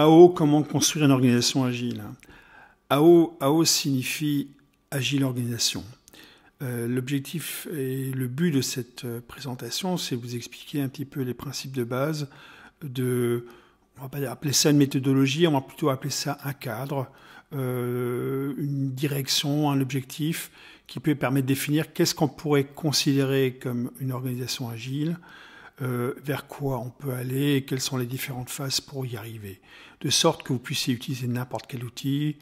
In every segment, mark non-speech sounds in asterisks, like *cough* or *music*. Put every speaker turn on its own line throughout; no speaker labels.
AO, comment construire une organisation agile AO, AO signifie agile organisation. Euh, l'objectif et le but de cette euh, présentation, c'est vous expliquer un petit peu les principes de base de, on va pas appeler ça une méthodologie, on va plutôt appeler ça un cadre, euh, une direction, un objectif qui peut permettre de définir qu'est-ce qu'on pourrait considérer comme une organisation agile, vers quoi on peut aller et quelles sont les différentes phases pour y arriver de sorte que vous puissiez utiliser n'importe
quel outil,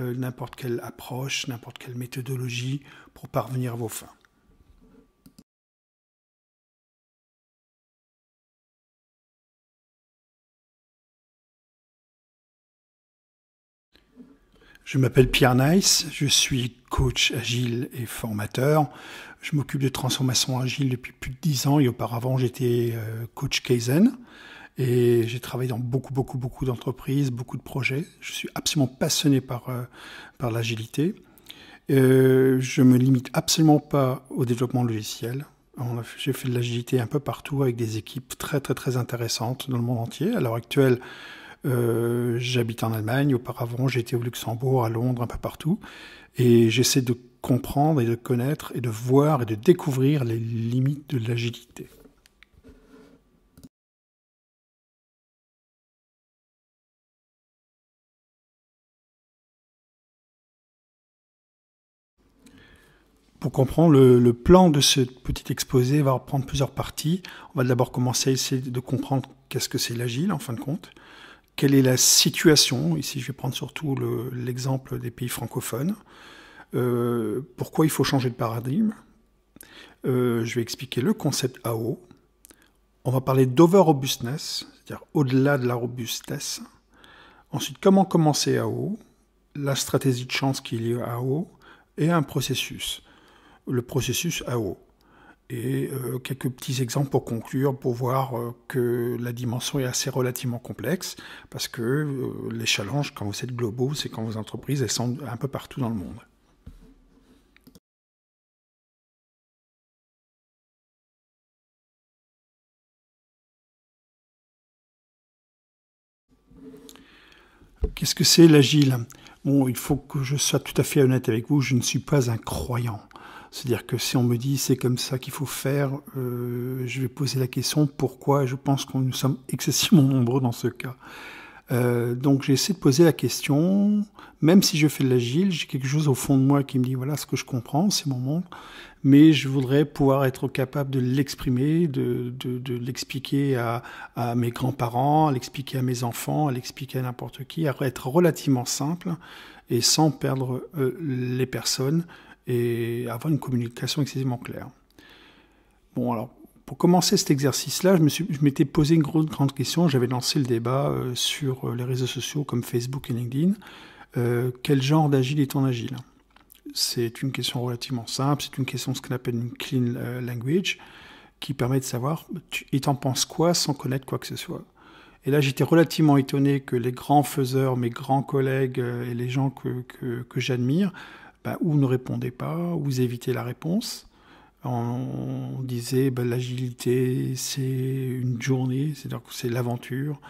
euh, n'importe quelle approche, n'importe quelle méthodologie pour parvenir à
vos fins. Je m'appelle Pierre Nice, je suis coach agile et formateur.
Je m'occupe de transformation agile depuis plus de 10 ans et auparavant j'étais euh, coach Kaizen. Et j'ai travaillé dans beaucoup, beaucoup, beaucoup d'entreprises, beaucoup de projets. Je suis absolument passionné par, euh, par l'agilité. Euh, je me limite absolument pas au développement logiciel. J'ai fait de l'agilité un peu partout avec des équipes très très très intéressantes dans le monde entier. À l'heure actuelle, euh, j'habite en Allemagne. Auparavant, j'étais au Luxembourg, à Londres, un peu partout. Et j'essaie de comprendre et de connaître
et de voir et de découvrir les limites de l'agilité. Pour
comprendre le, plan de ce petit exposé va prendre plusieurs parties. On va d'abord commencer à essayer
de comprendre qu'est-ce que c'est l'agile en fin de compte, quelle est la situation. Ici, je vais prendre surtout l'exemple des pays francophones. Euh, pourquoi il faut changer de paradigme euh, Je vais expliquer le concept AO. On va parler d'over-robustness, c'est-à-dire au-delà de la robustesse. Ensuite, comment commencer AO, la stratégie de chance qu'il y a à AO et un processus le processus AO. Et euh, quelques petits exemples pour conclure, pour voir euh, que la dimension est assez relativement complexe, parce que euh, les challenges, quand vous êtes globaux,
c'est quand vos entreprises, elles sont un peu partout dans le monde. Qu'est-ce que c'est
l'agile il faut que je sois tout à fait honnête avec vous, je ne suis pas un croyant.
C'est-à-dire que si on me dit c'est comme ça qu'il faut faire, euh, je vais poser la question pourquoi je pense qu'on nous sommes excessivement nombreux dans ce cas. Euh, donc j'ai essayé de poser la question, même si je fais de l'agile, j'ai quelque chose au fond de moi qui me dit voilà ce que je comprends, c'est mon monde, mais je voudrais pouvoir être capable de l'exprimer, de, l'expliquer à, mes grands-parents, à l'expliquer à mes enfants, à l'expliquer à n'importe qui, à être relativement simple et sans perdre euh, les personnes et avoir une communication excessivement claire. Bon, alors, pour commencer cet exercice-là, je m'étais posé une grosse, grande question. J'avais lancé le débat euh, sur euh, les réseaux sociaux comme Facebook et LinkedIn. Euh, quel genre d'agile est on agile C'est une question relativement simple. C'est une question ce qu'on appelle une clean language qui permet de savoir tu, et t'en penses quoi sans connaître quoi que ce soit. Et là, j'étais relativement étonné que les grands faiseurs, mes grands collègues et les gens que, que, que j'admire où bah, ou ne répondez pas, ou vous évitez la réponse. On disait que bah, l'agilité, c'est une journée, c'est-à-dire que c'est l'aventure.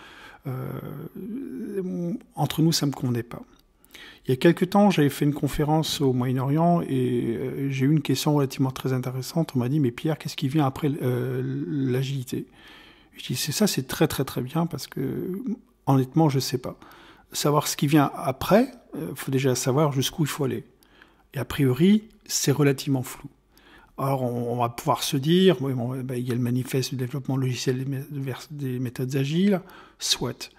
Euh, entre nous, ça ne me convenait pas. Il y a quelques temps, j'avais fait une conférence au Moyen-Orient et euh, j'ai eu une question relativement très intéressante. On m'a dit, mais Pierre, qu'est-ce qui vient après euh, l'agilité Je dis, ça, c'est très très très bien parce que honnêtement, je ne sais pas. Savoir ce qui vient après, il faut déjà savoir jusqu'où il faut aller. Et a priori, c'est relativement flou. Or, on, va pouvoir se dire, bah, il y a le manifeste du développement logiciel des, méthodes agiles, soit.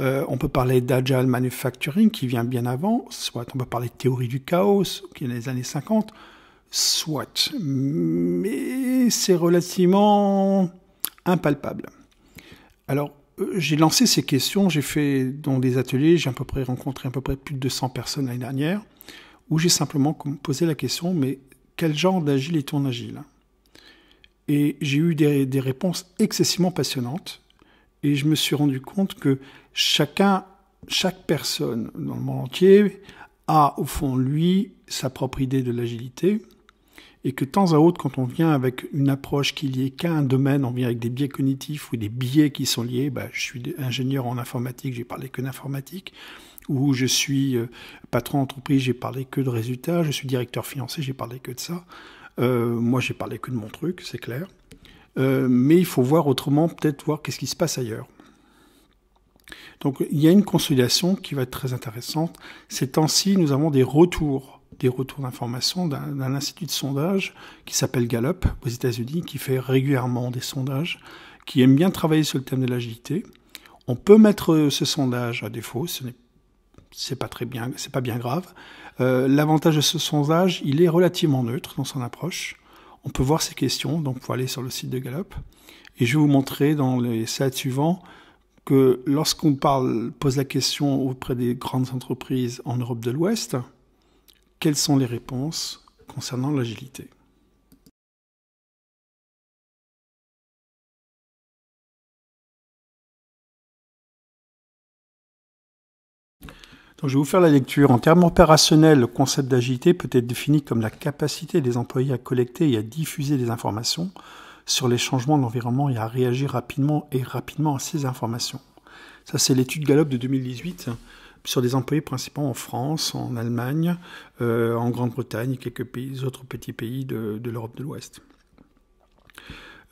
Euh, on peut parler d'agile manufacturing qui vient bien avant, soit. On peut parler de théorie du chaos qui est dans les années 50, soit. Mais c'est relativement impalpable. Alors, euh, j'ai lancé ces questions, j'ai fait dans des ateliers, j'ai à peu près rencontré à peu près plus de 200 personnes l'année dernière où j'ai simplement posé la question, mais quel genre d'agile est ton agile Et j'ai eu des, réponses excessivement passionnantes, et je me suis rendu compte que chacun, chaque personne dans le monde entier a au fond lui sa propre idée de l'agilité, et que de temps à autre, quand on vient avec une approche qui n'est qu'à un domaine, on vient avec des biais cognitifs ou des biais qui sont liés, bah, je suis ingénieur en informatique, j'ai parlé que d'informatique, où je suis euh, patron d'entreprise, j'ai parlé que de résultats, je suis directeur financier, j'ai parlé que de ça. Euh, moi, j'ai parlé que de mon truc, c'est clair. Euh, mais il faut voir autrement, peut-être voir qu'est-ce qui se passe ailleurs. Donc, il y a une consolidation qui va être très intéressante. Ces temps-ci, nous avons des retours, des retours d'informations d'un institut de sondage qui s'appelle Gallup aux États-Unis, qui fait régulièrement des sondages, qui aime bien travailler sur le thème de l'agilité. On peut mettre ce sondage à défaut, ce n'est c'est pas très bien, c'est pas bien grave. Euh, l'avantage de ce sondage, il est relativement neutre dans son approche. On peut voir ces questions, donc pour aller sur le site de Gallup. Et je vais vous montrer dans les slides suivants que lorsqu'on pose la question auprès des grandes
entreprises en Europe de l'Ouest, quelles sont les réponses concernant l'agilité je vais
vous faire la lecture. En termes opérationnels, le concept d'agilité peut être défini comme la capacité des employés à
collecter et à diffuser des informations sur les changements de l'environnement et à réagir rapidement et rapidement à ces informations. Ça, c'est l'étude Gallup de 2018 sur des employés principalement en France, en Allemagne, euh, en Grande-Bretagne et quelques pays, autres petits pays de l'Europe de l'Ouest.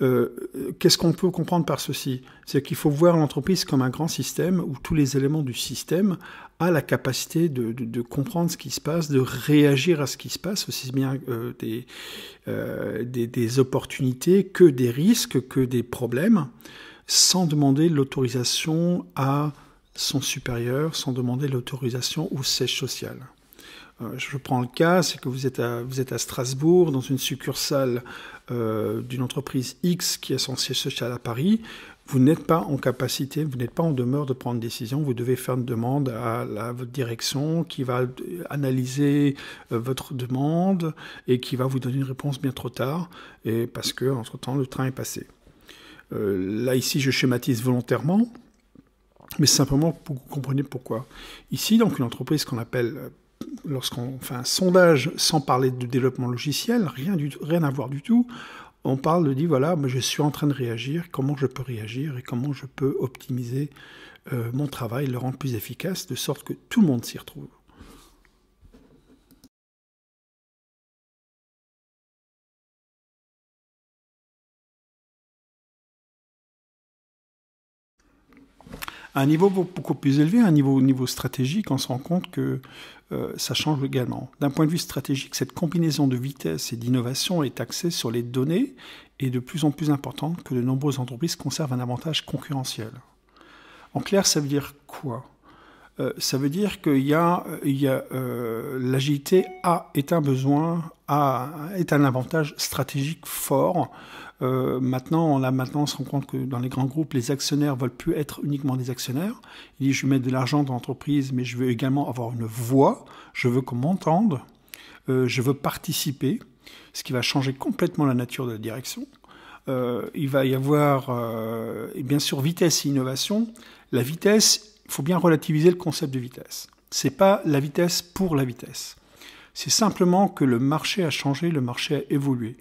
Euh, qu'est-ce qu'on peut comprendre par ceci C'est qu'il faut voir l'entreprise comme un grand système où tous les éléments du système ont la capacité de, comprendre ce qui se passe, de réagir à ce qui se passe, aussi bien euh, euh, des, des, opportunités que des risques, que des problèmes, sans demander l'autorisation à son supérieur, sans demander l'autorisation au siège social. Euh, je prends le cas, c'est que vous êtes, à, Strasbourg, dans une succursale euh, d'une entreprise X qui est son siège social à Paris. Vous n'êtes pas en capacité, vous n'êtes pas en demeure de prendre une décision. Vous devez faire une demande à, la, votre direction qui va euh, analyser votre demande et qui va vous donner une réponse bien trop tard, et parce que entre-temps, le train est passé. là, ici, je schématise volontairement mais simplement pour que vous compreniez pourquoi. Ici, donc, une entreprise qu'on appelle lorsqu'on fait un sondage sans parler de développement logiciel, rien, du, rien à voir du tout, on parle de dire voilà, je suis en train de réagir, comment je peux réagir et
comment je peux optimiser euh, mon travail, le rendre plus efficace, de sorte que tout le monde s'y retrouve.
À un niveau beaucoup plus élevé, à un niveau, niveau stratégique, on se rend compte
que euh, ça change également. D'un point de vue stratégique, cette combinaison de vitesse et d'innovation est axée sur les données et de plus en plus importante que de nombreuses entreprises conservent un avantage concurrentiel. En clair, ça veut dire quoi euh, ça veut dire que y a, euh, l'agilité a, est un besoin, est un avantage stratégique fort euh, maintenant, on, maintenant, on se rend compte que dans les grands groupes, les actionnaires veulent plus être uniquement des actionnaires. Ils disent, je mets de l'argent dans l'entreprise, mais je veux également avoir une voix, je veux qu'on m'entende, euh, je veux participer, ce qui va changer complètement la nature de la direction. Euh, il va y avoir, et bien sûr, vitesse et innovation. La vitesse, il faut bien relativiser le concept de vitesse. Ce n'est pas la vitesse pour la vitesse. C'est simplement que le marché a changé, le marché a évolué.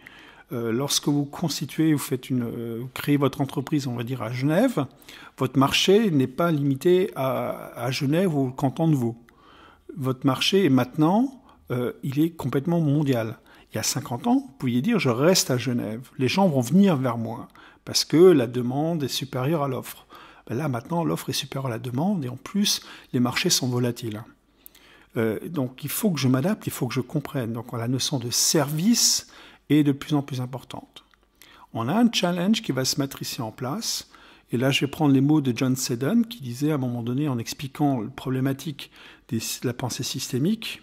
Euh, lorsque vous constituez, vous faites une, euh, créez votre entreprise, on va dire à Genève, votre marché n'est pas limité à, Genève ou au canton de Vaud. Votre marché est maintenant, euh, il est complètement mondial. Il y a 50 ans, vous pouviez dire je reste à Genève. Les gens vont venir vers moi parce que la demande est supérieure à l'offre. Ben là maintenant, l'offre est supérieure à la demande et en plus, les marchés sont volatiles. donc il faut que je m'adapte, il faut que je comprenne. Donc la notion de service, est de plus en plus importante. On a un challenge qui va se mettre ici en place. Et là, je vais prendre les mots de John Seddon qui disait à un moment donné, en expliquant la problématique de la pensée systémique,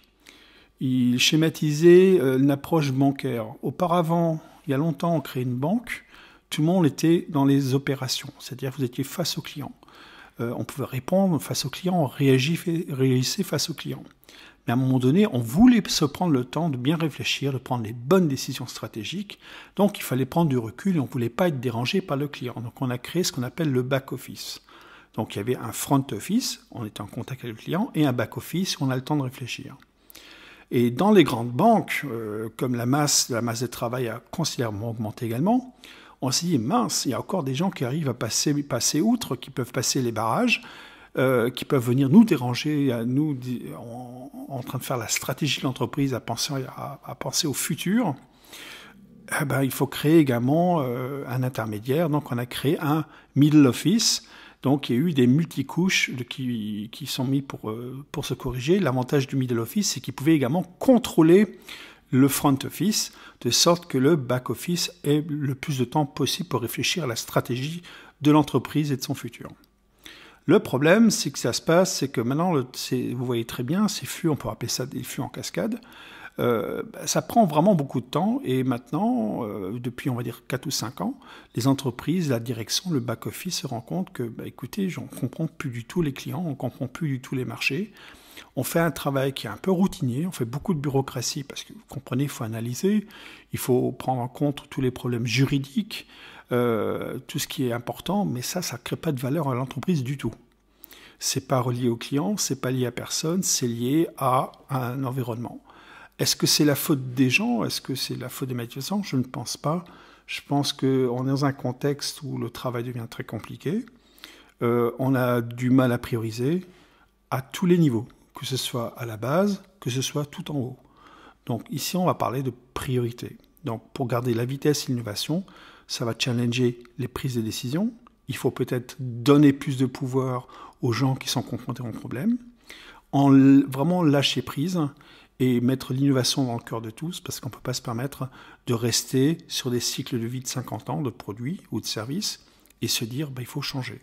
il schématisait euh, une approche bancaire. Auparavant, il y a longtemps, on créait une banque, tout le monde était dans les opérations, c'est-à-dire vous étiez face au client. Euh, on pouvait répondre face au client, on réagissait face au client. Mais à un moment donné, on voulait se prendre le temps de bien réfléchir, de prendre les bonnes décisions stratégiques. Donc il fallait prendre du recul et on ne voulait pas être dérangé par le client. Donc on a créé ce qu'on appelle le back-office. Donc il y avait un front office, on était en contact avec le client, et un back office, on a le temps de réfléchir. Et dans les grandes banques, euh, comme la masse, la masse de travail a considérablement augmenté également, on s'est dit mince, il y a encore des gens qui arrivent à passer, passer outre, qui peuvent passer les barrages, euh, qui peuvent venir nous déranger, à nous en, train de faire la stratégie de l'entreprise, à penser, à, penser au futur. Eh ben, il faut créer également euh, un intermédiaire. Donc, on a créé un middle office. Donc, il y a eu des multicouches qui, qui sont mis pour, euh, pour se corriger. L'avantage du middle office, c'est qu'il pouvait également contrôler le front office, de sorte que le back office ait le plus de temps possible pour réfléchir à la stratégie de l'entreprise et de son futur. Le problème, c'est que ça se passe, c'est que maintenant, vous voyez très bien, ces flux, on peut appeler ça des flux en cascade, euh, bah, ça prend vraiment beaucoup de temps et maintenant, euh, depuis on va dire 4 ou 5 ans, les entreprises, la direction, le back-office se rendent compte que, bah, écoutez, j'en comprends plus du tout les clients, on comprend plus du tout les marchés. On fait un travail qui est un peu routinier, on fait beaucoup de bureaucratie parce que vous comprenez, il faut analyser, il faut prendre en compte tous les problèmes juridiques, euh, tout ce qui est important, mais ça, ça ne crée pas de valeur à l'entreprise du tout. Ce n'est pas relié au client, n'est pas lié à personne, c'est lié à un environnement. Est-ce que c'est la faute des gens Est-ce que c'est la faute des manifestants Je ne pense pas. Je pense qu'on est dans un contexte où le travail devient très compliqué. Euh, on a du mal à prioriser à tous les niveaux, que ce soit à la base, que ce soit tout en haut. Donc ici, on va parler de priorité. Donc pour garder la vitesse et l'innovation, ça va challenger les prises de décision. Il faut peut-être donner plus de pouvoir aux gens qui sont confrontés au problème, en vraiment lâcher prise et mettre l'innovation dans le cœur de tous, parce qu'on ne peut pas se permettre de rester sur des cycles de vie de 50 ans de produits ou de services et se dire bah, il faut changer.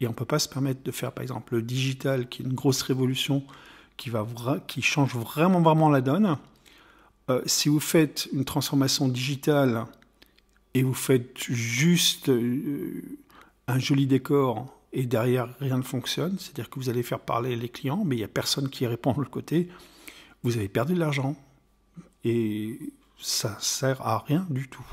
Et on ne peut pas se permettre de faire, par exemple, le digital, qui est une grosse révolution qui, va, qui change vraiment, vraiment la donne. Euh, si vous faites une transformation digitale et vous faites juste euh, un joli décor et derrière rien ne fonctionne, c'est-à-dire que vous allez faire parler les clients, mais il n'y a personne qui répond de l'autre côté, vous avez perdu de l'argent. Et ça ne sert à
rien du tout.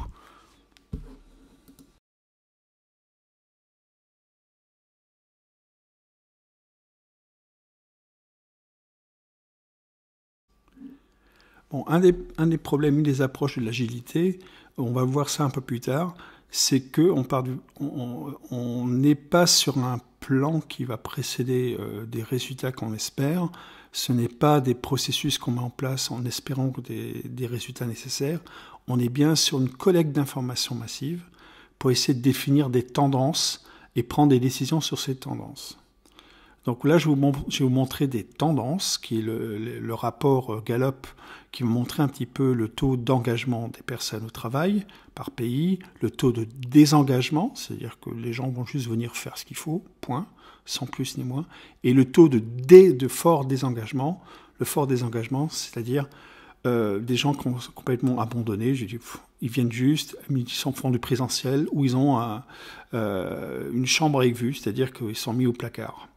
Bon, un des problèmes, une des approches de l'agilité,
on va voir ça un peu plus tard, c'est que on n'est pas sur un plan qui va précéder euh, des résultats qu'on espère. Ce n'est pas des processus qu'on met en place en espérant des, des résultats nécessaires. On est bien sur une collecte d'informations massives pour essayer de définir des tendances et prendre des décisions sur ces tendances. Donc là, je vais vous, je vous montrer des tendances, qui est le, rapport euh, Gallup qui montrait un petit peu le taux d'engagement des personnes au travail par pays, le taux de désengagement, c'est-à-dire que les gens vont juste venir faire ce qu'il faut, point, sans plus ni moins, et le taux de, de fort désengagement, le fort désengagement, c'est-à-dire euh, des gens qui ont complètement abandonné. J'ai dit, ils viennent juste, ils s'en font du présentiel, ou ils ont euh, une chambre avec vue, c'est-à-dire qu'ils sont mis au placard.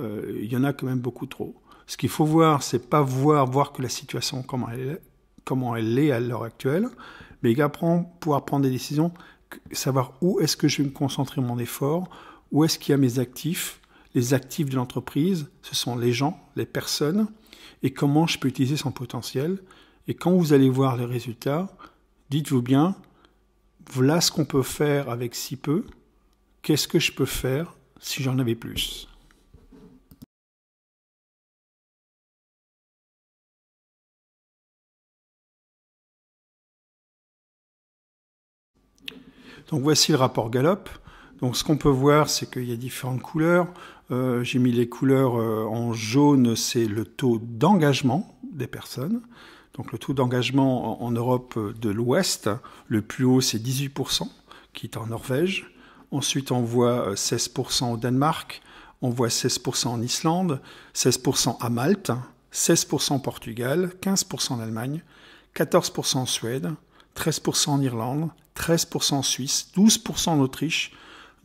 Euh, il y en a quand même beaucoup trop. Ce qu'il faut voir, c'est pas voir, voir que la situation, comment elle est, comment elle est à l'heure actuelle, mais faut pouvoir prendre des décisions, savoir où est-ce que je vais me concentrer mon effort, où est-ce qu'il y a mes actifs. Les actifs de l'entreprise, ce sont les gens, les personnes, et comment je peux utiliser son potentiel. Et quand vous allez voir les résultats, dites-vous bien, voilà ce qu'on peut faire avec si peu, qu'est-ce que je peux
faire si j'en avais plus Donc voici le rapport Gallup. Donc ce qu'on peut voir,
c'est qu'il y a différentes couleurs. Euh, j'ai mis les couleurs euh, en jaune, c'est le taux d'engagement des personnes. Donc le taux d'engagement en, Europe euh, de l'Ouest, le plus haut c'est 18%, qui est en Norvège. Ensuite on voit 16% au Danemark, on voit 16% en Islande, 16% à Malte, 16% au Portugal, 15% en Allemagne, 14% en Suède, 13% en Irlande, 13% en Suisse, 12% en Autriche,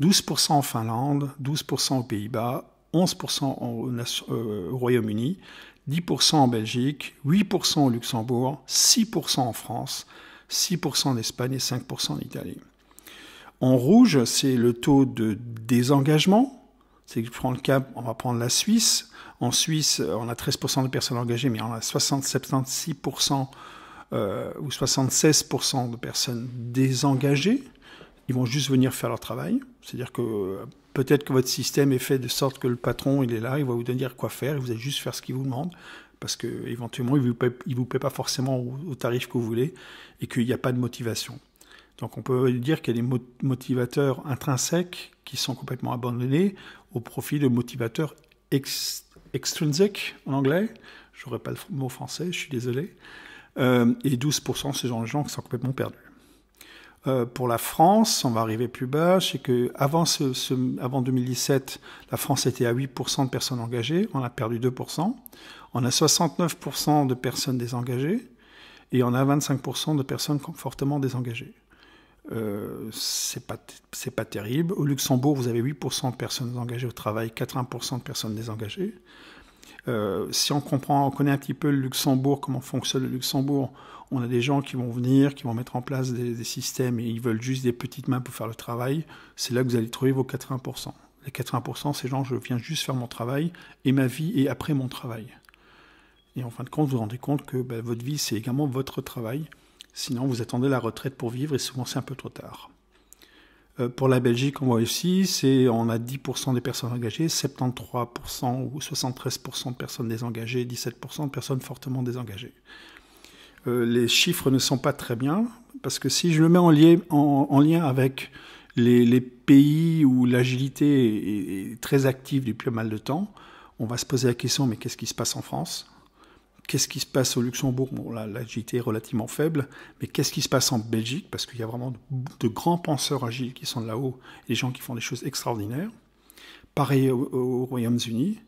12% en Finlande, 12% aux Pays-Bas, 11% au, Royaume-Uni, 10% en Belgique, 8% au Luxembourg, 6% en France, 6% en Espagne et 5% en Italie. En rouge, c'est le taux de désengagement. C'est je le cas, on va prendre la Suisse. En Suisse, on a 13% de personnes engagées, mais on a 60, 76% euh, ou 76% de personnes désengagées, ils vont juste venir faire leur travail. C'est-à-dire que peut-être que votre système est fait de sorte que le patron, il est là, il va vous dire quoi faire, et vous allez juste faire ce qu'il vous demande, parce qu'éventuellement, il ne vous, il vous paie pas forcément au, tarif que vous voulez, et qu'il n'y a pas de motivation. Donc on peut dire qu'il y a des motivateurs intrinsèques qui sont complètement abandonnés au profit de motivateurs extrinsèques, en anglais. Je J'aurais pas le mot français, je suis désolé. Euh, et 12%, ce sont de gens qui sont complètement perdus. Euh, pour la France, on va arriver plus bas. c'est avant, 2017, la France était à 8% de personnes engagées. On a perdu 2%. On a 69% de personnes désengagées. Et on a 25% de personnes fortement désengagées. Euh, c'est pas terrible. Au Luxembourg, vous avez 8% de personnes engagées au travail, 80% de personnes désengagées. Euh, si on comprend, on connaît un petit peu le Luxembourg, comment fonctionne le Luxembourg, on a des gens qui vont venir, qui vont mettre en place des, systèmes et ils veulent juste des petites mains pour faire le travail. C'est là que vous allez trouver vos 80%. Les 80%, c'est genre je viens juste faire mon travail et ma vie est après mon travail. Et en fin de compte, vous vous rendez compte que ben, votre vie, c'est également votre travail. Sinon, vous attendez la retraite pour vivre et souvent, c'est un peu trop tard. Euh, pour la Belgique, on voit ici, c'est on a 10% des personnes engagées, 73% ou 73% de personnes désengagées, 17% de personnes fortement désengagées. Euh, les chiffres ne sont pas très bien, parce que si je le mets en, lien, avec les, pays où l'agilité est, est, très active depuis pas mal de temps, on va se poser la question, mais qu'est-ce qui se passe en France qu'est-ce qui se passe au Luxembourg Bon, l'agilité est relativement faible, mais qu'est-ce qui se passe en Belgique Parce qu'il y a vraiment de, grands penseurs agiles qui sont là-haut, des gens qui font des choses extraordinaires. Pareil au, Royaume-Uni.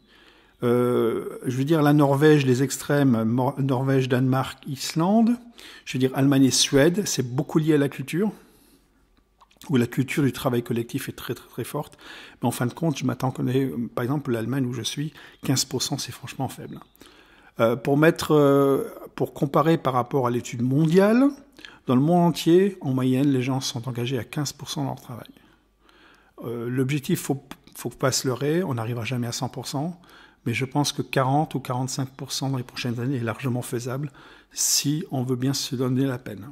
Euh, je veux dire, la Norvège, les extrêmes, Norvège, Danemark, Islande. Je veux dire, Allemagne et Suède, c'est beaucoup lié à la culture, où la culture du travail collectif est très, très, très forte. Mais en fin de compte, je m'attends qu'on ait, par exemple, l'Allemagne où je suis, 15%, c'est franchement faible. Euh, pour mettre, euh, pour comparer par rapport à l'étude mondiale, dans le monde entier, en moyenne, les gens sont engagés à 15% de leur travail. Euh, l'objectif, L'objectif, ne faut pas se leurrer, on n'arrivera jamais à 100%, mais je pense que 40 ou 45%
dans les prochaines années est largement faisable si on veut bien se donner la peine.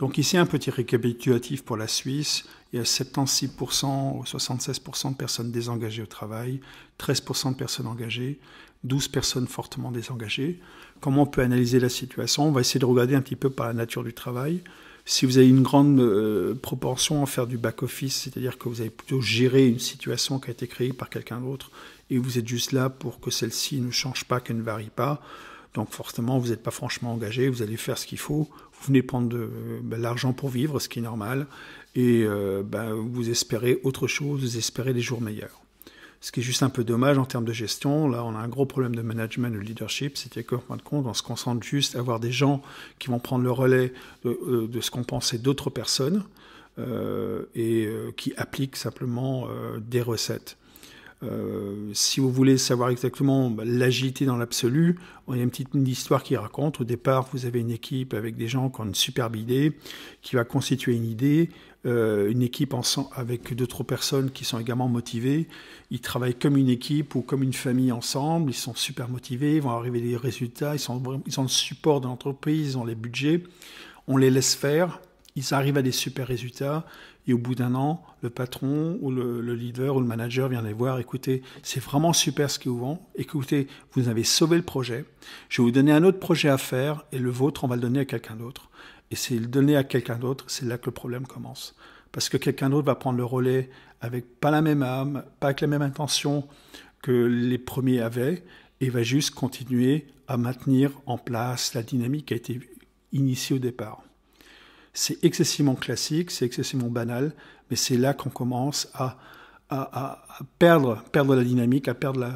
Donc ici, un petit récapitulatif pour la Suisse. Il y a 76% ou 76% de personnes
désengagées au travail, 13% de personnes engagées, 12 personnes fortement désengagées. Comment on peut analyser la situation On va essayer de regarder un petit peu par la nature du travail. Si vous avez une grande euh, proportion à faire du back-office, c'est-à-dire que vous avez plutôt géré une situation qui a été créée par quelqu'un d'autre et vous êtes juste là pour que celle-ci ne change pas, qu'elle ne varie pas, donc forcément, vous n'êtes pas franchement engagé, vous allez faire ce qu'il faut vous venez prendre de ben, l'argent pour vivre, ce qui est normal, et euh, ben, vous espérez autre chose, vous espérez des jours meilleurs. Ce qui est juste un peu dommage en termes de gestion. Là, on a un gros problème de management, de leadership. C'est qu'en fin de compte, on se concentre juste à avoir des gens qui vont prendre le relais de, euh, ce qu'on pensait d'autres personnes euh, et qui appliquent simplement des recettes. Euh, si vous voulez savoir exactement bah, l'agilité dans l'absolu, on a une petite histoire qui raconte. Au départ, vous avez une équipe avec des gens qui ont une superbe idée, qui va constituer une idée, euh, une équipe en, avec d'autres personnes qui sont également motivées. Ils travaillent comme une équipe ou comme une famille ensemble. Ils sont super motivés, ils vont arriver des résultats, ils, ils ont le support de l'entreprise, ils ont les budgets. On les laisse faire, ils arrivent à des super résultats. Et au bout d'un an, le patron ou le, leader ou le manager vient les voir, écoutez, c'est vraiment super ce qu'ils vous vendent. Écoutez, vous avez sauvé le projet. Je vais vous donner un autre projet à faire et le vôtre, on va le donner à quelqu'un d'autre. Et c'est le donner à quelqu'un d'autre, c'est là que le problème commence. Parce que quelqu'un d'autre va prendre le relais avec pas la même âme, pas avec la même intention que les premiers avaient, et va juste continuer à maintenir en place la dynamique qui a été initiée au départ. C'est excessivement classique, c'est excessivement banal, mais c'est là qu'on commence à, à, perdre, perdre la dynamique, à perdre la,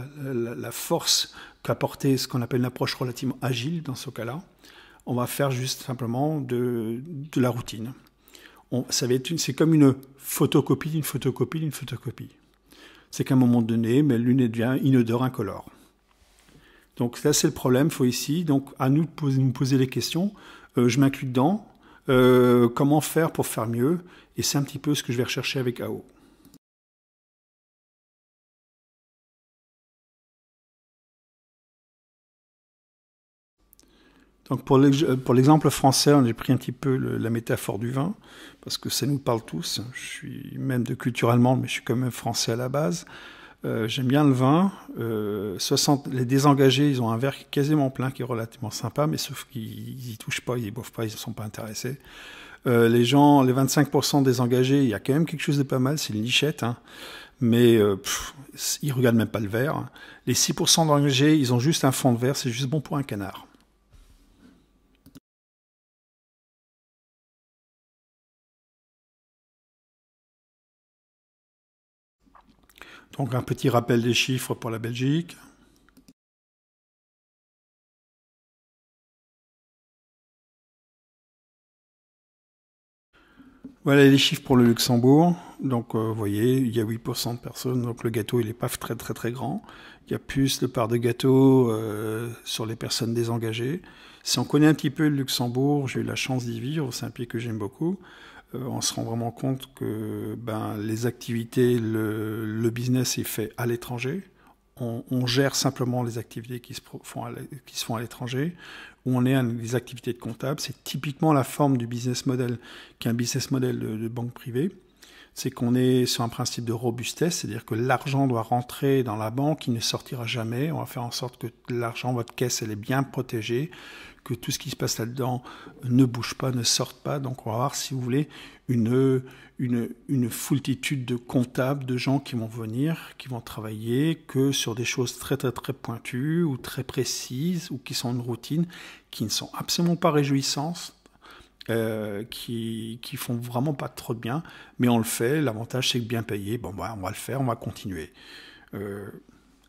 la, force qu'apportait ce qu'on appelle une approche relativement agile dans ce cas-là. On va faire juste simplement de, de la routine. On, ça va être c'est comme une photocopie d'une photocopie d'une photocopie. C'est qu'à un moment donné, mais l'une devient inodore, incolore. Donc là, c'est le problème, faut ici, donc à nous de nous poser les questions. Euh, je m'inclus dedans, euh, comment faire
pour faire mieux. Et c'est un petit peu ce que je vais rechercher avec AO. Donc euh, pour l'exemple français, j'ai pris un petit peu la métaphore du vin,
parce que ça nous parle tous. Je suis même de culture allemande, mais je suis quand même français à la base. Euh, j'aime bien le vin. 60, euh, les désengagés, ils ont un verre quasiment plein qui est relativement sympa, mais sauf qu'ils y touchent pas, ils ne boivent pas, ils ne sont pas intéressés. Euh, les gens, les 25% désengagés, il y a quand même quelque chose de pas mal, c'est une lichette. Hein. Mais ils
ils regardent même pas le verre. Hein. Les 6% d'engagés, ils ont juste un fond de verre, c'est juste bon pour un
canard. Donc un petit rappel des chiffres pour la Belgique. Voilà les chiffres pour le Luxembourg. Donc, euh, vous voyez, il y a 8% de personnes. Donc, le
gâteau, il n'est pas très, très, très grand. Il y a plus de part de gâteau euh, sur les personnes désengagées. Si on connaît un petit peu le Luxembourg, j'ai eu la chance d'y vivre. C'est un pays que j'aime beaucoup. Euh, on se rend vraiment compte que ben, les activités, le, business est fait à l'étranger. On, gère simplement les activités qui se font à l'étranger. On est à des activités de comptable. C'est typiquement la forme du business model, qui est un business model de, de banque privée. C'est qu'on est sur un principe de robustesse, c'est-à-dire que l'argent doit rentrer dans la banque, il ne sortira jamais. On va faire en sorte que l'argent, votre caisse, elle est bien protégée, que tout ce qui se passe là-dedans ne bouge pas, ne sorte pas. Donc on va avoir, si vous voulez, une, une, une foultitude de comptables, de gens qui vont venir, qui vont travailler que sur des choses très très très pointues ou très précises ou qui sont une routine, qui ne sont absolument pas réjouissantes. Euh, qui, qui font vraiment pas trop de bien, mais on le fait. L'avantage, c'est que bien payé, bon, bah, on va le faire, on va continuer. Euh,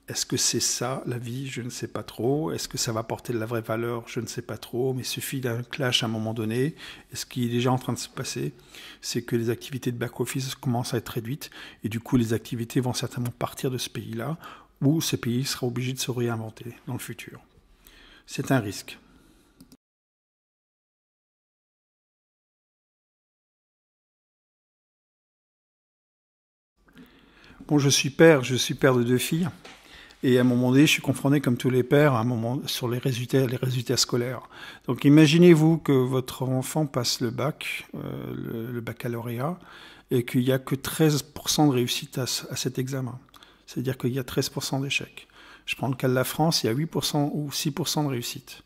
est-ce que c'est ça la vie Je ne sais pas trop. Est-ce que ça va porter de la vraie valeur Je ne sais pas trop. Mais il suffit d'un clash à un moment donné. Et ce qui est déjà en train de se passer, c'est que les activités de back-office commencent à être réduites. Et du coup, les activités vont certainement
partir de ce pays-là, ou ce pays sera obligé de se réinventer dans le futur. C'est
un risque. Bon, je suis père,
je suis père de deux filles. Et à un moment donné, je suis confronté, comme tous les pères, à un moment sur les résultats,
les résultats scolaires. Donc, imaginez-vous que votre enfant passe le bac, euh, le, baccalauréat, et qu'il n'y a que 13% de réussite à, à cet examen. C'est-à-dire qu'il y a 13% d'échecs. Je prends le cas de la France, il y a 8% ou 6% de réussite.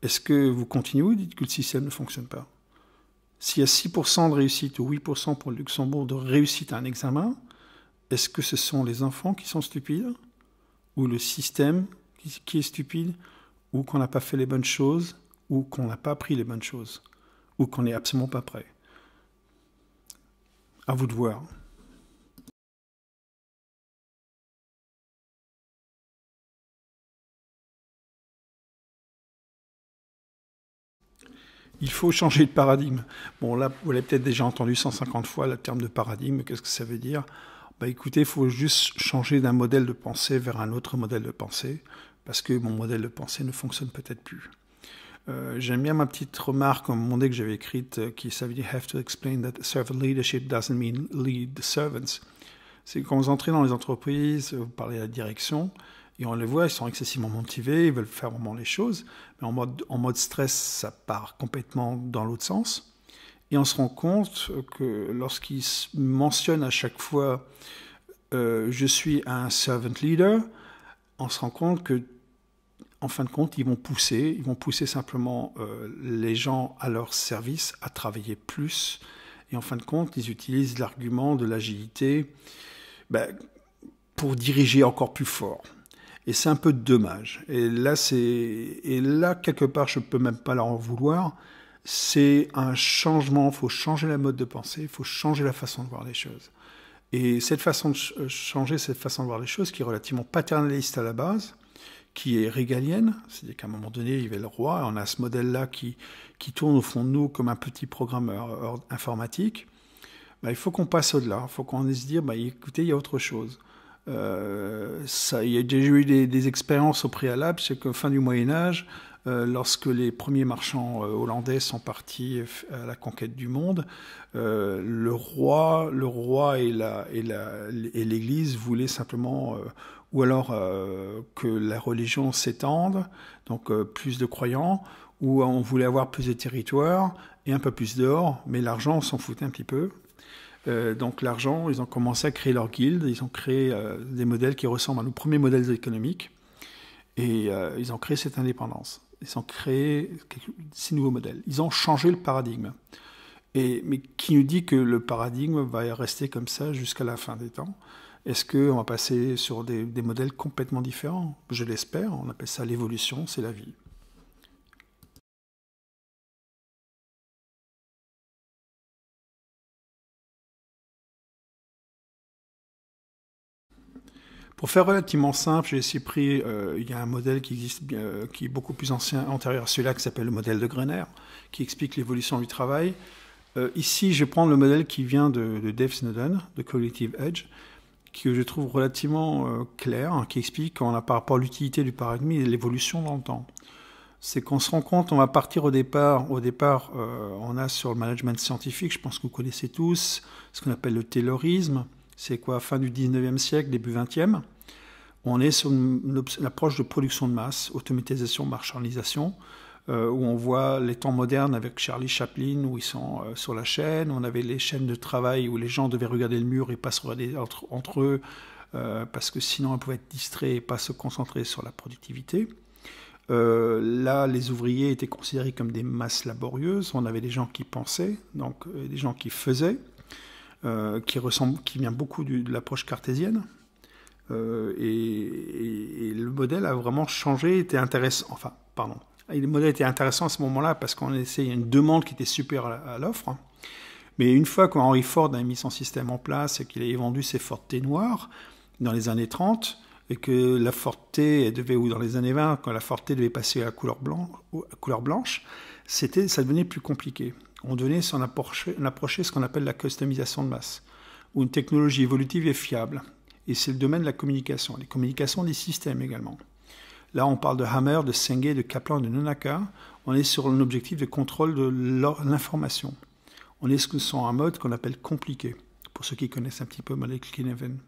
Est-ce que vous continuez ou dites que le système ne fonctionne pas S'il y a 6% de réussite ou 8% pour le Luxembourg de réussite à un examen, est-ce que ce sont les enfants qui sont stupides ou le système qui, est stupide, ou qu'on n'a pas fait les bonnes choses, ou qu'on n'a pas appris les bonnes choses, ou qu'on n'est absolument pas prêt.
À vous de voir. Il faut changer de paradigme. Bon, là, vous l'avez peut-être
déjà entendu 150 fois, le terme de paradigme, qu'est-ce que ça veut dire bah, écoutez, il faut juste changer d'un modèle de pensée vers un autre modèle de pensée, parce que mon modèle de pensée ne fonctionne peut-être plus. Euh, j'aime bien ma petite remarque mon dit que j'avais écrite, euh, qui savait have to explain that servant leadership doesn't mean lead the servants. C'est quand vous entrez dans les entreprises, vous parlez à la direction, et on les voit, ils sont excessivement motivés, ils veulent faire vraiment les choses, mais en mode stress, ça part complètement dans l'autre sens. Et on se rend compte que lorsqu'ils mentionnent à chaque fois euh, je suis un servant leader, on se rend compte que en fin de compte, ils vont pousser, ils vont pousser simplement euh, les gens à leur service à travailler plus. Et en fin de compte, ils utilisent l'argument de l'agilité ben, pour diriger encore plus fort. Et c'est un peu dommage. Et là, c'est, et là quelque part, je ne peux même pas leur en vouloir c'est un changement, il faut changer la mode de pensée, il faut changer la façon de voir les choses. Et cette façon de euh, changer cette façon de voir les choses, qui est relativement paternaliste à la base, qui est régalienne, c'est-à-dire qu'à un moment donné, il y avait le roi, et on a ce modèle-là qui, tourne au fond de nous comme un petit programmeur informatique, bah, il faut qu'on passe au-delà, il faut qu'on se dise, bah, écoutez, il y a autre chose. Euh, ça, il y a déjà eu des, des expériences au préalable, c'est que fin du Moyen Âge, euh, lorsque les premiers marchands euh, hollandais sont partis euh, à la conquête du monde, le roi, le roi et l'Église voulaient simplement ou alors que la religion s'étende, donc plus de croyants, ou on voulait avoir plus de territoire et un peu plus d'or, mais l'argent, s'en foutait un petit peu. donc l'argent, ils ont commencé à créer leur guilde, ils ont créé des modèles qui ressemblent à nos premiers modèles économiques, et ils ont créé cette indépendance. Ils ont créé ces nouveaux modèles. Ils ont changé le paradigme. Et, mais qui nous dit que le paradigme va rester comme ça jusqu'à la fin des temps Est-ce qu'on va passer
sur des modèles complètement différents Je l'espère, on appelle ça l'évolution, c'est la vie. Pour faire relativement simple, j'ai pris, euh, il y a un modèle qui existe, euh, qui est beaucoup plus ancien,
antérieur à celui-là, qui s'appelle le modèle de Grenner, qui explique l'évolution du travail. Euh, ici, je vais prendre le modèle qui vient de, de Dave Snowden, de Collective Edge, que je trouve relativement euh, clair, hein, qui explique a, par rapport à l'utilité du paradigme et l'évolution dans le temps. C'est qu'on se rend compte, on va partir au départ, au départ, on a sur le management scientifique, je pense que vous connaissez tous, ce qu'on appelle le taylorisme, c'est quoi, fin du 19e siècle, début 20e. On est sur l'approche de production de masse, automatisation, marchandisation, euh, où on voit les temps modernes avec Charlie Chaplin, où ils sont euh, sur la chaîne. On avait les chaînes de travail où les gens devaient regarder le mur et pas se regarder entre, eux, euh, parce que sinon ils pouvaient être distraits et pas se concentrer sur la productivité. là, les ouvriers étaient considérés comme des masses laborieuses. On avait des gens qui pensaient, donc des gens qui faisaient, qui qui vient beaucoup de l'approche cartésienne. Euh, et, le modèle a vraiment changé, était intéressant. Enfin, pardon. le modèle était intéressant à ce moment-là parce qu'on essayait une demande qui était super à, l'offre. Hein. Mais une fois qu'Henry Ford a mis son système en place et qu'il avait vendu ses Ford T noirs dans les années 30, et que la Ford T devait, ou dans les années 20, quand la Ford T devait passer à couleur, couleur blanche, c'était, ça devenait plus compliqué. On devenait s'en approcher, ce qu'on appelle la customisation de masse, où une technologie évolutive est fiable et c'est le domaine de la communication, les communications des systèmes également. Là, on parle de Hammer, de Senge, de Kaplan, de Nonaka. On est sur un objectif de contrôle de l'information. On est sur un mode qu'on appelle compliqué, pour ceux qui connaissent un petit peu Malek Kineven.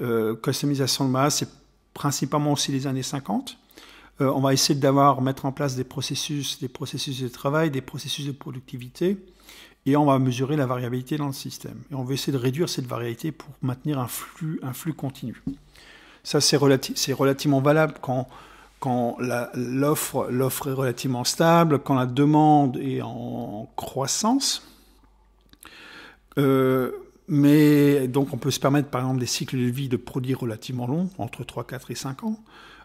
Euh, customisation de masse, c'est principalement aussi les années 50. Euh, on va essayer d'avoir, mettre en place des processus, des processus de travail, des processus de productivité, et on va mesurer la variabilité dans le système. Et on veut essayer de réduire cette variabilité pour maintenir un flux, un flux continu. Ça, c'est relativement valable quand, l'offre est relativement stable, quand la demande est en croissance. Euh, mais donc on peut se permettre par exemple des cycles de vie de produits relativement longs, entre 3, 4 et 5 ans.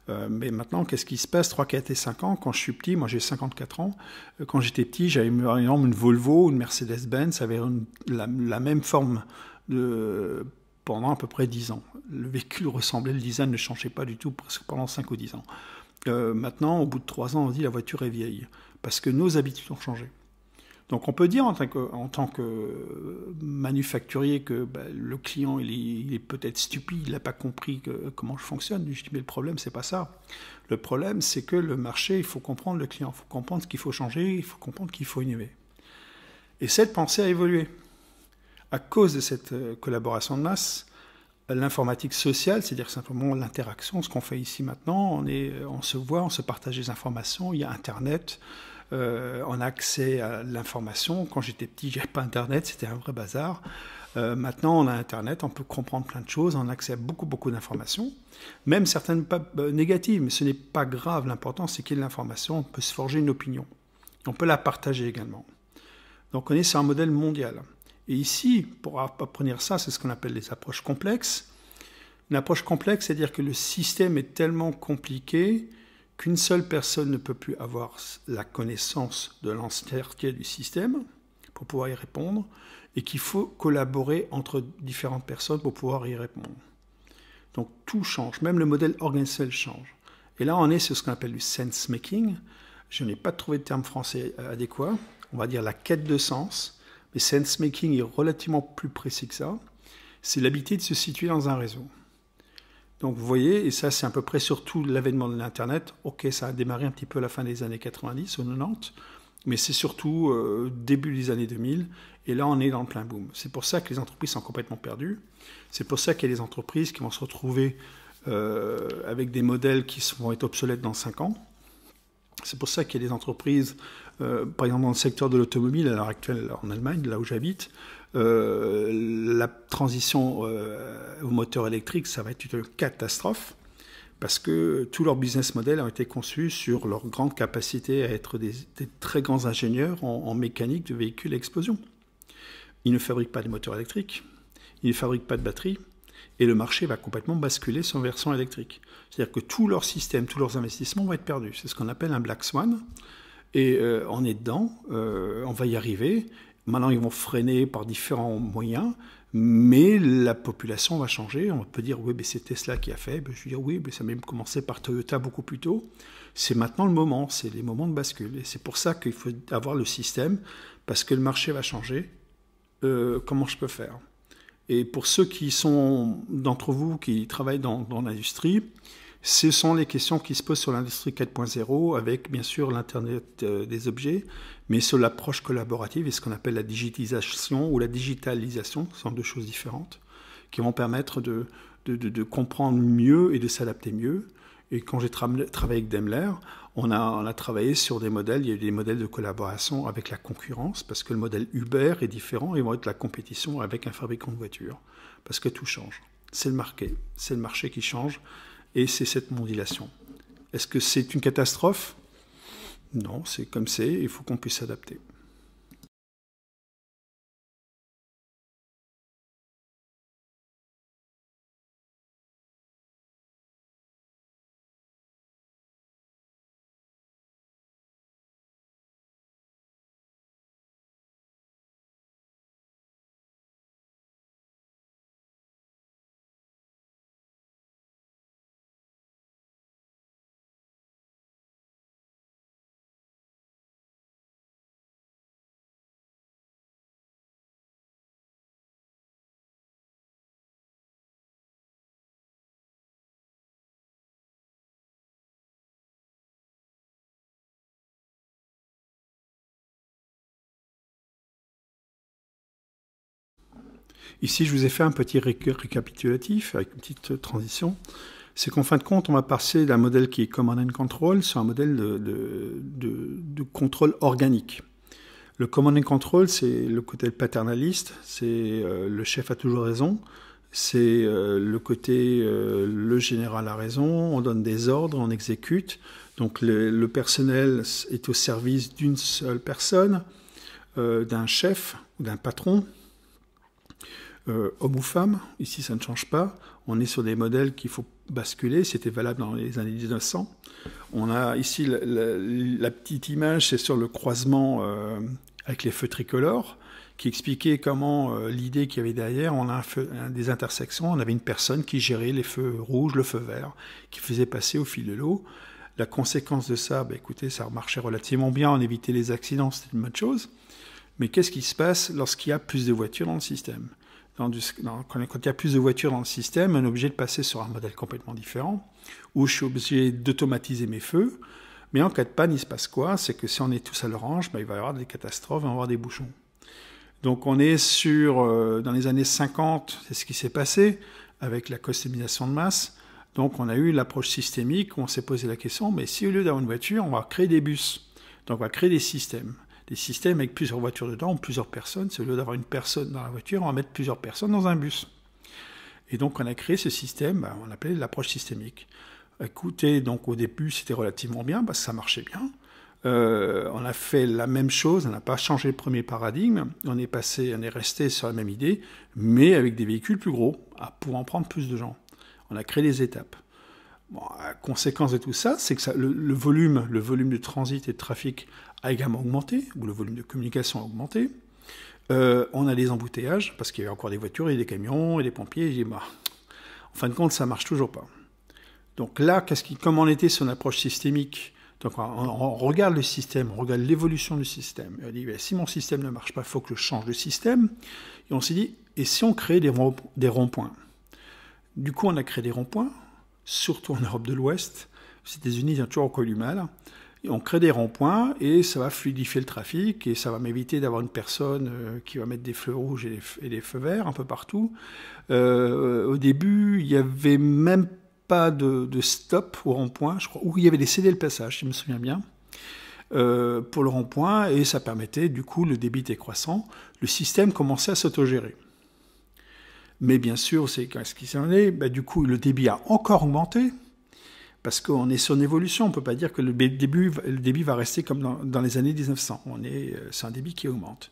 Euh, mais maintenant, qu'est-ce qui se passe 3, 4 et 5 ans Quand je suis petit, moi j'ai 54 ans, euh, quand j'étais petit, j'avais une Volvo, une Mercedes-Benz, ça avait la, même forme de, pendant à peu près 10 ans. Le véhicule ressemblait, le design ne changeait pas du tout pendant 5 ou 10 ans. Euh, maintenant, au bout de 3 ans, on dit la voiture est vieille, parce que nos habitudes ont changé. Donc on peut dire en tant que, manufacturier que bah, le client il est, peut-être stupide, il n'a pas compris comment je fonctionne. Je dis mais le problème c'est pas ça. Le problème c'est que le marché, il faut comprendre le client, il faut comprendre ce qu'il faut changer, il faut comprendre qu'il faut innover. Et cette pensée a évolué. À cause de cette euh, collaboration de masse, l'informatique sociale, c'est-à-dire simplement l'interaction, ce qu'on fait ici maintenant, on, est, on se voit, on se partage des informations, il y a Internet, on euh, en accès à l'information. Quand j'étais petit, j'avais pas Internet, c'était un vrai bazar. Euh, maintenant, on a Internet, on peut comprendre plein de choses, on a accès à beaucoup, beaucoup d'informations, même certaines euh, négatives, mais ce n'est pas grave. L'important, c'est qu'il y ait l'information, on peut se forger une opinion. On peut la partager également. Donc, on est sur un modèle mondial. Et ici, pour apprendre ça, c'est ce qu'on appelle les approches complexes. Une approche complexe, c'est-à-dire que le système est tellement compliqué qu'une seule personne ne peut plus avoir la connaissance de l'entièreté du système pour pouvoir y répondre, et qu'il faut collaborer entre différentes personnes pour pouvoir y répondre. Donc tout change, même le modèle organisationnel change. Et là, on est sur ce qu'on appelle le « sense-making. Je n'ai pas trouvé de terme français euh, adéquat. On va dire la quête de sens. Mais sense-making est relativement plus précis que ça. C'est l'habitude de se situer dans un réseau. Donc vous voyez, et ça c'est à peu près surtout l'avènement de l'Internet. Ok, ça a démarré un petit peu à la fin des années 90 ou 90, mais c'est surtout euh, début des années 2000, et là on est dans le plein boom. C'est pour ça que les entreprises sont complètement perdues. C'est pour ça qu'il y a des entreprises qui vont se retrouver euh, avec des modèles qui vont être obsolètes dans 5 ans. C'est pour ça qu'il y a des entreprises, euh, par exemple dans le secteur de l'automobile à l'heure actuelle en Allemagne, là où j'habite, euh, la transition euh, au moteur électrique, ça va être une catastrophe parce que tous leurs business models ont été conçus sur leur grande capacité à être des, très grands ingénieurs en, mécanique de véhicules à explosion. Ils ne fabriquent pas de moteurs électriques, ils ne fabriquent pas de batteries, et le marché va complètement basculer sur versant électrique. C'est-à-dire que tous leurs systèmes, tous leurs investissements vont être perdus. C'est ce qu'on appelle un black swan. Et euh, on est dedans, on va y arriver. Maintenant, ils vont freiner par différents moyens, mais la population va changer. On peut dire, oui, mais c'est Tesla qui a fait. Ben, je veux dire, oui, ça a même commencé par Toyota beaucoup plus tôt. C'est maintenant le moment, c'est les moments de bascule. Et c'est pour ça qu'il faut avoir le système, parce que le marché va changer. Euh, comment je peux faire Et pour ceux qui sont d'entre vous qui travaillent dans, dans l'industrie, ce sont les questions qui se posent sur l'industrie 4.0 avec bien sûr l'Internet euh, des objets, mais sur l'approche collaborative et ce qu'on appelle la digitisation ou la digitalisation, ce sont deux choses différentes, qui vont permettre de, comprendre mieux et de s'adapter mieux. Et quand j'ai travaillé avec Daimler, on a, travaillé sur des modèles, il y a eu des modèles de collaboration avec la concurrence, parce que le modèle Uber est différent et vont être la compétition avec un fabricant de voitures, parce que tout change. C'est le marché, c'est le marché qui change, et c'est cette mondialisation. Est-ce que c'est une catastrophe
Non, c'est comme c'est, il faut qu'on puisse s'adapter. Ici, je vous ai fait un petit récapitulatif avec une petite transition.
C'est qu'en fin de compte, on va passer d'un modèle qui est command and control sur un modèle de, de, contrôle organique. Le command and control, c'est le côté paternaliste, c'est euh, le chef a toujours raison, c'est euh, le côté euh, le général a raison, on donne des ordres, on exécute. Donc le, le personnel est au service d'une seule personne, d'un chef ou d'un patron. Euh, hommes homme ou femme, ici ça ne change pas, on est sur des modèles qu'il faut basculer, c'était valable dans les années 1900. On a ici la, petite image, c'est sur le croisement euh, avec les feux tricolores, qui expliquait comment euh, l'idée qu'il y avait derrière, on a des intersections, on avait une personne qui gérait les feux rouges, le feu vert, qui faisait passer au fil de l'eau. La conséquence de ça, ben, écoutez, ça marchait relativement bien, on évitait les accidents, c'était une bonne chose. Mais qu'est-ce qui se passe lorsqu'il y a plus de voitures dans le système quand, il y a plus de voitures dans le système, on est obligé de passer sur un modèle complètement différent, où je suis obligé d'automatiser mes feux. Mais en cas de panne, il se passe quoi C'est que si on est tous à l'orange, ben, il va y avoir des catastrophes, on va avoir des bouchons. Donc on est sur, euh, dans les années 50, c'est ce qui s'est passé avec la customisation de masse. Donc on a eu l'approche systémique, où on s'est posé la question, mais si au lieu d'avoir une voiture, on va créer des bus, donc on va créer des systèmes des systèmes avec plusieurs voitures dedans, ou plusieurs personnes. C'est au lieu d'avoir une personne dans la voiture, on va mettre plusieurs personnes dans un bus. Et donc on a créé ce système, ben, on l'appelait l'approche systémique. Écoutez, donc au début c'était relativement bien, ça marchait bien. Euh, on a fait la même chose, on n'a pas changé le premier paradigme, on est passé, on est resté sur la même idée, mais avec des véhicules plus gros, pour en prendre plus de gens. On a créé des étapes. la conséquence de tout ça, c'est que volume, le volume de transit et de trafic a également augmenté, ou le volume de communication a augmenté. Euh, on a des embouteillages, parce qu'il y a encore des voitures et des camions et des pompiers. Et je en fin de compte, ça marche toujours pas. Donc là, qu'est-ce qui, comment en était son approche systémique Donc on, regarde le système, on regarde l'évolution du système. Et on dit, ben, si mon système ne marche pas, il faut que je change de système. Et on s'est dit, et si on crée des, des ronds-points Du coup, on a créé des ronds-points, surtout en Europe de l'Ouest. Les États-Unis, il y a toujours encore du mal on crée des ronds-points et ça va fluidifier le trafic et ça va m'éviter d'avoir une personne euh, qui va mettre des feux rouges et des, feux verts un peu partout. Euh, au début, il n'y avait même pas de, stop au rond-point, je crois, où il y avait des CD le passage, si je me souviens bien. Euh, pour le rond-point et ça permettait du coup le débit croissant. le système commençait à s'autogérer. Mais bien sûr, c'est qu'est-ce qui s'en est, bah, du coup le débit a encore augmenté, parce qu'on est sur une évolution. On ne peut pas dire que le le débit va rester comme dans, les années 1900. On est, euh, c'est un débit qui augmente.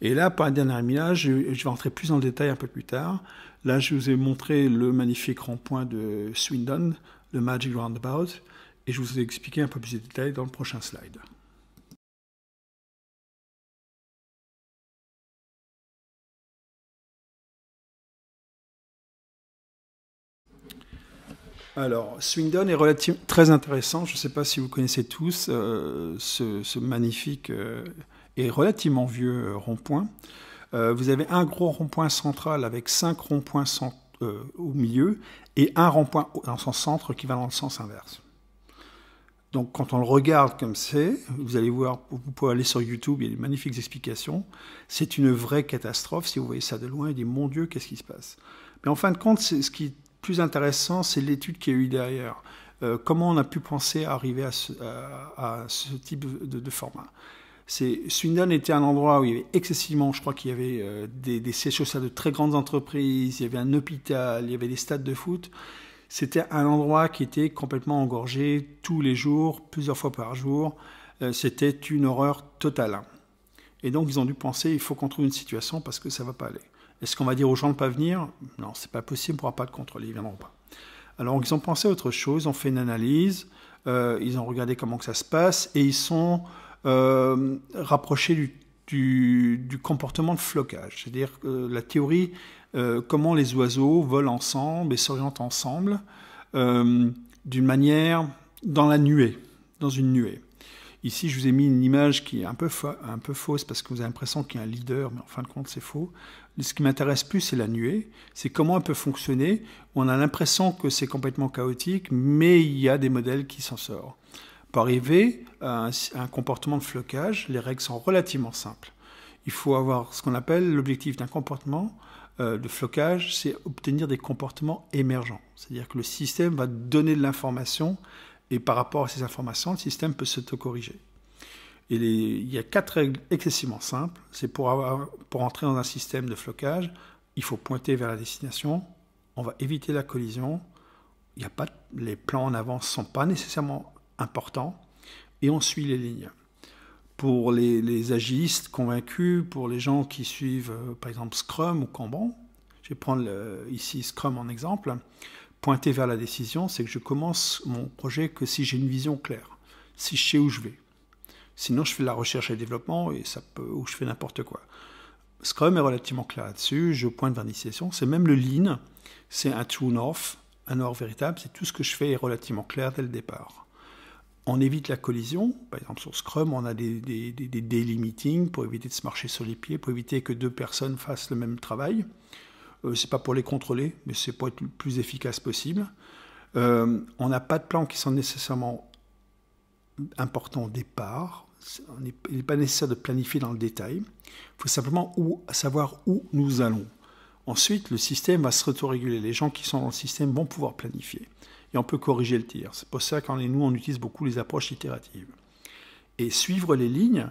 Et là, pour un dernier millage, je, vais rentrer plus dans le détail un peu plus tard. Là, je vous ai montré le magnifique rond-point de
Swindon, le Magic Roundabout, et je vous ai expliqué un peu plus de détails dans le prochain slide. Alors, Swindon est très intéressant. Je ne sais pas si vous connaissez tous euh,
ce, magnifique euh, et relativement vieux euh, rond-point. vous avez un gros rond-point central avec cinq ronds-points au milieu et un rond-point dans son centre qui va dans le sens inverse. Donc, quand on le regarde comme c'est, vous allez voir, vous pouvez aller sur YouTube, il y a des magnifiques explications. C'est une vraie catastrophe. Si vous voyez ça de loin, il dit Mon Dieu, qu'est-ce qui se passe Mais en fin de compte, c'est ce qui plus intéressant, c'est l'étude qu'il y a eu derrière. Euh, comment on a pu penser à arriver à ce, à, ce type de, de format Swindon était un endroit où il y avait excessivement, je crois qu'il y avait euh, des, des sièges de très grandes entreprises, il y avait un hôpital, il y avait des stades de foot. C'était un endroit qui était complètement engorgé tous les jours, plusieurs fois par jour. Euh, c'était une horreur totale. Et donc ils ont dû penser, il faut qu'on trouve une situation parce que ça va pas aller. Est-ce qu'on va dire aux gens de ne pas venir Non, c'est pas possible, on ne pourra pas le contrôler, ils ne viendront pas. Alors ils ont pensé à autre chose, ont fait une analyse, euh, ils ont regardé comment que ça se passe et ils sont euh, rapprochés du, comportement de flocage, c'est-à-dire euh, la théorie comment les oiseaux volent ensemble et s'orientent ensemble d'une manière dans la nuée, dans une nuée. Ici, je vous ai mis une image qui est un peu, un peu fausse parce que vous avez l'impression qu'il y a un leader, mais en fin de compte, c'est faux ce qui m'intéresse plus, c'est la nuée, c'est comment elle peut fonctionner. On a l'impression que c'est complètement chaotique, mais il y a des modèles qui s'en sortent. Pour arriver à un, comportement de flocage, les règles sont relativement simples. Il faut avoir ce qu'on appelle l'objectif d'un comportement, euh, de flocage, c'est obtenir des comportements émergents. C'est-à-dire que le système va donner de l'information et par rapport à ces informations, le système peut s'autocorriger il y a quatre règles excessivement simples. C'est pour, entrer dans un système de flocage, il faut pointer vers la destination, on va éviter la collision, il a pas, les plans en avance ne sont pas nécessairement importants, et on suit les lignes. Pour les, agistes convaincus, pour les gens qui suivent euh, par exemple Scrum ou Kanban, je vais prendre ici Scrum en exemple, pointer vers la décision, c'est que je commence mon projet que si j'ai une vision claire, si je sais où je vais. Sinon, je fais de la recherche et développement et ça peut, ou je fais n'importe quoi. Scrum est relativement clair là-dessus. Je pointe vers l'initiation. C'est même le lean. C'est un true north, un or véritable. C'est tout ce que je fais est relativement clair dès le départ. On évite la collision. Par exemple, sur Scrum, on a des, des, pour éviter de se marcher sur les pieds, pour éviter que deux personnes fassent le même travail. Euh, c'est pas pour les contrôler, mais c'est pour être le plus efficace possible. Euh, on n'a pas de plans qui sont nécessairement importants au départ il n'est pas nécessaire de planifier dans le détail. Il faut simplement où, savoir où nous allons. Ensuite, le système va se réguler. Les gens qui sont dans le système vont pouvoir planifier. Et on peut corriger le tir. C'est pour ça qu'en nous, on utilise beaucoup les approches itératives. Et suivre les lignes,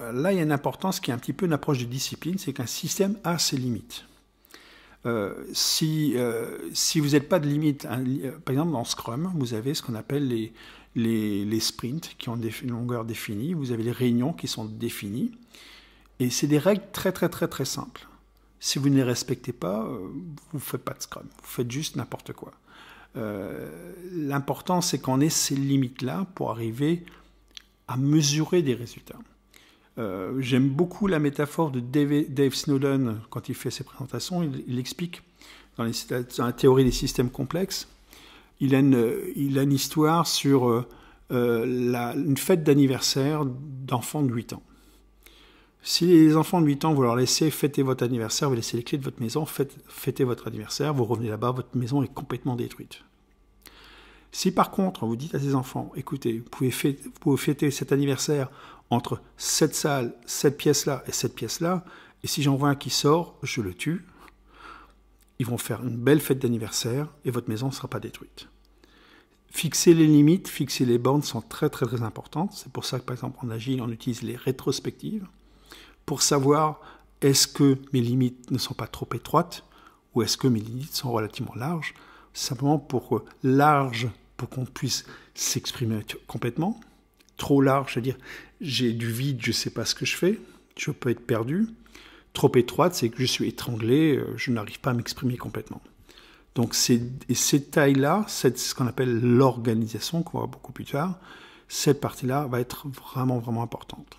euh, là, il y a une importance qui est un petit peu une approche de discipline, c'est qu'un système a ses limites. Euh, si, euh, si vous n'êtes pas de limite, hein, par exemple dans Scrum, vous avez ce qu'on appelle les, les, sprints qui ont une longueur définie, vous avez les réunions qui sont définies. Et c'est des règles très très très très simples. Si vous ne les respectez pas, euh, vous ne faites pas de scrum, vous faites juste n'importe quoi. Euh, l'important, c'est qu'on ait ces limites-là pour arriver à mesurer des résultats. Euh, j'aime beaucoup la métaphore de Dave, Snowden quand il fait ses présentations. Il, il explique dans la théorie des systèmes complexes il a une, a une histoire sur euh, euh, une fête d'anniversaire d'enfants de 8 ans. Si les enfants de 8 ans, vous leur laissez fêter votre anniversaire, vous laissez les clés de votre maison, fêtez votre anniversaire, vous revenez là-bas, votre maison est complètement détruite. Si par contre, vous dites à ces enfants, écoutez, vous pouvez vous pouvez fêter cet anniversaire entre cette salle, cette pièce-là et cette pièce-là, et si j'en vois un qui sort, je le tue, ils vont faire une belle fête d'anniversaire et votre maison ne sera pas détruite. Fixer les limites, fixer les bornes sont très très très importantes. C'est pour ça que par exemple en agile on utilise les rétrospectives pour savoir est-ce que mes limites ne sont pas trop étroites ou est-ce que mes limites sont relativement larges, simplement pour euh, large pour qu'on puisse s'exprimer complètement, trop large, c'est-à-dire j'ai du vide, je ne sais pas ce que je fais, je peux être perdu, trop étroite, c'est que je suis étranglé, euh, je n'arrive pas à m'exprimer complètement. Donc ces, tailles là c'est ce qu'on appelle l'organisation, qu'on voir beaucoup plus tard, cette partie-là va
être vraiment, vraiment importante.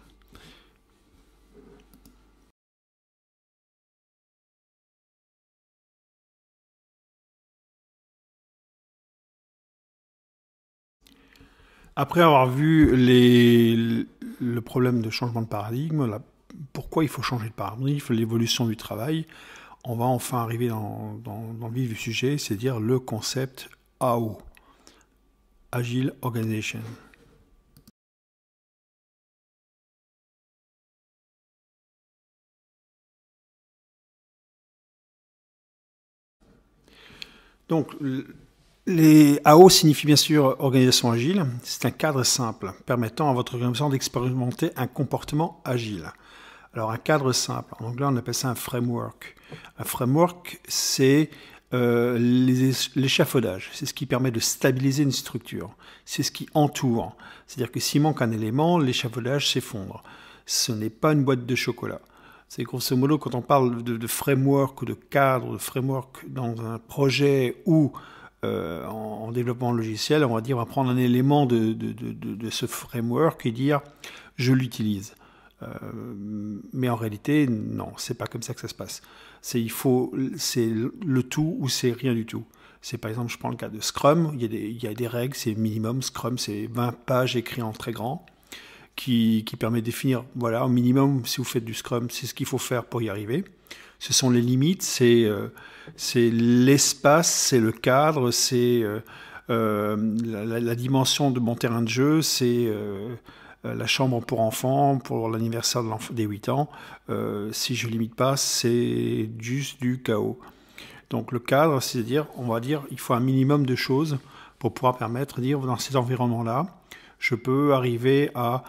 Après avoir vu
le problème de changement de paradigme, la pourquoi il faut changer de paradigme, l'évolution du travail. On va enfin arriver dans, le vif du sujet, c'est-à-dire le concept
AO, Agile Organization. Donc,
les AO signifie bien sûr organisation agile. C'est un cadre simple permettant à votre organisation d'expérimenter un comportement agile. Alors un cadre simple, en anglais on appelle ça un framework. Un framework, c'est euh, l'échafaudage, c'est ce qui permet de stabiliser une structure, c'est ce qui entoure. C'est-à-dire que s'il manque un élément, l'échafaudage s'effondre. Ce n'est pas une boîte de chocolat. C'est grosso modo quand on parle de, framework ou de cadre, de framework dans un projet ou euh, en, développement logiciel, on va dire on va prendre un élément de, de ce framework et dire je l'utilise. Euh, mais en réalité, non, c'est pas comme ça que ça se passe. C'est il faut, c'est le tout ou c'est rien du tout. C'est par exemple, je prends le cas de Scrum, il y a des, il y a des règles, c'est minimum. Scrum, c'est 20 pages écrites en très grand, qui, qui, permet de définir, voilà, au minimum, si vous faites du Scrum, c'est ce qu'il faut faire pour y arriver. Ce sont les limites, c'est euh, c'est l'espace, c'est le cadre, c'est euh, la, la, dimension de mon terrain de jeu, c'est euh, la chambre pour enfants, pour l'anniversaire de des 8 ans, euh, si je limite pas, c'est juste du chaos. Donc le cadre, c'est-à-dire, on va dire, il faut un minimum de choses pour pouvoir permettre dire, dans ces environnements-là, je peux arriver à,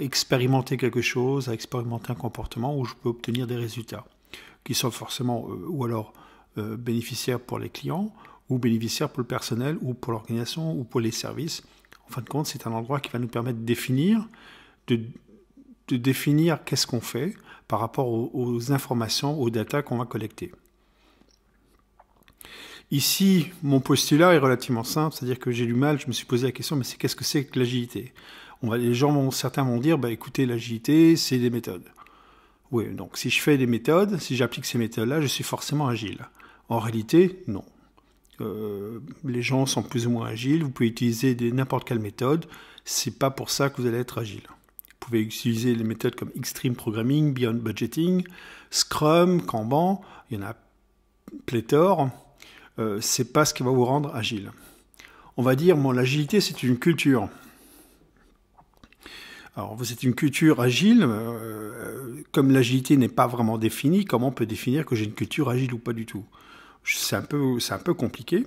expérimenter quelque chose, à expérimenter un comportement où je peux obtenir des résultats qui sont forcément, euh, ou alors bénéficiaires pour les clients, ou bénéficiaires pour le personnel, ou pour l'organisation, ou pour les services. En fin de compte, c'est un endroit qui va nous permettre de définir, de, définir qu'est-ce qu'on fait par rapport aux, informations, aux data qu'on va collecter. Ici, mon postulat est relativement simple, c'est-à-dire que j'ai du mal, je me suis posé la question, mais c'est qu'est-ce que c'est que l'agilité on va, Les gens, vont, certains vont dire, bah, écoutez, l'agilité, c'est des méthodes. Oui, donc si je fais des méthodes, si j'applique ces méthodes-là, je suis forcément agile. En réalité, non les gens sont plus ou moins agiles, vous pouvez utiliser n'importe quelle méthode, c'est pas pour ça que vous allez être agile. Vous pouvez utiliser les méthodes comme Extreme Programming, Beyond Budgeting, Scrum, Kanban, il y en a pléthore, euh, c'est pas ce qui va vous rendre agile. On va dire, bon, l'agilité c'est une culture. Alors, vous êtes une culture agile. Euh, comme l'agilité n'est pas vraiment définie, comment on peut définir que j'ai une culture agile ou pas du tout c'est un peu, compliqué.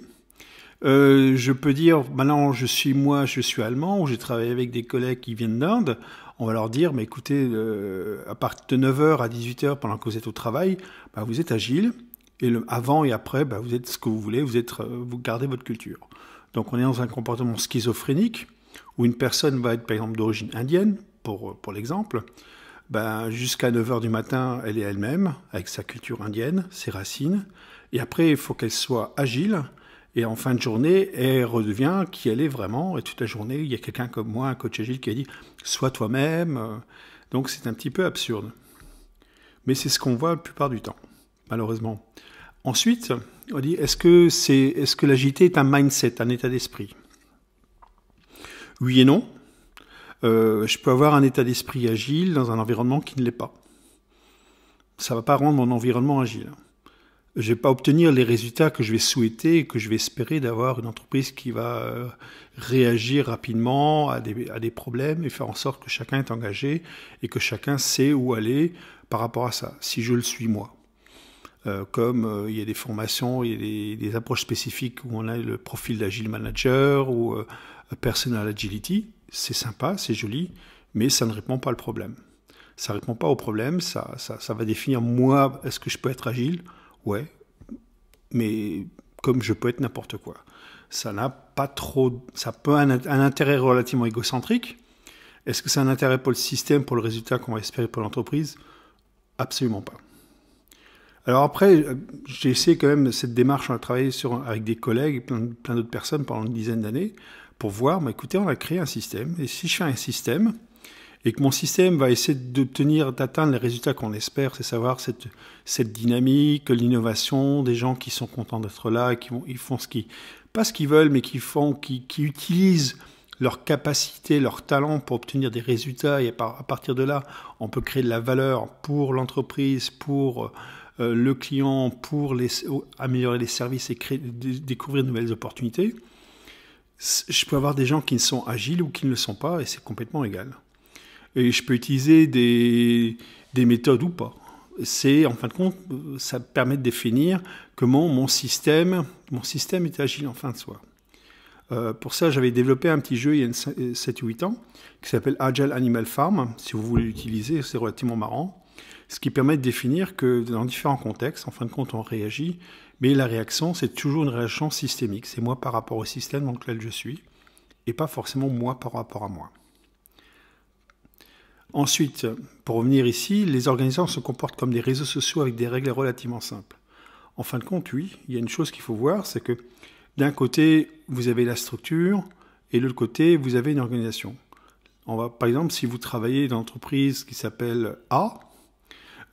Euh, je peux dire, maintenant, je suis moi, je suis allemand, j'ai travaillé avec des collègues qui viennent d'Inde. On va leur dire, mais écoutez, euh, à partir de 9h à 18h, pendant que vous êtes au travail, bah, vous êtes agile. Et avant et après, bah, vous êtes ce que vous voulez, vous, êtes, euh, gardez votre culture. Donc on est dans un comportement schizophrénique, où une personne va être, par exemple, d'origine indienne, pour, pour l'exemple. Bah, jusqu'à 9h du matin, elle est elle-même, avec sa culture indienne, ses racines. Et après, il faut qu'elle soit agile. Et en fin de journée, elle redevient qui elle est vraiment. Et toute la journée, il y a quelqu'un comme moi, un coach agile, qui a dit Sois toi-même. Donc c'est un petit peu absurde. Mais c'est ce qu'on voit la plupart du temps, malheureusement. Ensuite, on dit Est-ce que, c'est, est-ce que l'agilité est un mindset, un état d'esprit Oui et non. Euh, je peux avoir un état d'esprit agile dans un environnement qui ne l'est pas. Ça ne va pas rendre mon environnement agile je vais pas obtenir les résultats que je vais souhaiter et que je vais espérer d'avoir une entreprise qui va euh, réagir rapidement à des, à des, problèmes et faire en sorte que chacun est engagé et que chacun sait où aller par rapport à ça, si je le suis moi. Euh, comme euh, il y a des formations, il y a des, approches spécifiques où on a le profil d'agile manager ou personal agility, c'est sympa, c'est joli, mais ça ne répond pas au problème. Ça ne répond pas au problème, ça, ça, ça va définir moi, est-ce que je peux être agile ouais, mais comme je peux être n'importe quoi. Ça n'a pas trop, ça peut un, un intérêt relativement égocentrique. Est-ce que c'est un intérêt pour le système, pour le résultat qu'on va espérer pour l'entreprise Absolument pas. Alors après, euh, j'ai essayé quand même cette démarche, on a travaillé avec des collègues, plein, plein d'autres personnes pendant une dizaine d'années, pour voir, mais bah, écoutez, on a créé un système, et si je fais un système, et que mon système va essayer d'obtenir, d'atteindre les résultats qu'on espère, c'est savoir cette, cette dynamique, l'innovation, des gens qui sont contents d'être là, qui font ce qu'ils pas ce qu'ils veulent, mais qui font, qui, utilisent leur capacité, leur talent pour obtenir des résultats. Et à partir de là, on peut créer de la valeur pour l'entreprise, pour euh, le client, pour les, améliorer les services et découvrir de nouvelles opportunités. Je peux avoir des gens qui sont agiles ou qui ne le sont pas, et c'est complètement égal et je peux utiliser des, méthodes ou pas. C'est en fin de compte, ça permet de définir comment mon système, mon système est agile en fin de soi. Euh, pour ça, j'avais développé un petit jeu il y a 7-8 ans qui s'appelle Agile Animal Farm. Si vous voulez l'utiliser, c'est relativement marrant. Ce qui permet de définir que dans différents contextes, en fin de compte, on réagit, mais la réaction, c'est toujours une réaction systémique. C'est moi par rapport au système dans lequel je suis et pas forcément moi par rapport à moi. Ensuite, pour revenir ici, les organisations se comportent comme des réseaux sociaux avec des règles relativement simples. En fin de compte, oui, il y a une chose qu'il faut voir, c'est que d'un côté, vous avez la structure, et de l'autre côté, vous avez une organisation. On va, par exemple, si vous travaillez dans une entreprise qui s'appelle A,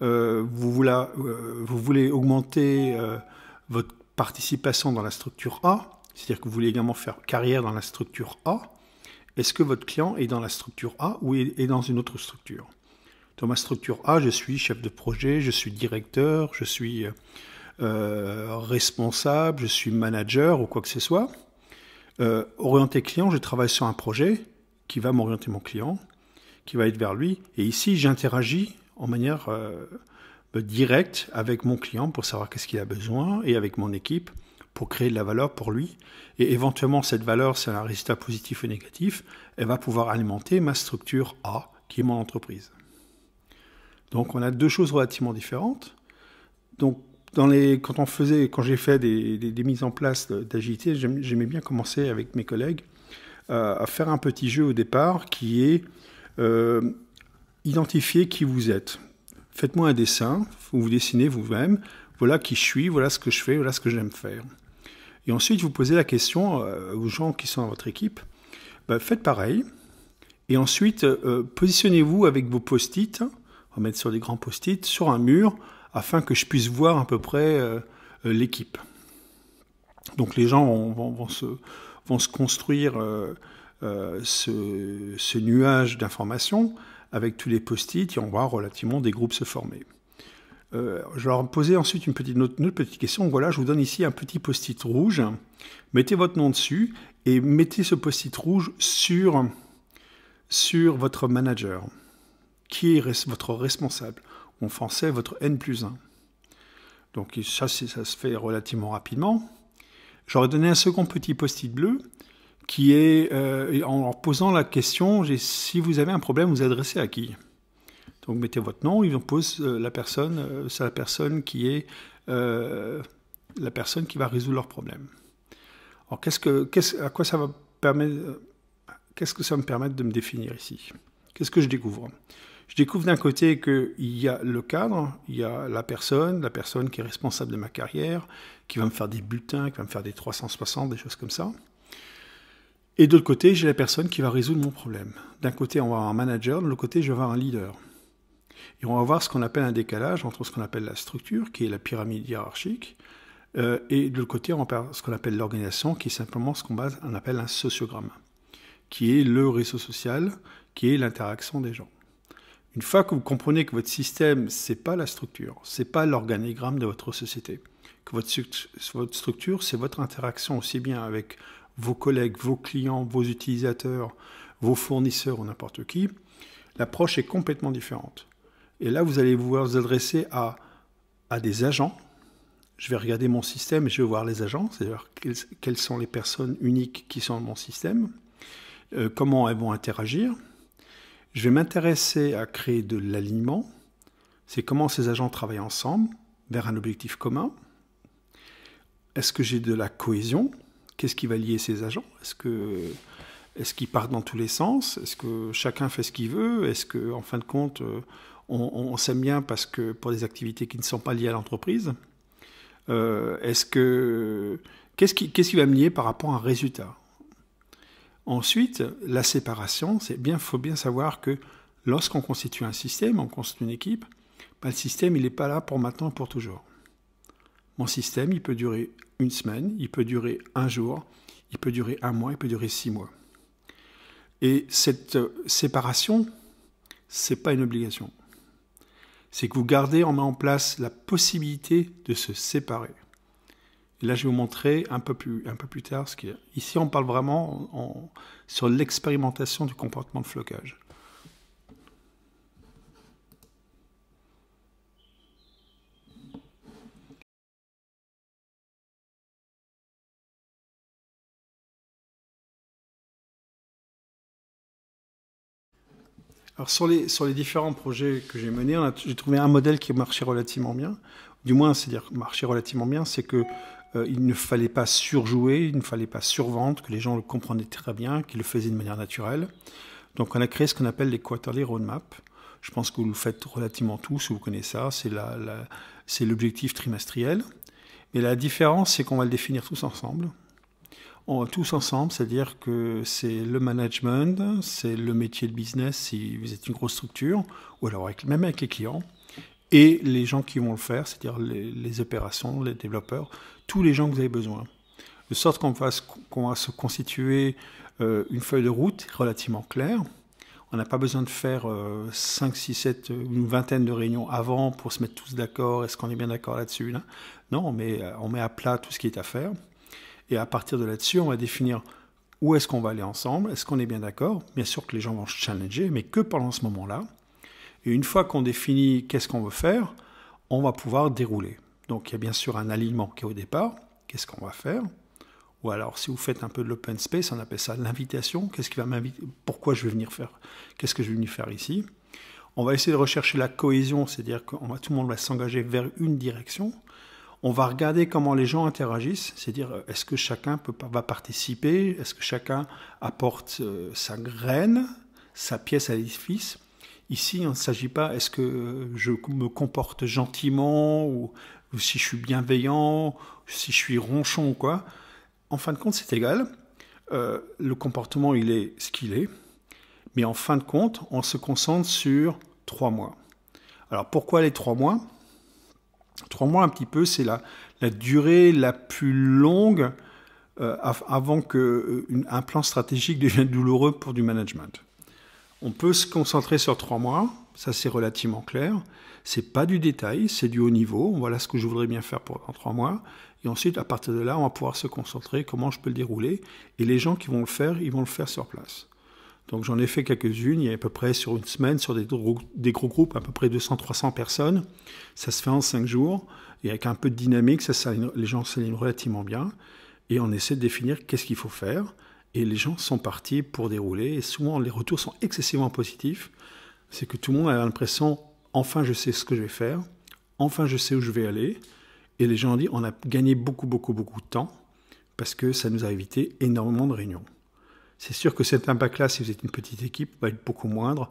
euh, euh, vous, voulez, augmenter euh, votre participation dans la structure A, c'est-à-dire que vous voulez également faire carrière dans la structure A, est-ce que votre client est dans la structure A ou est dans une autre structure Dans ma structure A, je suis chef de projet, je suis directeur, je suis euh, euh, responsable, je suis manager ou quoi que ce soit. Euh, orienté client, je travaille sur un projet qui va m'orienter mon client, qui va être vers lui. Et ici, j'interagis en manière directe avec mon client pour savoir qu'est-ce qu'il a besoin et avec mon équipe pour créer de la valeur pour lui. Et éventuellement, cette valeur, c'est un résultat positif ou négatif, elle va pouvoir alimenter ma structure A, qui est mon entreprise. Donc on a deux choses relativement différentes. Donc dans quand on faisait, quand j'ai fait des, mises en place d'agilité, j'aimais bien commencer avec mes collègues euh, à faire un petit jeu au départ qui est euh, identifier qui vous êtes. Faites-moi un dessin, vous vous dessinez vous-même, voilà qui je suis, voilà ce que je fais, voilà ce que j'aime faire. Et ensuite, vous posez la question euh, aux gens qui sont dans votre équipe, bah, faites pareil. Et ensuite, euh, positionnez-vous avec vos post-it, on va mettre sur des grands post-it, sur un mur, afin que je puisse voir à peu près euh, l'équipe. Donc les gens vont, se, construire ce, nuage d'informations avec tous les post-it et on voit relativement des groupes se former. Euh, je leur posais ensuite une petite, une autre petite question. Voilà, je vous donne ici un petit post-it rouge. Mettez votre nom dessus et mettez ce post-it rouge sur, sur votre manager. Qui est votre responsable En français, votre N plus 1. Donc ça, ça se fait relativement rapidement. J'aurais donné un second petit post-it bleu qui est, euh, en leur posant la question, si vous avez un problème, vous adressez à qui donc mettez votre nom, ils vous posent euh, la personne, c'est euh, la personne qui est euh, la personne qui va résoudre leur problème. Alors qu'est-ce que, à quoi ça va permettre, qu'est-ce que ça me permet de me définir ici Qu'est-ce que je découvre Je découvre d'un côté qu'il y a le cadre, il y a la personne, la personne qui est responsable de ma carrière, qui va me faire des bulletins, qui va me faire des 360, des choses comme ça. Et de l'autre côté, j'ai la personne qui va résoudre mon problème. D'un côté, on va avoir un manager, de l'autre côté, je vais avoir un leader. Et on va voir ce qu'on appelle un décalage entre ce qu'on appelle la structure, qui est la pyramide hiérarchique, euh, et de l'autre côté, on parle ce qu'on appelle l'organisation, qui est simplement ce qu'on on appelle un sociogramme, qui est le réseau social, qui est l'interaction des gens. Une fois que vous comprenez que votre système, ce n'est pas la structure, ce n'est pas l'organigramme de votre société, que votre structure, c'est votre interaction aussi bien avec vos collègues, vos clients, vos utilisateurs, vos fournisseurs ou n'importe qui, l'approche est complètement différente. Et là, vous allez vous adresser à, à des agents. Je vais regarder mon système et je vais voir les agents, c'est-à-dire quelles, sont les personnes uniques qui sont dans mon système, euh, comment elles vont interagir. Je vais m'intéresser à créer de l'alignement, c'est comment ces agents travaillent ensemble vers un objectif commun. Est-ce que j'ai de la cohésion Qu'est-ce qui va lier ces agents Est-ce que est-ce qu'ils partent dans tous les sens Est-ce que chacun fait ce qu'il veut Est-ce que, en fin de compte, euh, on, s'aime bien parce que pour des activités qui ne sont pas liées à l'entreprise. Euh, est-ce que qu'est-ce qui, va me lier par rapport à un résultat Ensuite, la séparation, c'est bien, faut bien savoir que lorsqu'on constitue un système, on constitue une équipe, ben, le système, il n'est pas là pour maintenant, pour toujours. Mon système, il peut durer une semaine, il peut durer un jour, il peut durer un mois, il peut durer six mois. Et cette euh, séparation, c'est pas une obligation c'est que vous gardez en met en place la possibilité de se séparer. Et là, je vais vous montrer un peu plus, un peu plus tard ce qu'il y a. Ici, on parle vraiment sur l'expérimentation du comportement de flocage.
Alors sur les, différents projets que j'ai menés, j'ai trouvé un modèle qui marchait relativement bien.
Du moins, c'est-à-dire marchait relativement bien, c'est que euh, il ne fallait pas surjouer, il ne fallait pas survendre, que les gens le comprenaient très bien, qu'ils le faisaient de manière naturelle. Donc on a créé ce qu'on appelle les quarterly roadmaps. Je pense que vous le faites relativement tous, vous connaissez ça, c'est l'objectif trimestriel. Mais la différence, c'est qu'on va le définir tous ensemble tous ensemble, c'est-à-dire que c'est le management, c'est le métier de business si vous êtes une grosse structure, ou alors avec, même avec les clients, et les gens qui vont le faire, c'est-à-dire les, opérations, les développeurs, tous les gens que vous avez besoin. De sorte qu'on va, se constituer euh, une feuille de route relativement claire. On n'a pas besoin de faire 5, 6, 7, une vingtaine de réunions avant pour se mettre tous d'accord, est-ce qu'on est bien d'accord là-dessus Non, mais on met à plat tout ce qui est à faire. Et à partir de là-dessus, on va définir où est-ce qu'on va aller ensemble, est-ce qu'on est bien d'accord Bien sûr que les gens vont se challenger, mais que pendant ce moment-là. Et une fois qu'on définit qu'est-ce qu'on veut faire, on va pouvoir dérouler. Donc il y a bien sûr un alignement qui est au départ, qu'est-ce qu'on va faire Ou alors si vous faites un peu de l'open space, on appelle ça l'invitation, qu'est-ce qui va m'inviter Pourquoi je vais venir faire Qu'est-ce que je vais venir faire ici On va essayer de rechercher la cohésion, c'est-à-dire que tout le monde va s'engager vers une direction on va regarder comment les gens interagissent, c'est-à-dire euh, est-ce que chacun peut, va participer, est-ce que chacun apporte euh, sa graine, sa pièce à l'édifice. Ici, il ne s'agit pas est-ce que euh, je me comporte gentiment ou, si je suis bienveillant, si je suis ronchon ou quoi. En fin de compte, c'est égal. le comportement, il est ce qu'il est. Mais en fin de compte, on se concentre sur trois mois. Alors pourquoi les trois mois Trois mois, un petit peu, c'est la, durée la plus longue euh, avant qu'un euh, plan stratégique devienne douloureux pour du management. On peut se concentrer sur trois mois, ça c'est relativement clair. C'est pas du détail, c'est du haut niveau. Voilà ce que je voudrais bien faire en trois mois. Et ensuite, à partir de là, on va pouvoir se concentrer comment je peux le dérouler. Et les gens qui vont le faire, ils vont le faire sur place. Donc j'en ai fait quelques-unes, il y a à peu près sur une semaine, sur des gros, groupes, à peu près 200-300 personnes. Ça se fait en 5 jours, et avec un peu de dynamique, les gens s'alignent relativement bien. Et on essaie de définir qu'est-ce qu'il faut faire. Et les gens sont partis pour dérouler, et souvent les retours sont excessivement positifs. C'est que tout le monde a l'impression, enfin je sais ce que je vais faire, enfin je sais où je vais aller. Et les gens ont dit, on a gagné beaucoup, beaucoup, beaucoup de temps, parce que ça nous a évité énormément de réunions. C'est sûr que cet impact-là, si vous êtes une petite équipe, va être beaucoup moindre,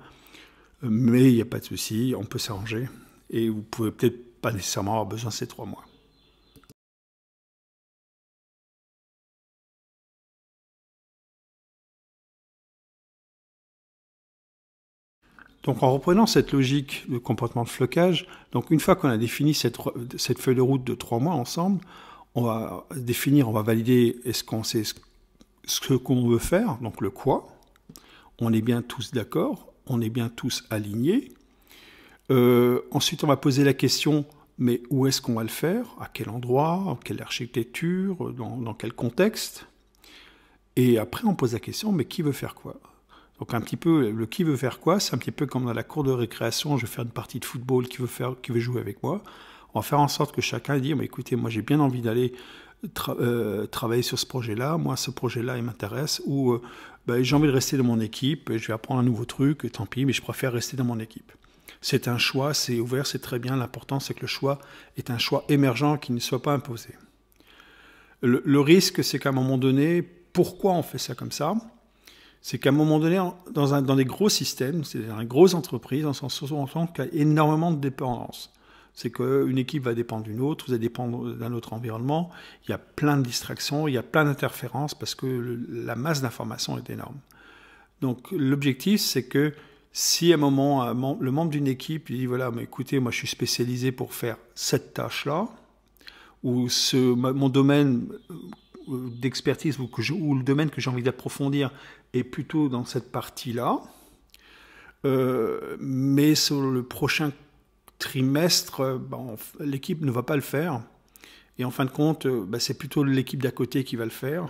mais il n'y a pas de souci, on peut s'arranger et vous pouvez peut-être pas nécessairement
avoir besoin de ces trois mois. Donc en reprenant cette logique de comportement de flocage, donc une fois qu'on a défini cette,
cette, feuille de route de trois mois ensemble, on va définir, on va valider est-ce qu'on sait ce qu'on veut faire, donc le quoi, on est bien tous d'accord, on est bien tous alignés. Euh, ensuite, on va poser la question, mais où est-ce qu'on va le faire À quel endroit quelle architecture dans, quel contexte Et après, on pose la question, mais qui veut faire quoi donc un petit peu, le qui veut faire quoi, c'est un petit peu comme dans la cour de récréation, je vais faire une partie de football, qui veut, faire, qui veut jouer avec moi On va faire en sorte que chacun dise, mais écoutez, moi j'ai bien envie d'aller euh, travailler sur ce projet-là, moi ce projet-là il m'intéresse, ou euh, ben, j'ai envie de rester dans mon équipe, je vais apprendre un nouveau truc, tant pis, mais je préfère rester dans mon équipe. C'est un choix, c'est ouvert, c'est très bien, l'important c'est que le choix est un choix émergent qui ne soit pas imposé. Le, risque c'est qu'à un moment donné, pourquoi on fait ça comme ça c'est qu'à un moment donné, dans, un, des gros systèmes, c'est-à-dire dans des grosses entreprises, on s'en rend compte qu'il y a énormément de dépendance. C'est qu'une équipe va dépendre d'une autre, vous allez dépendre d'un autre environnement. Il y a plein de distractions, il y a plein d'interférences parce que la masse d'informations est énorme. Donc l'objectif, c'est que si à un moment le membre d'une équipe dit voilà, mais écoutez, moi je suis spécialisé pour faire cette tâche-là, ou ce, mon domaine euh, d'expertise ou, le domaine que j'ai envie d'approfondir est plutôt dans cette partie-là, euh, mais sur le prochain trimestre, euh, ben, l'équipe ne va pas le faire. Et en fin de compte, euh, ben, c'est plutôt l'équipe d'à côté qui va le faire.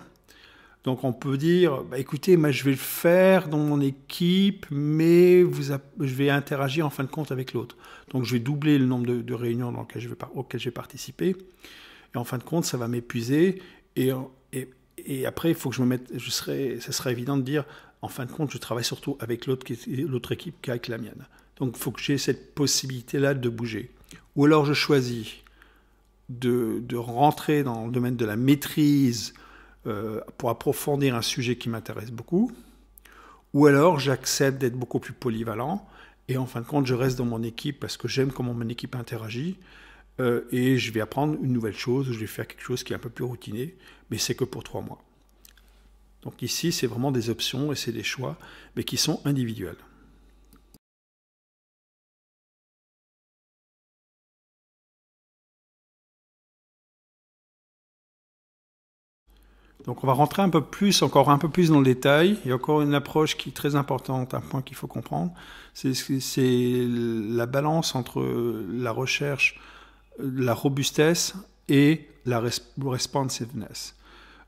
Donc on peut dire, ben, écoutez, je vais le faire dans mon équipe, mais je vais interagir en fin de compte avec l'autre. Donc je vais doubler le nombre de, réunions dans lesquelles je vais, participer. Et en fin de compte, ça va m'épuiser. Et, euh, après, il faut que je me mette, je ça sera évident de dire, en fin de compte, je travaille surtout avec l'autre équipe qu'avec la mienne. Donc il faut que j'ai cette possibilité-là de bouger. Ou alors je choisis de, rentrer dans le domaine de la maîtrise euh, pour approfondir un sujet qui m'intéresse beaucoup. Ou alors j'accepte d'être beaucoup plus polyvalent et en fin de compte je reste dans mon équipe parce que j'aime comment mon équipe interagit. Euh, et je vais apprendre une nouvelle chose, je vais faire quelque chose qui est un peu plus routiné, mais c'est que pour trois mois.
Donc ici, c'est vraiment des options et c'est des choix, mais qui sont individuels. Donc on va rentrer un peu plus, encore un peu plus dans le détail. Il y a encore une approche qui est très importante, un point qu'il faut comprendre,
c'est la balance entre la recherche, la robustesse et la responsiveness.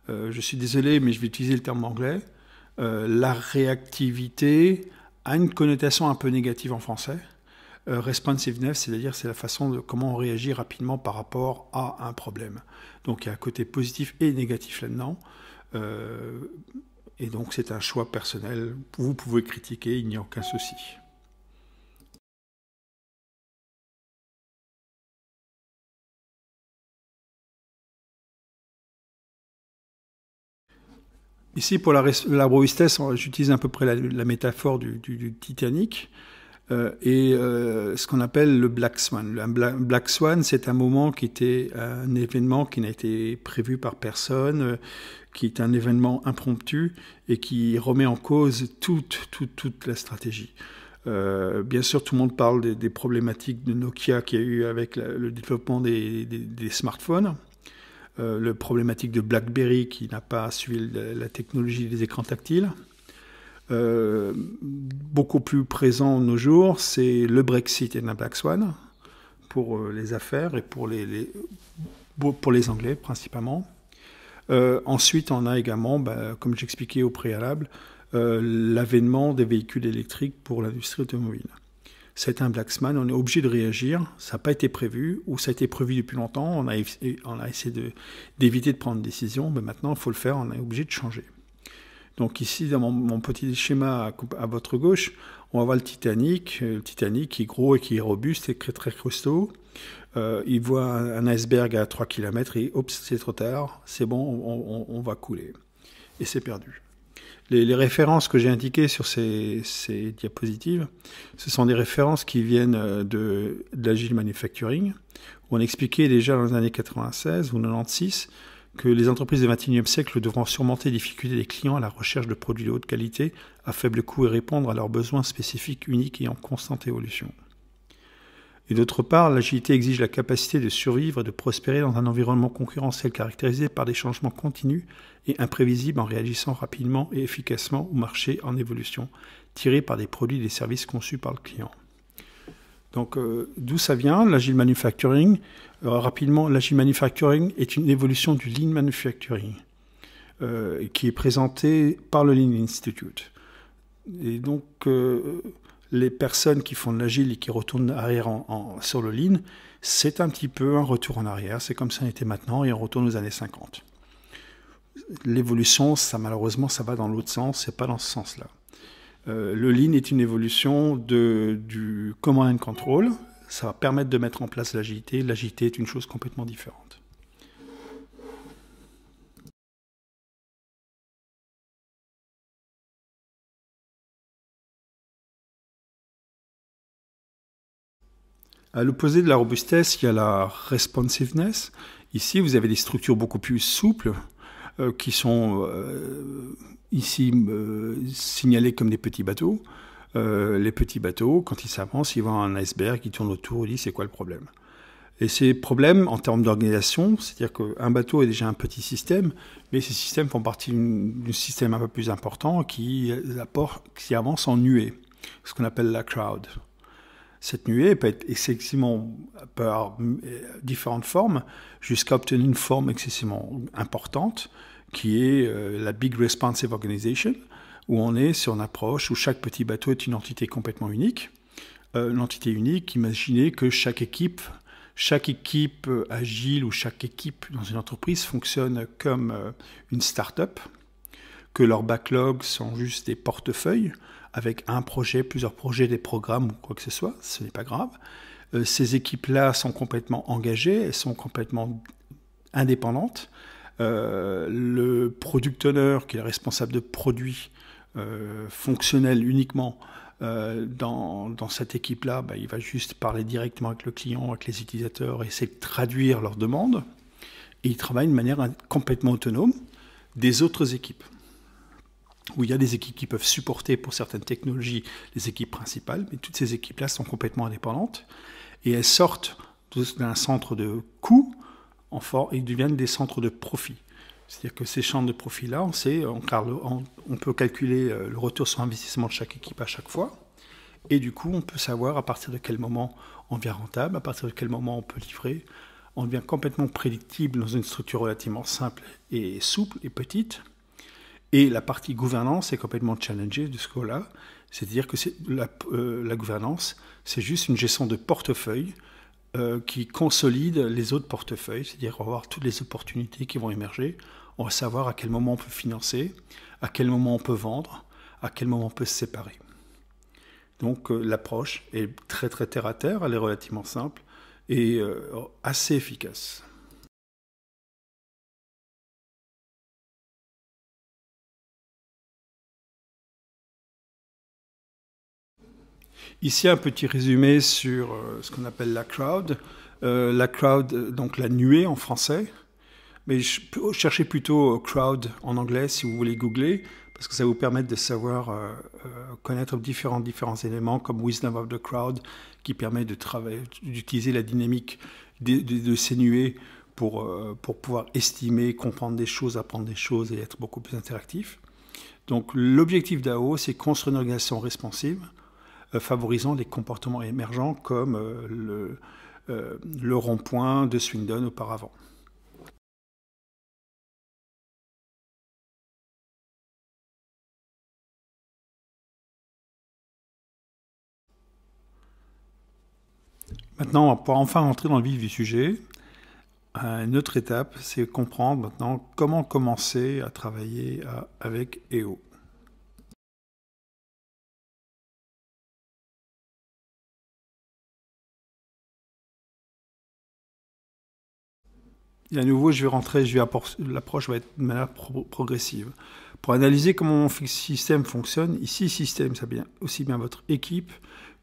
Euh, je suis désolé, mais je vais utiliser le terme anglais. Euh, la réactivité a une connotation un peu négative en français. Euh, responsiveness, c'est-à-dire c'est la façon de comment on réagit rapidement par rapport à un problème. Donc il y a un côté positif et négatif là-dedans.
Euh, et donc c'est un choix personnel. Vous pouvez critiquer, il n'y a aucun souci. Ici, pour la, la robustesse, j'utilise à peu près la, métaphore du Titanic.
Euh, et euh, ce qu'on appelle le Black Swan. Le Black Swan, c'est un moment qui était euh, un événement qui n'a été prévu par personne, qui est un événement impromptu et qui remet en cause toute, toute, la stratégie. bien sûr, tout le monde parle des, problématiques de Nokia qui a eu avec le développement des, smartphones, la le problématique de BlackBerry qui n'a pas suivi la, technologie des écrans tactiles. Euh, beaucoup plus présent de nos jours, c'est le Brexit et la Black Swan pour euh, les affaires et pour les, pour les Anglais principalement. Euh, ensuite, on a également, bah, comme j'expliquais au préalable, l'avènement des véhicules électriques pour l'industrie automobile. C'est un black swan, on est obligé de réagir, ça n'a pas été prévu, ou ça a été prévu depuis longtemps, on a, essayé d'éviter de, prendre une décision, mais maintenant il faut le faire, on est obligé de changer. Donc ici, dans mon, petit schéma à, votre gauche, on va voir le Titanic. Euh, le Titanic qui est gros et qui est robuste et très, très costaud. Euh, il voit un, iceberg à 3 km et hop, c'est trop tard, c'est bon, on, va couler. Et c'est perdu. Les, références que j'ai indiquées sur ces, diapositives, ce sont des références qui viennent euh, de, de l'agile manufacturing. Où on expliquait déjà dans les années 96 ou 96 que les entreprises du XXIe siècle devront surmonter les difficultés des clients à la recherche de produits de haute qualité, à faible coût et répondre à leurs besoins spécifiques, uniques et en constante évolution. Et d'autre part, l'agilité exige la capacité de survivre et de prospérer dans un environnement concurrentiel caractérisé par des changements continus et imprévisibles en réagissant rapidement et efficacement au marché en évolution, tiré par des produits et des services conçus par le client. Donc euh, d'où ça vient, l'agile manufacturing euh, rapidement, l'agile manufacturing est une évolution du lean manufacturing euh, qui est présenté par le Lean Institute. Et donc, euh, les personnes qui font de l'agile et qui retournent arrière sur le lean, c'est un petit peu un retour en arrière. C'est comme ça on était maintenant et on retourne aux années 50. L'évolution, ça malheureusement, ça va dans l'autre sens, c'est pas dans ce sens-là. le lean est une évolution de, du command and control, ça va permettre de mettre en place l'agilité. L'agilité est une
chose complètement différente. À l'opposé de la robustesse, il y a la
responsiveness. Ici, vous avez des structures beaucoup plus souples euh, qui sont euh, ici euh, signalées comme des petits bateaux. Euh, les petits bateaux, quand ils s'avancent, ils voient un iceberg, ils tournent autour, ils disent c'est quoi le problème et ces problèmes en termes d'organisation, c'est-à-dire qu'un bateau est déjà un petit système, mais ces systèmes font partie d'un système un peu plus important qui, apporte, qui avance en nuée, ce qu'on appelle la crowd. Cette nuée peut être excessivement par différentes formes, jusqu'à obtenir une forme excessivement importante, qui est euh, la Big Responsive Organization, où on est sur une approche où chaque petit bateau est une entité complètement unique. Euh, une L'entité unique, imaginez que chaque équipe, chaque équipe euh, agile ou chaque équipe dans une entreprise fonctionne comme euh, une start-up, que leurs backlogs sont juste des portefeuilles avec un projet, plusieurs projets, des programmes ou quoi que ce soit, ce n'est pas grave. ces équipes-là sont complètement engagées, elles sont complètement indépendantes. le product owner, qui est responsable de produits. Euh, fonctionnel uniquement euh, dans, cette équipe-là, bah, il va juste parler directement avec le client, avec les utilisateurs, essayer de traduire leurs demandes. Et il travaille de manière complètement autonome des autres équipes. Où il y a des équipes qui peuvent supporter pour certaines technologies les équipes principales, mais toutes ces équipes-là sont complètement indépendantes. Et elles sortent d'un centre de coût en et deviennent des centres de profit. C'est-à-dire que ces champs de profit-là, on, sait, on, peut calculer euh, le retour sur investissement de chaque équipe à chaque fois. Et du coup, on peut savoir à partir de quel moment on devient rentable, à partir de quel moment on peut livrer. On devient complètement prédictible dans une structure relativement simple et souple et petite. Et la partie gouvernance est complètement challengée de ce côté-là. C'est-à-dire que euh, la, gouvernance, c'est juste une gestion de portefeuille euh, qui consolide les autres portefeuilles. C'est-à-dire avoir voir toutes les opportunités qui vont émerger on va savoir à quel moment on peut financer, à quel moment on peut vendre, à quel moment on peut se séparer. Donc
euh, l'approche est très très terre à terre, elle est relativement simple et euh, assez
efficace.
Ici un petit résumé sur euh, ce qu'on appelle la crowd. la crowd,
donc la nuée en français, mais cherchez plutôt euh, crowd en anglais si vous voulez googler, parce que ça vous permet de savoir euh, euh, connaître différents, différents éléments comme Wisdom of the Crowd, qui permet de travailler, d'utiliser la dynamique de, ces nuées pour, pour pouvoir estimer, comprendre des choses, apprendre des choses et être beaucoup plus interactif. Donc l'objectif d'AO, c'est construire une organisation responsive,
favorisant les comportements émergents comme le, le rond-point de
Swindon auparavant. Maintenant, on va pouvoir enfin rentrer dans le vif du sujet.
Euh, une autre étape, c'est comprendre maintenant comment commencer à travailler
euh, avec EO. Et à nouveau, je vais rentrer, l'approche va être de manière progressive.
Pour analyser comment mon système fonctionne, ici, système, ça bien aussi bien votre équipe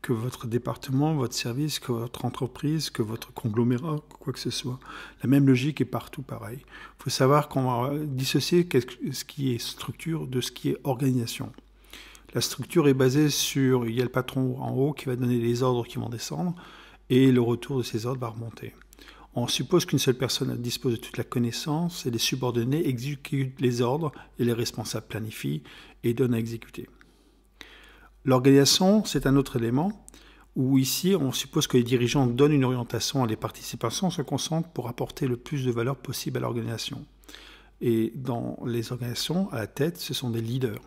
que votre département, votre service, que votre entreprise, que votre conglomérat, quoi que ce soit. La même logique est partout pareil. Il faut savoir qu'on va dissocier ce qui est structure de ce qui est organisation. La structure est basée sur, il y a le patron en haut qui va donner les ordres qui vont descendre, et le retour de ces ordres va remonter. On suppose qu'une seule personne dispose de toute la connaissance et les subordonnés exécutent les ordres et les responsables planifient et donnent à exécuter. L'organisation, c'est un autre élément où ici, on suppose que les dirigeants donnent une orientation et les participants se concentrent pour apporter le plus de valeur possible à l'organisation. Et dans les organisations, à la tête, ce sont des leaders.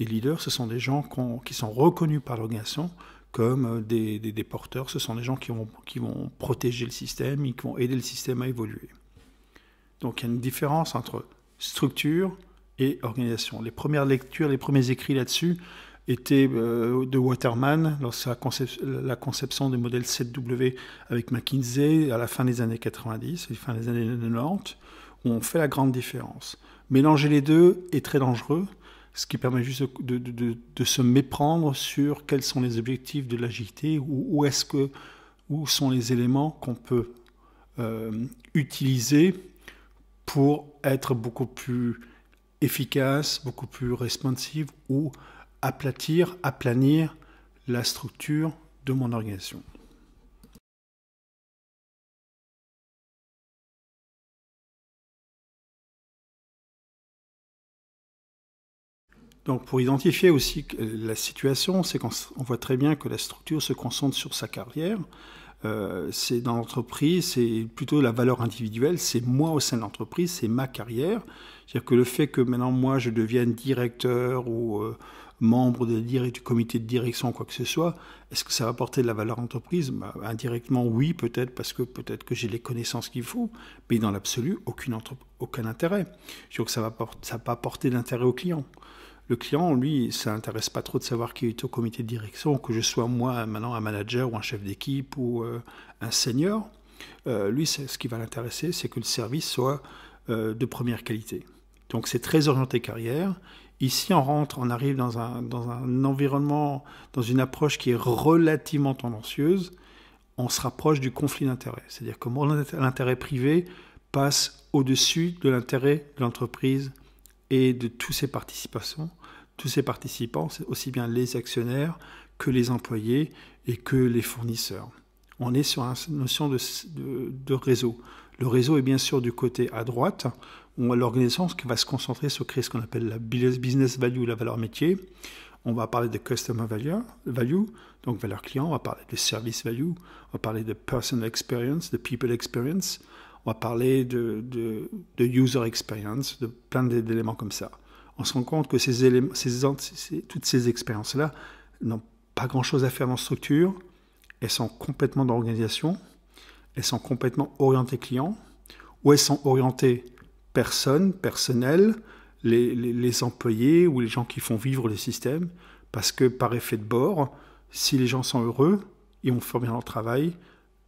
Les leaders, ce sont des gens qui sont reconnus par l'organisation comme euh, des, porteurs, ce sont des gens qui vont, qui vont protéger le système et qui vont aider le système à évoluer. Donc il y a une différence entre structure et organisation. Les premières lectures, les premiers écrits là-dessus, était euh, de Waterman, lors sa la conception des modèles 7W avec McKinsey à la fin des années 90 et fin des années 90, où on fait la grande différence. Mélanger les deux est très dangereux, ce qui permet juste de, de, se méprendre sur quels sont les objectifs de l'agilité, ou où, est-ce que où sont les éléments qu'on peut euh, utiliser pour être beaucoup plus efficace, beaucoup plus responsive ou aplatir, aplanir la structure
de mon organisation. Donc pour identifier aussi euh, la situation, c'est qu'on voit très bien que la
structure se concentre sur sa carrière. Euh, c'est dans l'entreprise, c'est plutôt la valeur individuelle, c'est moi au sein de l'entreprise, c'est ma carrière. C'est-à-dire que le fait que maintenant moi je devienne directeur ou... Euh, membre de, du comité de direction, quoi que ce soit, est-ce que ça va porter de la valeur entreprise bah, Indirectement, oui, peut-être, parce que peut-être que j'ai les connaissances qu'il faut, mais dans l'absolu, aucun intérêt. Je trouve que ça ne va, ça pas porter d'intérêt au client. Le client, lui, ça n'intéresse pas trop de savoir qui est au comité de direction, que je sois moi maintenant un manager ou un chef d'équipe ou euh, un senior. Euh, lui, ce qui va l'intéresser, c'est que le service soit euh, de première qualité. Donc c'est très orienté carrière, Ici, on rentre, on arrive dans un, environnement, dans une approche qui est relativement tendancieuse. On se rapproche du conflit d'intérêts. C'est-à-dire que l'intérêt privé passe au-dessus de l'intérêt de l'entreprise et de tous ses participations, tous ses participants, aussi bien les actionnaires que les employés et que les fournisseurs. On est sur une notion de réseau. Le réseau est bien sûr du côté à droite, on l'organisation qui va se concentrer sur créer ce qu'on appelle la business value, la valeur métier. On va parler de customer value, value, donc valeur client. On va parler de service value. On va parler de personal experience, de people experience. On va parler de, de, user experience, de plein d'éléments comme ça. On se rend compte que ces toutes ces expériences-là n'ont pas grand-chose à faire dans structure. Elles sont complètement dans l'organisation. Elles sont complètement orientées client. Ou elles sont orientées personnes, personnel, les, employés ou les gens qui font vivre le système, parce que par effet de bord, si les gens sont heureux, ils vont faire bien leur travail,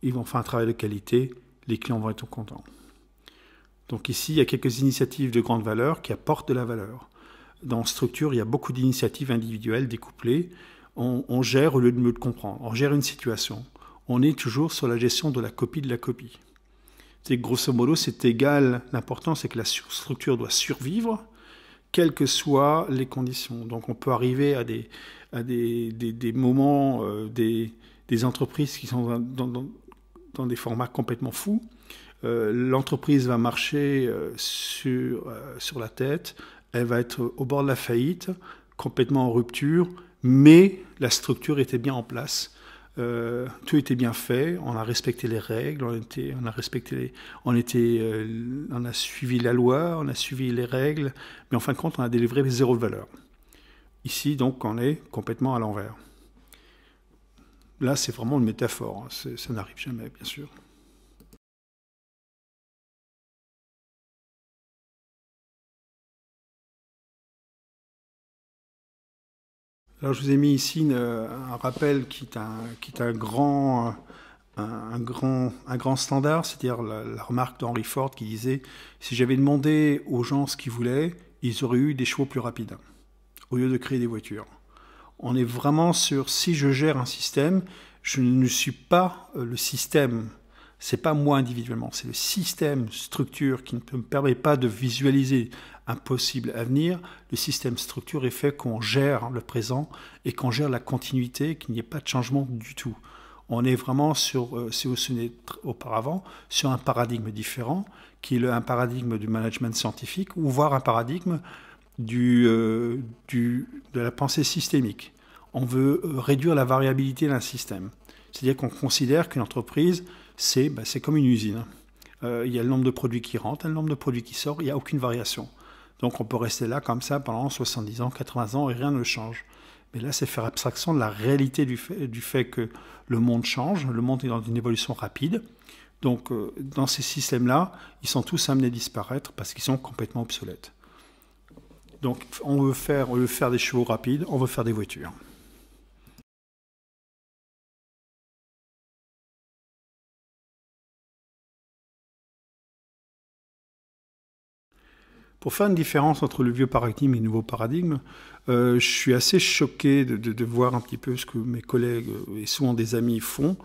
ils vont faire un travail de qualité, les clients vont être contents. Donc ici, il y a quelques initiatives de grande valeur qui apportent de la valeur. Dans Structure, il y a beaucoup d'initiatives individuelles découplées. On, on gère au lieu de mieux comprendre. On gère une situation. On est toujours sur la gestion de la copie de la copie. C'est grosso modo, c'est égal. L'important, c'est que la structure doit survivre, quelles que soient les conditions. Donc, on peut arriver à des, des, moments, euh, des, entreprises qui sont dans, des formats complètement fous. Euh, l'entreprise va marcher euh, sur, sur la tête, elle va être au bord de la faillite, complètement en rupture, mais la structure était bien en place euh, tout était bien fait, on a respecté les règles, on, a, respecté euh, on, a suivi la loi, on a suivi les règles, mais en fin de compte, on a délivré les zéro valeur. Ici, donc, on est complètement à l'envers.
Là, c'est vraiment une métaphore, hein, ça n'arrive jamais, bien sûr. Alors je vous ai mis ici euh, un rappel qui est
un, qui un grand... Euh, un, grand, un grand standard, c'est-à-dire la, remarque d'Henry Ford qui disait Si j'avais demandé aux gens ce qu'ils voulaient, ils auraient eu des chevaux plus rapides, au lieu de créer des voitures. On est vraiment sur si je gère un système, je ne suis pas euh, le système. C'est pas moi individuellement, c'est le système, structure qui ne me permet pas de visualiser impossible à venir, le système structure est fait qu'on gère le présent et qu'on gère la continuité, qu'il n'y ait pas de changement du tout. On est vraiment sur, euh, si vous vous souvenez auparavant, sur un paradigme différent, qui est un paradigme du management scientifique, ou voire un paradigme euh, de la pensée systémique. On veut euh, réduire la variabilité d'un système. C'est-à-dire qu'on considère qu'une entreprise, c'est bah, comme une usine. il y a le nombre de produits qui rentrent, le nombre de produits qui sortent, il n'y a aucune variation. Donc on peut rester là comme ça pendant 70 ans, 80 ans et rien ne change. Mais là, c'est faire abstraction de la réalité du fait, que le monde change, le monde est dans une évolution rapide. Donc euh, dans ces systèmes-là, ils sont tous amenés à disparaître parce qu'ils sont complètement obsolètes. Donc
on veut faire, on veut faire des chevaux rapides, on veut faire des voitures. Pour faire une différence entre le vieux paradigme et le nouveau
paradigme, euh, je suis assez choqué de, voir un petit peu ce que mes collègues euh, et souvent des amis font.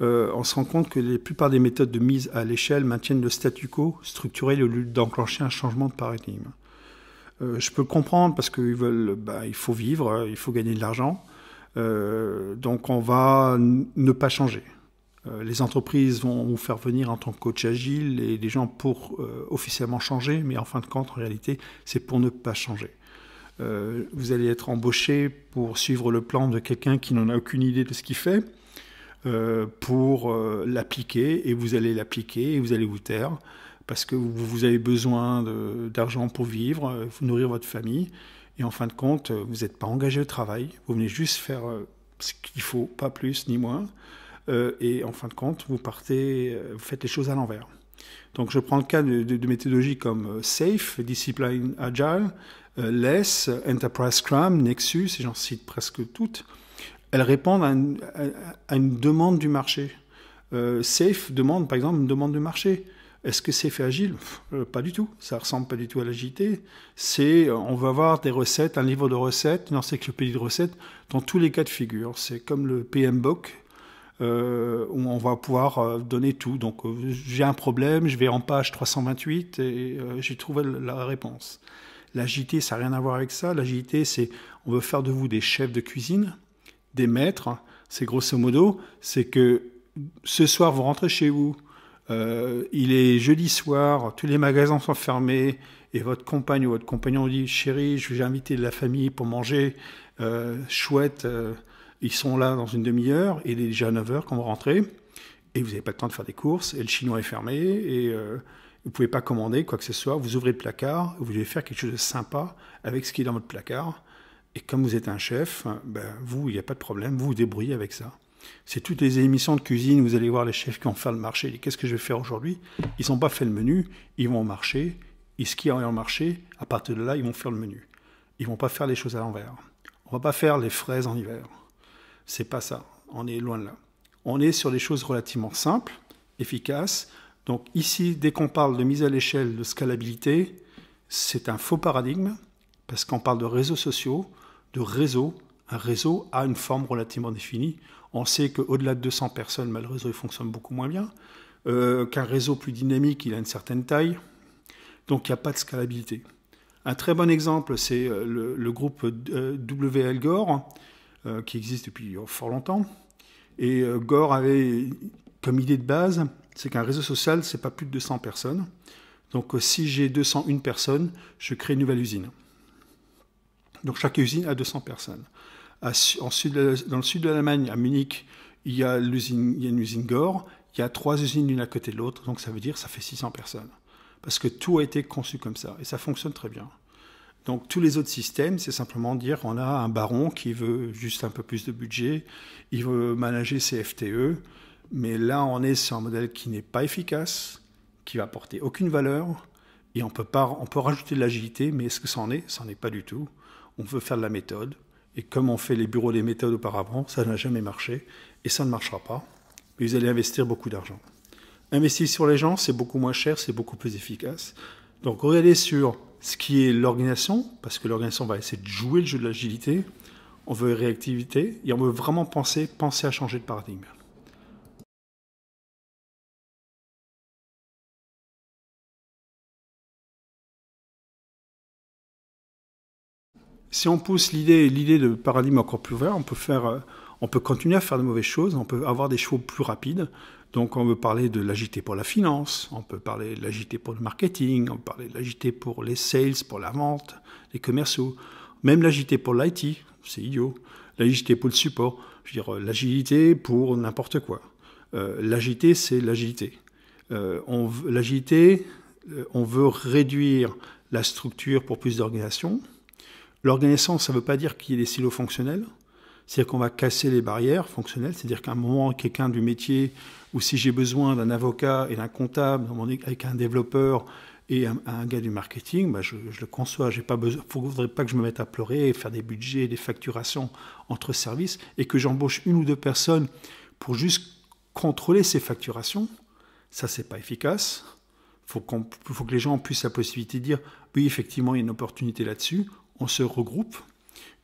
Euh, on se rend compte que la plupart des méthodes de mise à l'échelle maintiennent le statu quo structurel au lieu d'enclencher un changement de paradigme. je peux le comprendre parce qu'ils veulent, bah, il faut vivre, il faut gagner de l'argent, donc on va ne pas changer. Euh, les entreprises vont vous faire venir en tant que coach agile et des gens pour euh, officiellement changer, mais en fin de compte, en réalité, c'est pour ne pas changer. Euh, vous allez être embauché pour suivre le plan de quelqu'un qui n'en a aucune idée de ce qu'il fait, pour l'appliquer, et vous allez l'appliquer, et vous allez vous taire, parce que vous, vous avez besoin d'argent pour vivre, pour nourrir votre famille, et en fin de compte, vous n'êtes pas engagé au travail, vous venez juste faire ce qu'il faut, pas plus ni moins. Euh, et en fin de compte, vous partez, euh, vous faites les choses à l'envers. Donc je prends le cas de, de, méthodologies comme euh, SAFE, Discipline Agile, euh, LESS, Enterprise Scrum, Nexus, et j'en cite presque toutes, elles répondent à une, demande du marché. SAFE demande par exemple une demande de marché. Est-ce que c'est fait agile Pas du tout. Ça ressemble pas du tout à l'agilité. C'est, on va avoir des recettes, un livre de recettes, une encyclopédie de recettes dans tous les cas de figure. C'est comme le PMBOK, euh, on va pouvoir euh, donner tout. Donc euh, j'ai un problème, je vais en page 328 et j'ai trouvé la réponse. L'agilité, ça n'a rien à voir avec ça. L'agilité, c'est on veut faire de vous des chefs de cuisine, des maîtres. C'est grosso modo, c'est que ce soir, vous rentrez chez vous, il est jeudi soir, tous les magasins sont fermés, et votre compagne ou votre compagnon dit Chérie, je vais inviter de la famille pour manger, chouette, ils sont là dans une demi-heure, et il est déjà 9h quand vous rentrez, et vous n'avez pas le temps de faire des courses, et le chinois est fermé, et euh, vous ne pouvez pas commander quoi que ce soit. Vous ouvrez le placard, vous devez faire quelque chose de sympa avec ce qui est dans votre placard. Et comme vous êtes un chef, ben, vous, il n'y a pas de problème, vous vous débrouillez avec ça. C'est toutes les émissions de cuisine, vous allez voir les chefs qui vont faire le marché, qu'est-ce que je vais faire aujourd'hui Ils n'ont pas fait le menu, ils vont au marché, ils est en marché, à partir de là, ils vont faire le menu. Ils ne vont pas faire les choses à l'envers. On va pas faire les fraises en hiver. C'est pas ça. On est loin de là. On est sur des choses relativement simples, efficaces. Donc ici, dès qu'on parle de mise à l'échelle de scalabilité, c'est un faux paradigme parce qu'on parle de réseaux sociaux, de réseaux. Un réseau a une forme relativement définie. On sait qu'au-delà de 200 personnes, bah, le réseau fonctionne beaucoup moins bien. Euh, qu'un réseau plus dynamique, il a une certaine taille. Donc il n'y a pas de scalabilité. Un très bon exemple, c'est euh, le, le, groupe euh, WL Gore euh, qui existe depuis fort longtemps. Et euh, Gore avait comme idée de base, c'est qu'un réseau social, c'est pas plus de 200 personnes. Donc euh, si j'ai 201 personnes, je crée une nouvelle usine. Donc chaque usine a 200 personnes. sud dans le sud de l'Allemagne, à Munich, il y, a il y a une usine Gore. Il y a trois usines l'une à côté de l'autre. Donc ça veut dire que ça fait 600 personnes. Parce que tout a été conçu comme ça. Et ça fonctionne très bien. Donc tous les autres systèmes, c'est simplement dire on a un baron qui veut juste un peu plus de budget, il veut manager ses FTE, mais là on est sur un modèle qui n'est pas efficace, qui va apporter aucune valeur, et on peut, pas, on peut rajouter de l'agilité, mais est-ce que ça en est Ça n'est pas du tout. On veut faire de la méthode, et comme on fait les bureaux des méthodes auparavant, ça n'a jamais marché, et ça ne marchera pas, mais vous allez investir beaucoup d'argent. Investir sur les gens, c'est beaucoup moins cher, c'est beaucoup plus efficace. Donc regardez sur ce qui est l'organisation, parce que l'organisation va
essayer de jouer le jeu de l'agilité, on veut réactivité, et on veut vraiment penser, penser à changer
de paradigme. Si on pousse l'idée, l'idée de paradigme encore plus ouvert, on peut faire, euh, on peut continuer à faire de mauvaises
choses, on peut avoir des chevaux plus rapides, donc on veut parler de l'agité pour la finance, on peut parler de l'agité pour le marketing, on peut parler de l'agité pour les sales, pour la vente, les commerciaux, même l'agité pour l'IT, c'est idiot, l'agité pour le support, je veux dire l'agilité pour n'importe quoi. Euh, l'agité, c'est l'agilité. Euh, l'agilité, euh, on veut réduire la structure pour plus d'organisation. L'organisation, ça ne veut pas dire qu'il y ait des silos fonctionnels. C'est-à-dire qu'on va casser les barrières fonctionnelles, c'est-à-dire qu'à un moment, quelqu'un du métier, ou si j'ai besoin d'un avocat et d'un comptable, avec un développeur et un, gars du marketing, bah, je, le conçois. Il ne faudrait pas que je me mette à pleurer faire des budgets, des facturations entre services, et que j'embauche une ou deux personnes pour juste contrôler ces facturations. Ça, c'est pas efficace. Il faut, faut que les gens puissent la possibilité de dire, oui, effectivement, il y a une opportunité là-dessus. On se regroupe,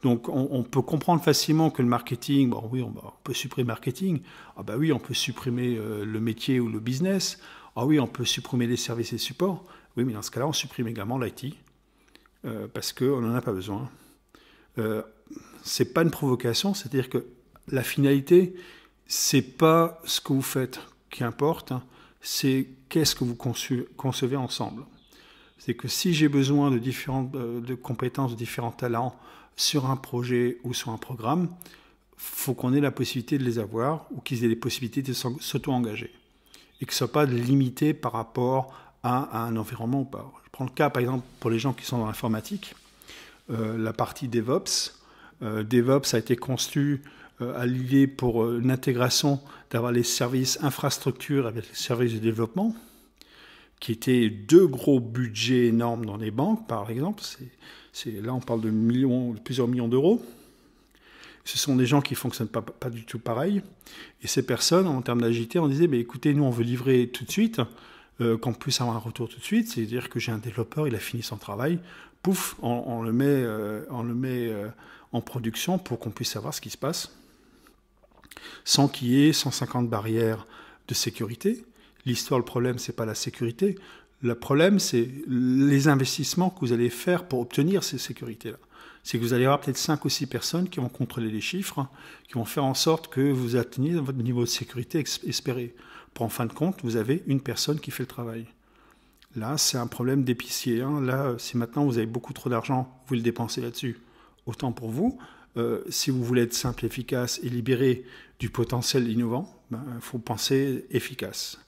donc on, peut comprendre facilement que le marketing, bon oui, on, bah, peut supprimer le marketing, ah, bah oui, on peut supprimer euh, le métier ou le business, ah oui, on peut supprimer les services et supports, oui, mais dans ce cas-là, on supprime également l'IT, euh, parce qu'on n'en a pas besoin. Euh, c'est pas une provocation, c'est-à-dire que la finalité, c'est pas ce que vous faites qui importe, hein. c'est qu'est-ce que vous concevez ensemble. C'est que si j'ai besoin de différentes euh, de compétences, de différents talents, sur un projet ou sur un programme, faut qu'on ait la possibilité de les avoir ou qu'ils aient les possibilités de s'auto-engager et que ce soit pas limité par rapport à, un environnement ou pas. Je prends le cas par exemple pour les gens qui sont dans l'informatique, euh, la partie DevOps. Euh, DevOps a été conçu à euh, l'idée pour l'intégration d'avoir les services infrastructure avec les services de développement qui étaient deux gros budgets énormes dans les banques, par exemple là, on parle de, millions, plusieurs millions d'euros. Ce sont des gens qui fonctionnent pas, du tout pareil. Et ces personnes, en termes d'agité, on disait, mais écoutez, nous, on veut livrer tout de suite, euh, qu'on puisse avoir un retour tout de suite. C'est-à-dire que j'ai un développeur, il a fini son travail, pouf, on, le met, on le met euh, euh, en production pour qu'on puisse savoir ce qui se passe, sans qu'il y ait 150 barrières de sécurité. L'histoire, le problème, c'est pas la sécurité. Le problème, c'est les investissements que vous allez faire pour obtenir ces sécurités-là. C'est que vous allez avoir peut-être 5 ou 6 personnes qui vont contrôler les chiffres, qui vont faire en sorte que vous atteigniez votre niveau de sécurité espéré. Pour en fin de compte, vous avez une personne qui fait le travail. Là, c'est un problème d'épicier. Hein. Là, si maintenant vous avez beaucoup trop d'argent, vous le dépensez là-dessus. Autant pour vous. Euh, si vous voulez être simple, efficace et libéré du potentiel innovant, il ben, faut penser efficace.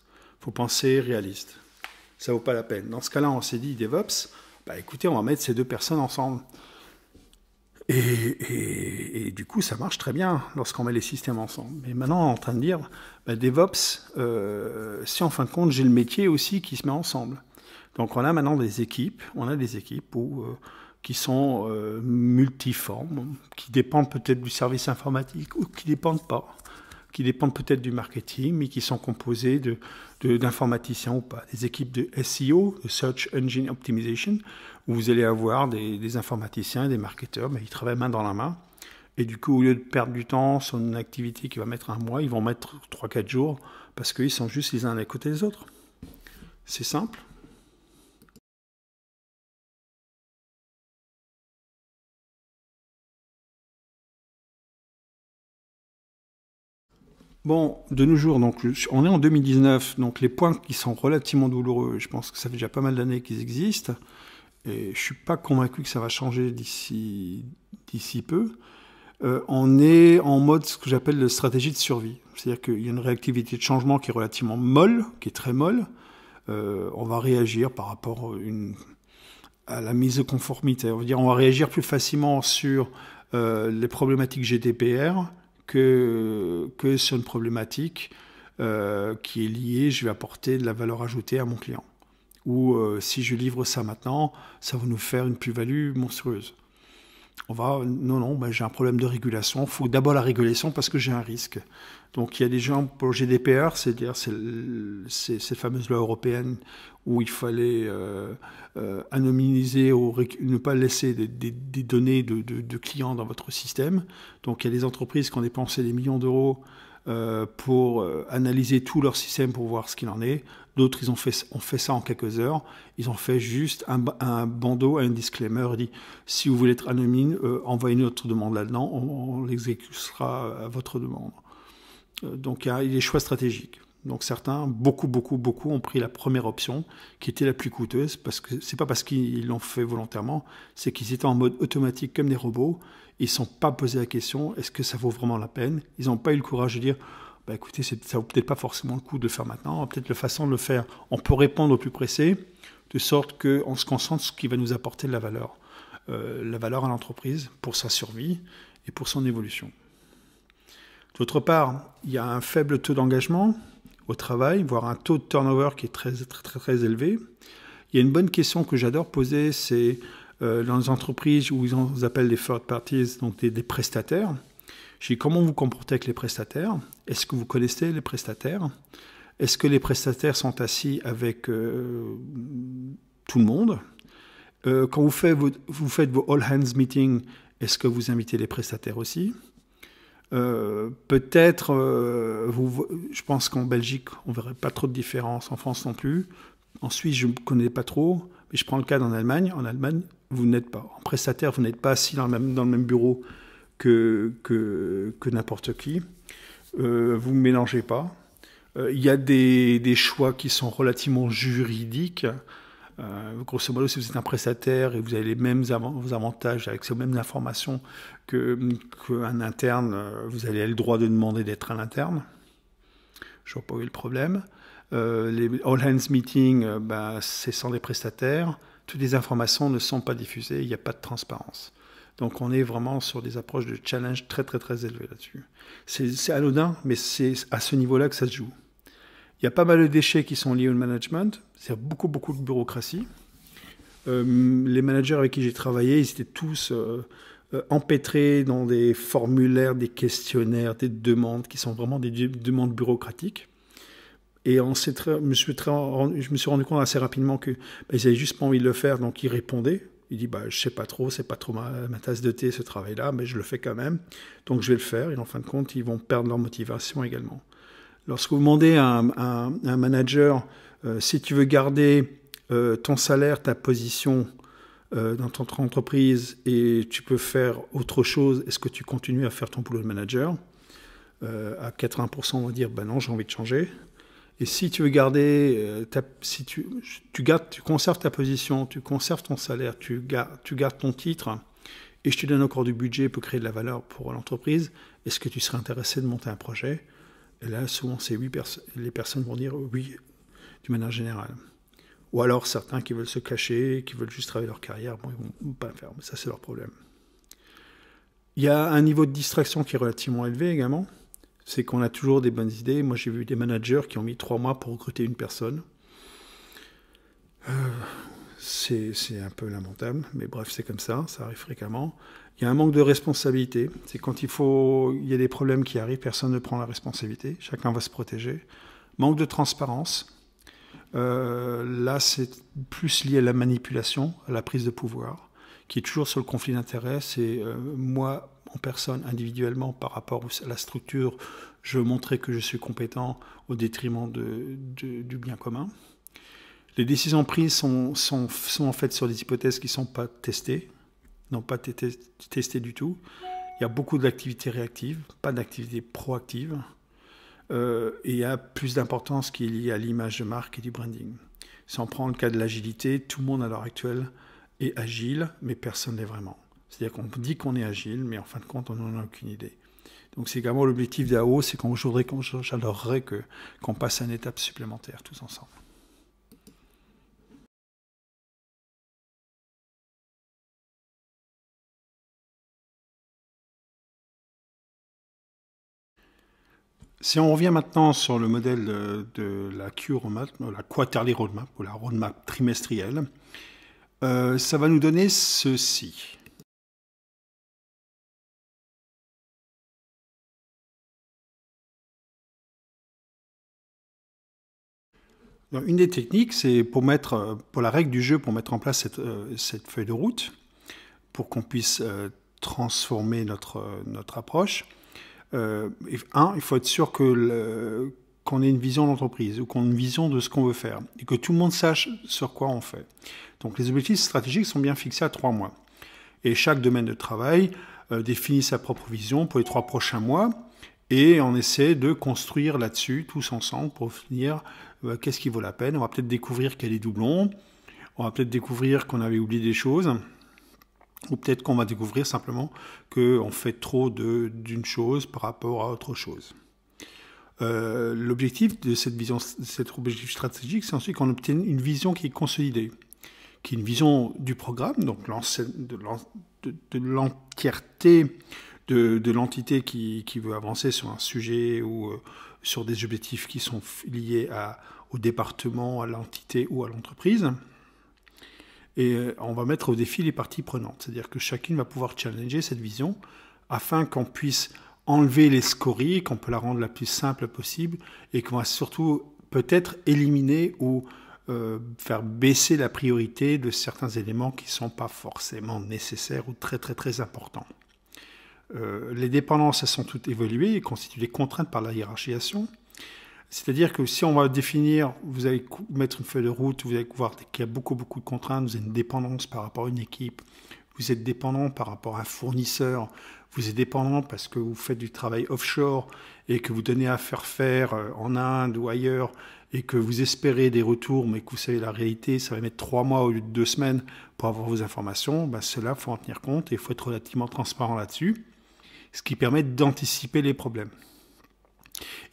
Il faut penser réaliste ça vaut pas la peine. Dans ce cas-là, on s'est dit, DevOps, bah écoutez, on va mettre ces deux personnes ensemble. Et, du coup, ça marche très bien lorsqu'on met les systèmes ensemble. Mais maintenant, on est en train de dire, bah, DevOps, euh, si en fin de compte, j'ai le métier aussi qui se met ensemble. Donc on a maintenant des équipes, on a des équipes euh, qui sont euh, multiformes, qui dépendent peut-être du service informatique ou qui dépendent pas, qui dépendent peut-être du marketing, mais qui sont composées de, d'informaticiens ou pas, des équipes de SEO, de Search Engine Optimization, où vous allez avoir des, des informaticiens, des marketeurs, mais ils travaillent main dans la main. Et du coup, au lieu de perdre du temps sur une activité qui va mettre un mois,
ils vont mettre 3-4 jours parce qu'ils sont juste les uns à côté des autres. C'est simple, Bon, de nos jours, donc, on est en 2019, donc les points qui sont relativement douloureux, je
pense que ça fait déjà pas mal d'années qu'ils existent, et je suis pas convaincu que ça va changer d'ici peu. Euh, on est en mode ce que j'appelle de stratégie de survie. C'est-à-dire qu'il y a une réactivité de changement qui est relativement molle, qui est très molle. Euh, on va réagir par rapport euh, à la mise de conformité. On va, dire, on va réagir plus facilement sur les problématiques GDPR que, que sur une problématique euh, qui est liée, je vais apporter de la valeur ajoutée à mon client. Ou euh, si je livre ça maintenant, ça va nous faire une plus-value monstrueuse. On va, non, non, ben, j'ai un problème de régulation, il faut d'abord la régulation parce que j'ai un risque. Donc il y a des gens pour le GDPR, c'est-à-dire ces fameuses lois européennes où il fallait euh, euh, anonymiser ou ne pas laisser des, données de, clients dans votre système. Donc il y a des entreprises qui ont dépensé des millions d'euros euh, pour analyser tout leur système pour voir ce qu'il en est. D'autres, ils ont fait, ça en quelques heures. Ils ont fait juste un, bandeau, un disclaimer. dit si vous voulez être anonyme, envoyez notre demande là-dedans, on l'exécutera à votre demande. Euh, donc il y a des choix stratégiques. Donc certains, beaucoup, beaucoup, beaucoup, ont pris la première option, qui était la plus coûteuse, parce que c'est pas parce qu'ils l'ont fait volontairement, c'est qu'ils étaient en mode automatique comme des robots. Ils ne sont pas posés la question est-ce que ça vaut vraiment la peine Ils n'ont pas eu le courage de dire bah écoutez, ça vaut peut-être pas forcément le coup de le faire maintenant, peut-être la façon de le faire. On peut répondre au plus pressé, de sorte qu'on se concentre sur ce qui va nous apporter de la valeur, euh, la valeur à l'entreprise pour sa survie et pour son évolution. D'autre part, il y a un faible taux d'engagement au travail, voire un taux de turnover qui est très, très, très, très élevé. Il y a une bonne question que j'adore poser, c'est euh, dans les entreprises où ils, appellent des third parties, donc des, prestataires. Je dis comment vous comportez avec les prestataires Est-ce que vous connaissez les prestataires Est-ce que les prestataires sont assis avec euh, tout le monde euh, Quand vous faites, vous faites vos all hands meetings, est-ce que vous invitez les prestataires aussi euh, peut-être, euh, je pense qu'en Belgique, on verrait pas trop de différence, en France non plus. En Suisse, je ne connais pas trop, mais je prends le cas d'en Allemagne. En Allemagne, vous n'êtes pas en prestataire, vous n'êtes pas assis dans le même, dans le même bureau que, que, n'importe qui. Euh, vous ne mélangez pas. Il y a des, choix qui sont relativement juridiques. grosso modo, si vous êtes un prestataire et vous avez les mêmes avantages avec ces mêmes informations qu'un interne, euh, vous avez le droit de demander d'être un interne. Je vois pas eu le problème. Euh, les All Hands Meeting, euh, bah, c'est sans les prestataires. Toutes les informations ne sont pas diffusées, il n'y a pas de transparence. Donc on est vraiment sur des approches de challenge très très très élevées là-dessus. C'est anodin, mais c'est à ce niveau-là que ça se joue. Il y a pas mal de déchets qui sont liés au management, c'est beaucoup beaucoup de bureaucratie. les managers avec qui j'ai travaillé, ils étaient tous euh, empêtrés dans des formulaires, des questionnaires, des demandes qui sont vraiment des demandes bureaucratiques. Et on je me suis rendu compte assez rapidement qu'ils bah, n'avaient juste pas envie de le faire, donc ils répondaient. Ils dit bah, Je sais pas trop, c'est pas trop ma, tasse de thé ce travail-là, mais je le fais quand même, donc je vais le faire. Et en fin de compte, ils vont perdre leur motivation également. Lorsque vous demandez à un, manager euh, si tu veux garder euh, ton salaire, ta position, euh, dans ton, entreprise et tu peux faire autre chose, est-ce que tu continues à faire ton boulot de manager euh, À 80%, on va dire, ben non, j'ai envie de changer. Et si tu veux garder, euh, si tu, tu, gardes, tu conserves ta position, tu conserves ton salaire, tu, tu gardes ton titre, et je te donne encore du budget pour créer de la valeur pour l'entreprise, est-ce que tu serais intéressé de monter un projet Et là, souvent, c'est oui, les personnes vont dire oui, du manière générale. Ou alors certains qui veulent se cacher, qui veulent juste travailler leur carrière, bon, ils vont pas le faire, mais ça c'est leur problème. Il y a un niveau de distraction qui est relativement élevé également, c'est qu'on a toujours des bonnes idées. Moi j'ai vu des managers qui ont mis trois mois pour recruter une personne. Euh, c'est un peu lamentable, mais bref, c'est comme ça, ça arrive fréquemment. Il y a un manque de responsabilité. C'est quand il, faut, il y a des problèmes qui arrivent, personne ne prend la responsabilité, chacun va se protéger. Manque de transparence. Euh, là, c'est plus lié à la manipulation, à la prise de pouvoir, qui est toujours sur le conflit d'intérêts. C'est euh, moi en personne, individuellement, par rapport à la structure, je veux que je suis compétent au détriment du bien commun. Les décisions prises sont, en fait sur des hypothèses qui ne sont pas testées, n'ont pas été testées du tout. Il y a beaucoup d'activités réactives, pas d'activités proactives. Euh, il et a plus d'importance qui est liée à l'image de marque et du branding. sans prendre le cas de l'agilité, tout le monde à l'heure actuelle est agile, mais personne n'est vraiment. C'est-à-dire qu'on dit qu'on est agile, mais en fin de compte, on n'en a aucune idée. Donc c'est également l'objectif d'AO, c'est qu'on voudrait
j'adorerais qu'on passe à une étape supplémentaire tous ensemble.
Si on revient maintenant sur le modèle de, la Q roadmap, euh, la quarterly roadmap ou la roadmap
trimestrielle, euh, ça va nous donner ceci. une des techniques, c'est pour mettre,
pour la règle du jeu, pour mettre en place cette, euh, feuille de route, pour qu'on puisse
transformer notre approche. Euh, un, il faut être sûr que qu'on ait une vision d'entreprise ou qu'on ait une vision de ce qu'on veut faire et que tout le monde sache sur quoi on fait. Donc les objectifs stratégiques sont bien fixés à trois mois. Et chaque domaine de travail euh, définit sa propre vision pour les trois prochains mois et on essaie de construire là-dessus tous ensemble pour finir euh, qu'est-ce qui vaut la peine. On va peut-être découvrir qu'il est a des on va peut-être découvrir qu'on avait oublié des choses ou peut-être qu'on va découvrir simplement qu'on fait trop d'une chose par rapport à autre chose. Euh, l'objectif de cette vision, cet objectif stratégique, c'est ensuite qu'on obtienne une vision qui est consolidée, qui est une vision du programme, donc de l'entièreté de, l'entité qui, veut avancer sur un sujet ou euh, sur des objectifs qui sont liés au département, à l'entité ou à l'entreprise. Et euh, on va mettre au défi les parties prenantes. C'est-à-dire que chacune va pouvoir challenger cette vision afin qu'on puisse enlever les scories, qu'on peut la rendre la plus simple possible et qu'on va surtout peut-être éliminer ou euh, faire baisser la priorité de certains éléments qui ne sont pas forcément nécessaires ou très très très importants. Euh, les dépendances, elles sont toutes évoluées et constituent des contraintes par la hiérarchisation. C'est-à-dire que si on va définir, vous allez mettre une feuille de route, vous allez voir qu'il y a beaucoup, beaucoup de contraintes, vous avez une dépendance par rapport à une équipe, vous êtes dépendant par rapport à un fournisseur, vous êtes dépendant parce que vous faites du travail offshore et que vous donnez à faire faire euh, en Inde ou ailleurs et que vous espérez des retours, mais que vous savez la réalité, ça va mettre trois mois au lieu de deux semaines pour avoir vos informations, ben, cela, il faut en tenir compte et il faut être relativement transparent là-dessus, ce qui permet d'anticiper les problèmes.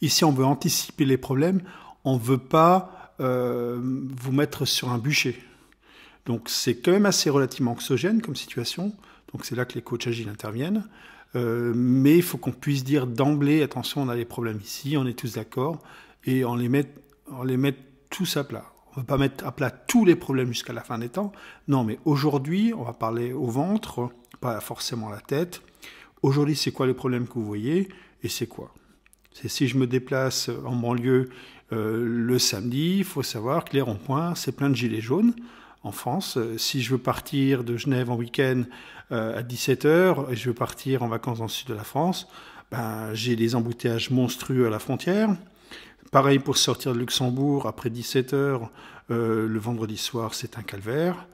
Ici, on veut anticiper les problèmes, on ne veut pas euh, vous mettre sur un bûcher. Donc c'est quand même assez relativement anxiogène comme situation, donc c'est là que les coachs agiles interviennent. Euh, mais il faut qu'on puisse dire d'emblée, attention, on a des problèmes ici, on est tous d'accord, et on les, met, on tous à plat. On ne veut pas mettre à plat tous les problèmes jusqu'à la fin des temps. Non, mais aujourd'hui, on va parler au ventre, pas forcément à la tête. Aujourd'hui, c'est quoi les problèmes que vous voyez et c'est quoi si je me déplace en banlieue euh, le samedi, il faut savoir que les ronds-points, c'est plein de gilets jaunes en France. Euh, si je veux partir de Genève en week-end euh, à 17h et je veux partir en vacances dans le sud de la France, ben, j'ai des embouteillages monstrueux à la frontière. Pareil pour sortir de Luxembourg après 17h le vendredi soir, c'est un calvaire.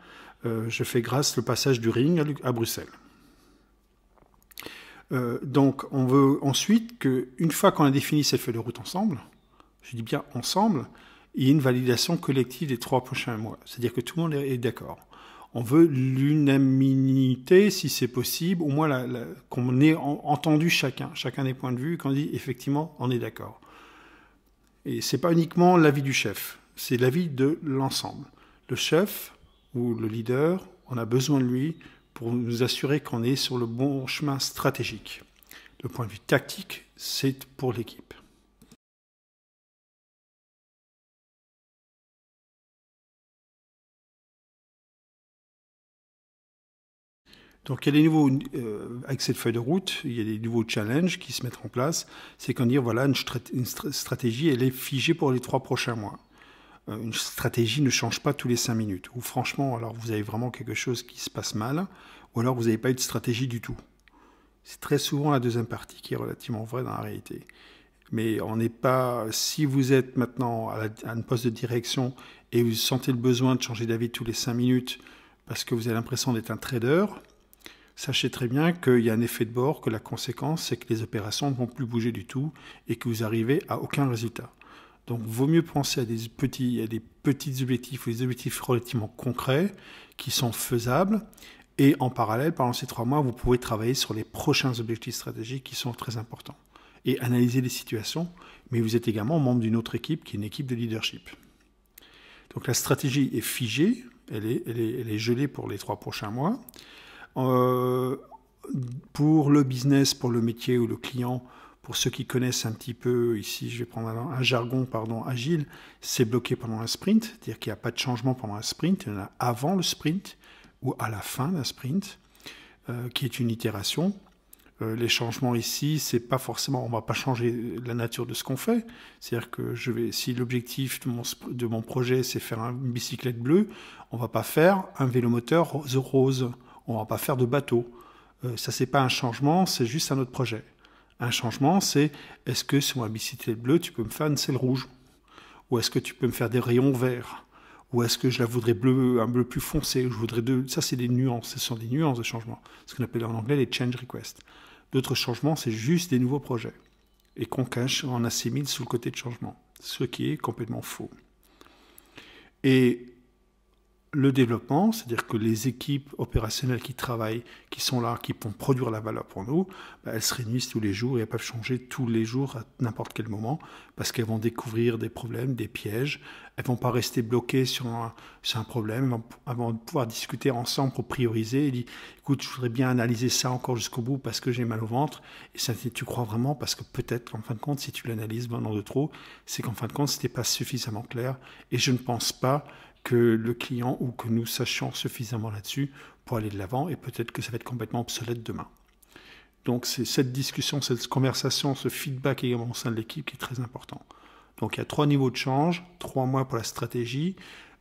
je fais grâce le passage du ring à Bruxelles. Euh, donc on veut ensuite qu'une fois qu'on a défini cette feuille de route ensemble, je dis bien ensemble, il y ait une validation collective des trois prochains mois. C'est-à-dire que tout le monde est d'accord. On veut l'unanimité, si c'est possible, au moins qu'on ait entendu chacun, chacun des points de vue, qu'on dit effectivement on est d'accord. Et ce n'est pas uniquement l'avis du chef, c'est l'avis de l'ensemble. Le chef ou le leader, on a besoin de lui pour nous assurer qu'on est sur le
bon chemin stratégique. Le point de vue tactique, c'est pour l'équipe. Donc il y nouveaux,
euh, avec cette feuille de route, il y a des nouveaux challenges qui se mettent en place. C'est qu'on dit, voilà, une
stratégie, elle est figée pour les trois prochains mois. Euh, une stratégie ne change pas tous les cinq minutes. Ou franchement, alors vous avez vraiment quelque chose qui se passe mal, ou alors vous n'avez pas eu de stratégie du tout. C'est très souvent la deuxième partie qui est relativement vraie dans la réalité. Mais on n'est pas. Si vous êtes maintenant à, une poste de direction et vous sentez le besoin de changer d'avis tous les cinq minutes parce que vous avez l'impression d'être un trader, sachez très bien qu'il y a un effet de bord, que la conséquence, c'est que les opérations ne vont plus bouger du tout et que vous arrivez à aucun résultat. Donc, vaut mieux penser à des petits, des petits objectifs ou des objectifs relativement concrets qui sont faisables. Et en parallèle, pendant ces trois mois, vous pouvez travailler sur les prochains objectifs stratégiques qui sont très importants et analyser les situations. Mais vous êtes également membre d'une autre équipe qui est une équipe de leadership. Donc la stratégie est figée, elle est, gelée pour les trois prochains mois. Euh, pour le business, pour le métier ou le client, pour ceux qui connaissent un petit peu, ici je vais prendre un, jargon pardon, agile, c'est bloqué pendant un sprint, c'est-à-dire qu'il n'y a pas de changement pendant un sprint, il y en a avant le sprint ou à la fin d'un sprint, euh, qui est une itération. Euh, les changements ici, c'est pas forcément, on va pas changer la nature de ce qu'on fait. C'est-à-dire que je vais, si l'objectif de mon, de mon, projet c'est faire une bicyclette bleue, on va pas faire un vélomoteur rose, rose. on va pas faire de bateau. Euh, ça c'est pas un changement, c'est juste un autre projet. Un changement, c'est est-ce que sur ma bicyclette bleu, tu peux me faire une selle rouge Ou est-ce que tu peux me faire des rayons verts Ou est-ce que je la voudrais bleu, un bleu plus foncé Je voudrais deux. Ça, c'est des nuances. Ce sont des nuances de changement. Ce qu'on appelle en anglais les change requests. D'autres changements, c'est juste des nouveaux projets. Et qu'on cache, on assimile sous le côté de changement. Ce qui est complètement faux. Et le développement, c'est-à-dire que les équipes opérationnelles qui travaillent, qui sont là, qui vont produire la valeur pour nous, bah, elles se réunissent tous les jours et elles peuvent changer tous les jours à n'importe quel moment parce qu'elles vont découvrir des problèmes, des pièges, elles vont pas rester bloquées sur un, problème, avant de pouvoir discuter ensemble pour prioriser et dire écoute, je voudrais bien analyser ça encore jusqu'au bout parce que j'ai mal au ventre et ça tu crois vraiment parce que peut-être en fin de compte si tu l'analyses maintenant de trop, c'est qu'en fin de compte c'était pas suffisamment clair et je ne pense pas que le client ou que nous sachions suffisamment là-dessus pour aller de l'avant et peut-être que ça va être complètement obsolète demain. Donc c'est cette discussion, cette conversation, ce feedback également au sein de l'équipe qui est très important. Donc il y a trois niveaux de change, trois mois pour la stratégie.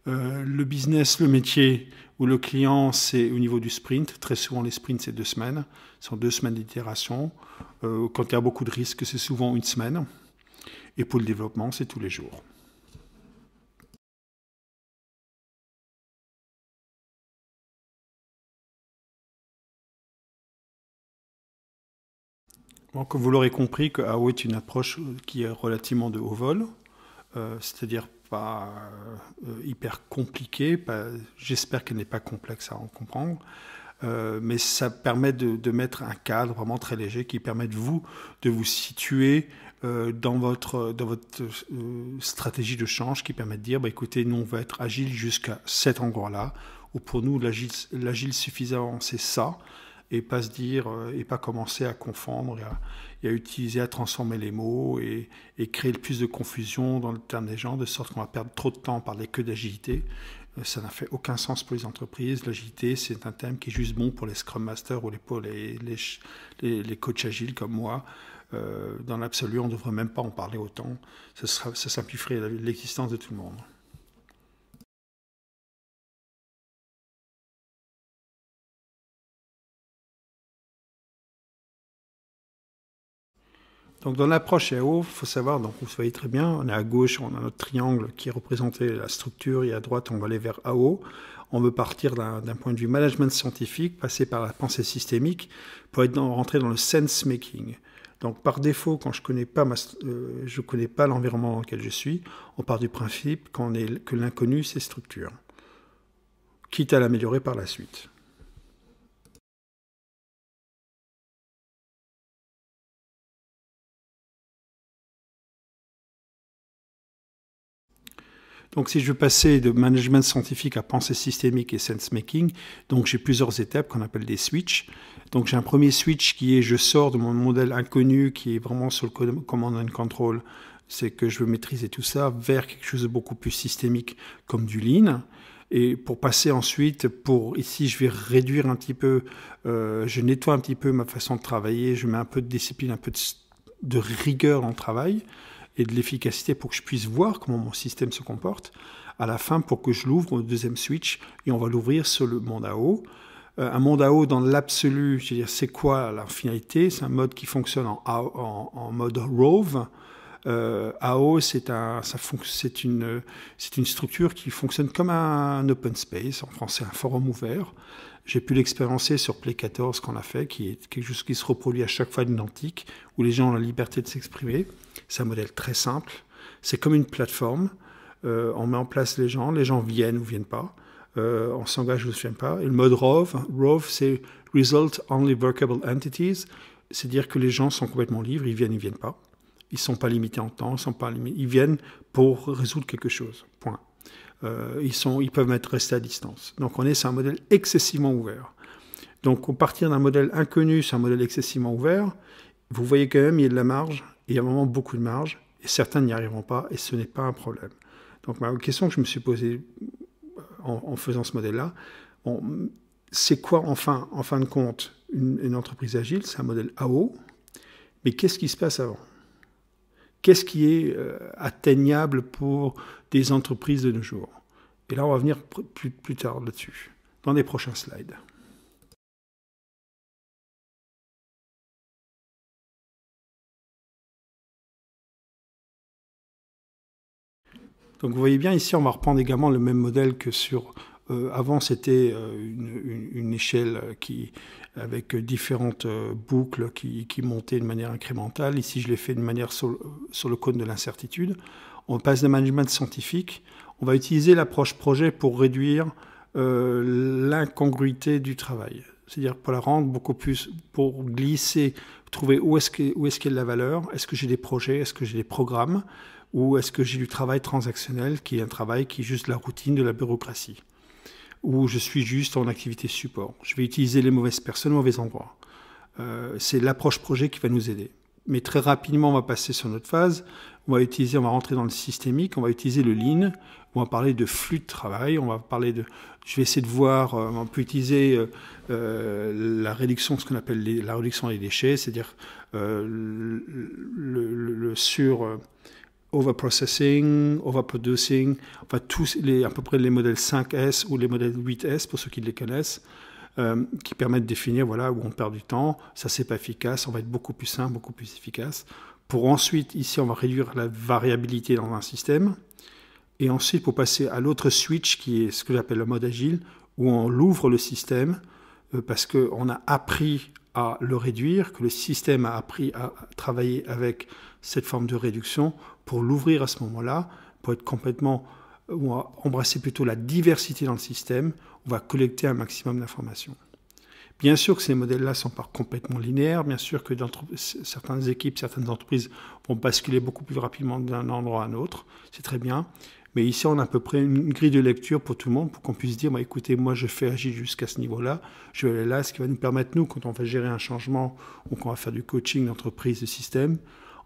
Euh, le business, le métier ou le client, c'est au niveau du sprint. Très souvent, les sprints, c'est deux semaines. Ce sont deux semaines d'itération. Euh, quand il y a beaucoup de risques, c'est souvent une semaine.
Et pour le développement, c'est tous les jours. Donc vous l'aurez compris, que AO est une approche qui est relativement
de haut vol, euh, c'est-à-dire pas euh, hyper compliquée. J'espère qu'elle n'est pas complexe à en comprendre. Euh, mais ça permet de, mettre un cadre vraiment très léger qui permet de vous de vous situer dans votre, dans votre stratégie de change, qui permet de dire, bah, écoutez, nous on va être agile jusqu'à cet endroit-là, ou pour nous l'agile suffisamment c'est ça, et pas se dire euh, et pas commencer à confondre et à, utiliser, à transformer les mots et, créer le plus de confusion dans le terme des gens, de sorte qu'on va perdre trop de temps par les que d'agilité. Euh, ça n'a fait aucun sens pour les entreprises. L'agilité, c'est un thème qui est juste bon pour les Scrum Masters ou les, les, les, les coachs agiles comme moi. Euh, dans l'absolu, on ne devrait même pas en parler autant.
ça simplifierait l'existence de tout le monde. Donc dans l'approche AO, il faut savoir, donc vous
voyez très bien, on est à gauche, on a notre triangle qui est la structure, et à droite, on va aller vers AO. On veut partir d'un point de vue management scientifique, passer par la pensée systémique, pour être rentrer dans le sense-making. Donc par défaut, quand je ne connais pas, euh, pas l'environnement dans lequel je suis, on part du principe que l'inconnu, c'est structure,
quitte à l'améliorer par la suite. Donc si je veux passer de management scientifique à
pensée systémique et sense-making, donc j'ai plusieurs étapes qu'on appelle des switches. Donc j'ai un premier switch qui est je sors de mon modèle inconnu qui est vraiment sur le command and control, c'est que je veux maîtriser tout ça vers quelque chose de beaucoup plus systémique comme du lean. Et pour passer ensuite, pour ici, je vais réduire un petit peu, euh, je nettoie un petit peu ma façon de travailler, je mets un peu de discipline, un peu de, de rigueur en travail et de l'efficacité pour que je puisse voir comment mon système se comporte. À la fin, pour que je l'ouvre au deuxième switch et on va l'ouvrir sur le monde à eau. Euh, un monde à eau dans l'absolu, cest dire c'est quoi la finalité C'est un mode qui fonctionne en, en, mode rove. Euh, AO, c'est un, une, une, structure qui fonctionne comme un open space, en français un forum ouvert. J'ai pu l'expérimenter sur Play 14 qu'on a fait, qui est quelque chose qui se reproduit à chaque fois identique, où les gens ont la liberté de s'exprimer. C'est un modèle très simple. C'est comme une plateforme. Euh, on met en place les gens, les gens viennent ou viennent pas. Euh, on s'engage ou ne s'engage pas. Et le mode ROV, c'est Result Only Workable Entities, c'est-à-dire que les gens sont complètement libres, ils viennent, ou ne viennent pas. Ils ne sont pas limités en temps, ils, sont pas ils viennent pour résoudre quelque chose. Point. Euh, ils, sont, ils peuvent être restés à distance. Donc on est sur un modèle excessivement ouvert. Donc au partir d'un modèle inconnu c'est un modèle excessivement ouvert, vous voyez quand même, il y a de la marge il y a vraiment beaucoup de marge, et certains n'y arriveront pas, et ce n'est pas un problème. Donc ma question que je me suis posée euh, en, faisant ce modèle-là, c'est quoi enfin, en fin de compte, une, entreprise agile C'est un modèle AO, mais qu'est-ce qui se passe avant Qu'est-ce qui est euh, atteignable pour des entreprises de nos jours Et là, on va venir plus,
plus tard là-dessus, dans les prochains slides. Donc vous voyez bien ici, on va reprendre également le même modèle que sur...
Euh, avant, c'était euh, une, échelle qui, avec différentes euh, boucles qui, montaient de manière incrémentale. Ici, je l'ai fait de manière sur, le cône de l'incertitude. On passe de management scientifique. On va utiliser l'approche projet pour réduire l'incongruité du travail. C'est-à-dire pour la rendre beaucoup plus, pour glisser, trouver où est-ce qu'il y a de la valeur, est-ce que j'ai des projets, est-ce que j'ai des programmes, ou est-ce que j'ai du travail transactionnel, qui est un travail qui est juste la routine de la bureaucratie Ou je suis juste en activité support Je vais utiliser les mauvaises personnes au mauvais endroits. Euh, c'est l'approche projet qui va nous aider. Mais très rapidement, on va passer sur notre phase. On va utiliser, on va rentrer dans le systémique, on va utiliser le lean, on va parler de flux de travail, on va parler de. Je vais essayer de voir, euh, on peut utiliser euh, la réduction, ce qu'on appelle la réduction des déchets, c'est-à-dire le, sur, overprocessing, overproducing, enfin tous les, à peu près les modèles 5S ou les modèles 8S pour ceux qui les connaissent, euh, qui permettent de définir voilà où on perd du temps, ça c'est pas efficace, on va être beaucoup plus simple, beaucoup plus efficace. Pour ensuite, ici, on va réduire la variabilité dans un système. Et ensuite, pour passer à l'autre switch, qui est ce que j'appelle le mode agile, où on l'ouvre le système, euh, parce parce qu'on a appris à le réduire, que le système a appris à travailler avec cette forme de réduction pour l'ouvrir à ce moment-là, pour être complètement, ou embrasser plutôt la diversité dans le système, on va collecter un maximum d'informations. Bien sûr que ces modèles-là sont pas complètement linéaires, bien sûr que certaines équipes, certaines entreprises vont basculer beaucoup plus rapidement d'un endroit à un autre, c'est très bien, mais ici on a à peu près une grille de lecture pour tout le monde, pour qu'on puisse dire, bah, écoutez, moi je fais agir jusqu'à ce niveau-là, je vais aller là, ce qui va nous permettre, nous, quand on va gérer un changement ou qu'on va faire du coaching d'entreprise, de système,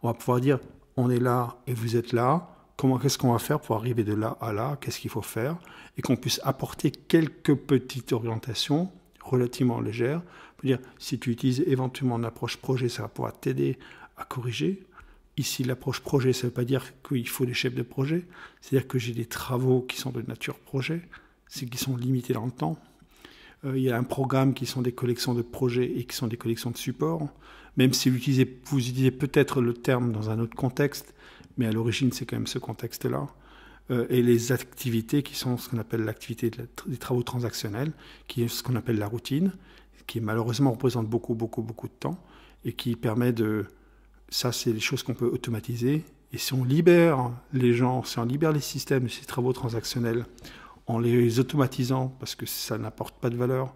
on va pouvoir dire, on est là et vous êtes là, comment qu'est-ce qu'on va faire pour arriver de là à là, qu'est-ce qu'il faut faire, et qu'on puisse apporter quelques petites orientations relativement légères. dire, si tu utilises éventuellement une approche projet, ça va pouvoir t'aider à corriger. Ici, l'approche projet, ça ne veut pas dire qu'il faut des chefs de projet, c'est-à-dire que j'ai des travaux qui sont de nature projet, c'est qui sont limités dans le temps. Euh, il y a un programme qui sont des collections de projets et qui sont des collections de supports même si vous utilisez, peut-être le terme dans un autre contexte, mais à l'origine, c'est quand même ce contexte-là. Euh, et les activités qui sont ce qu'on appelle l'activité des travaux transactionnels, qui est ce qu'on appelle la routine, qui malheureusement représente beaucoup, beaucoup, beaucoup de temps, et qui permet de... Ça, c'est les choses qu'on peut automatiser. Et si on libère les gens, si on libère les systèmes de ces travaux transactionnels, en les automatisant, parce que ça n'apporte pas de valeur,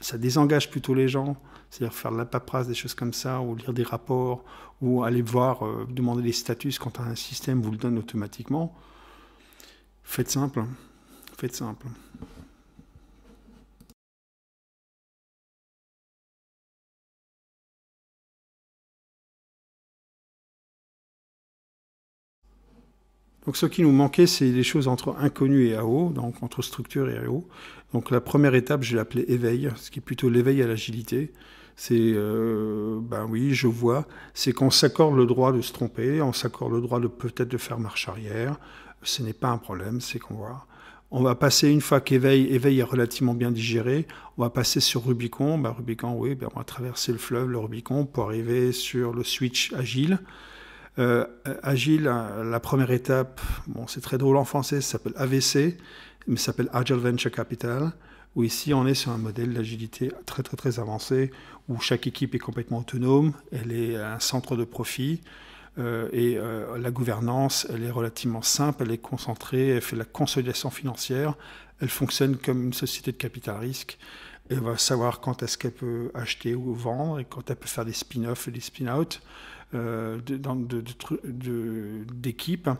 ça, désengage plutôt les gens, c'est-à-dire faire de la paperasse, des choses comme ça, ou lire des rapports, ou aller voir, euh, demander des statuts quand un
système vous le donne automatiquement. Faites simple, faites simple.
Donc ce qui nous manquait, c'est les choses entre inconnu et AO, donc entre structure et
AO. Donc la première étape, je l'ai appelée éveil, ce qui est plutôt l'éveil à l'agilité. C'est, euh, ben oui, je vois, c'est qu'on s'accorde le droit de se tromper, on s'accorde le droit de peut-être de faire marche arrière. Ce n'est pas un problème, c'est qu'on voit. On va passer, une fois qu'éveil éveil est relativement bien digéré, on va passer sur Rubicon. Ben, Rubicon, oui, ben, on va traverser le fleuve, le Rubicon, pour arriver sur le switch agile. Euh, agile, euh, la première étape, bon, c'est très drôle en français, ça s'appelle AVC, mais ça s'appelle Agile Venture Capital, où ici on est sur un modèle d'agilité très très très avancé, où chaque équipe est complètement autonome, elle est un centre de profit, euh, et la gouvernance, elle est relativement simple, elle est concentrée, elle fait la consolidation financière, elle fonctionne comme une société de capital risque. Elle va savoir quand est-ce qu'elle peut acheter ou vendre et quand elle peut faire des spin-offs et des spin outs euh, d'équipe.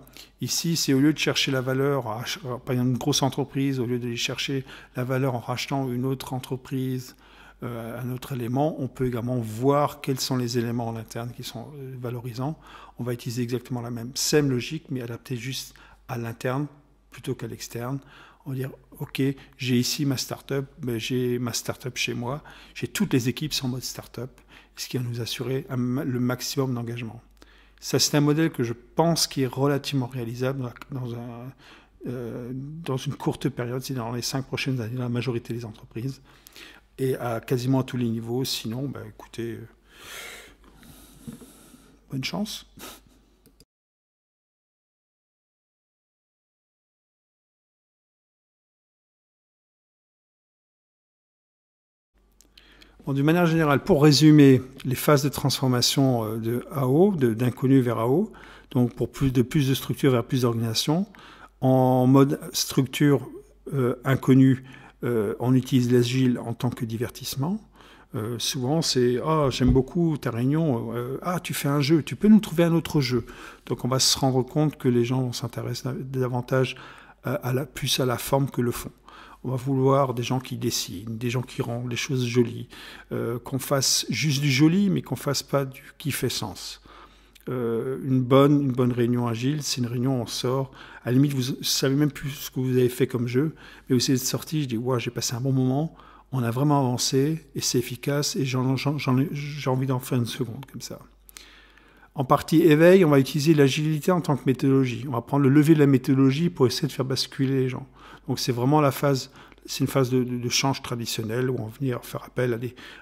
Ici, c'est au lieu de chercher la valeur, par exemple une grosse entreprise, au lieu de chercher la valeur en rachetant une autre entreprise, euh, un autre élément, on peut également voir quels sont les éléments en interne qui sont euh, valorisants. On va utiliser exactement la même, logique, mais adaptée juste à l'interne plutôt qu'à l'externe. On va dire, OK, j'ai ici ma startup, ben, j'ai ma startup chez moi, j'ai toutes les équipes en mode startup ce qui va nous assurer le maximum d'engagement. Ça, c'est un modèle que je pense qui est relativement réalisable dans, euh, une courte période, c'est à dire dans les cinq prochaines années, dans la majorité des entreprises, et à quasiment à tous les niveaux. Sinon, bah, écoutez,
euh, bonne chance. De manière générale, pour résumer
les phases de transformation euh, de AO, d'inconnu vers AO, donc pour plus de
plus de structure vers plus d'organisation, en mode structure inconnu euh, inconnue, euh, on utilise l'agile en tant que divertissement. souvent, c'est ah, j'aime beaucoup ta réunion. Ah, tu fais un jeu. Tu peux nous trouver un autre jeu. Donc, on va se rendre compte que les gens s'intéressent davantage la, plus à la forme que le fond. On va vouloir des gens qui dessinent, des gens qui rendent les choses jolies, euh, qu'on fasse juste du joli, mais qu'on fasse pas du qui fait sens. Euh, une bonne, une bonne réunion agile, c'est une réunion où on sort. À la limite, vous savez même plus ce que vous avez fait comme jeu, mais vous de sortir, je dis ouais, j'ai passé un bon moment, on a vraiment avancé et c'est efficace et j'ai envie d'en faire une seconde comme ça. En partie éveil, on va utiliser l'agilité en tant que méthodologie. On va prendre le lever de la méthodologie pour essayer de faire basculer les gens. Donc c'est vraiment la phase, c'est une phase de, change traditionnelle où on va venir faire appel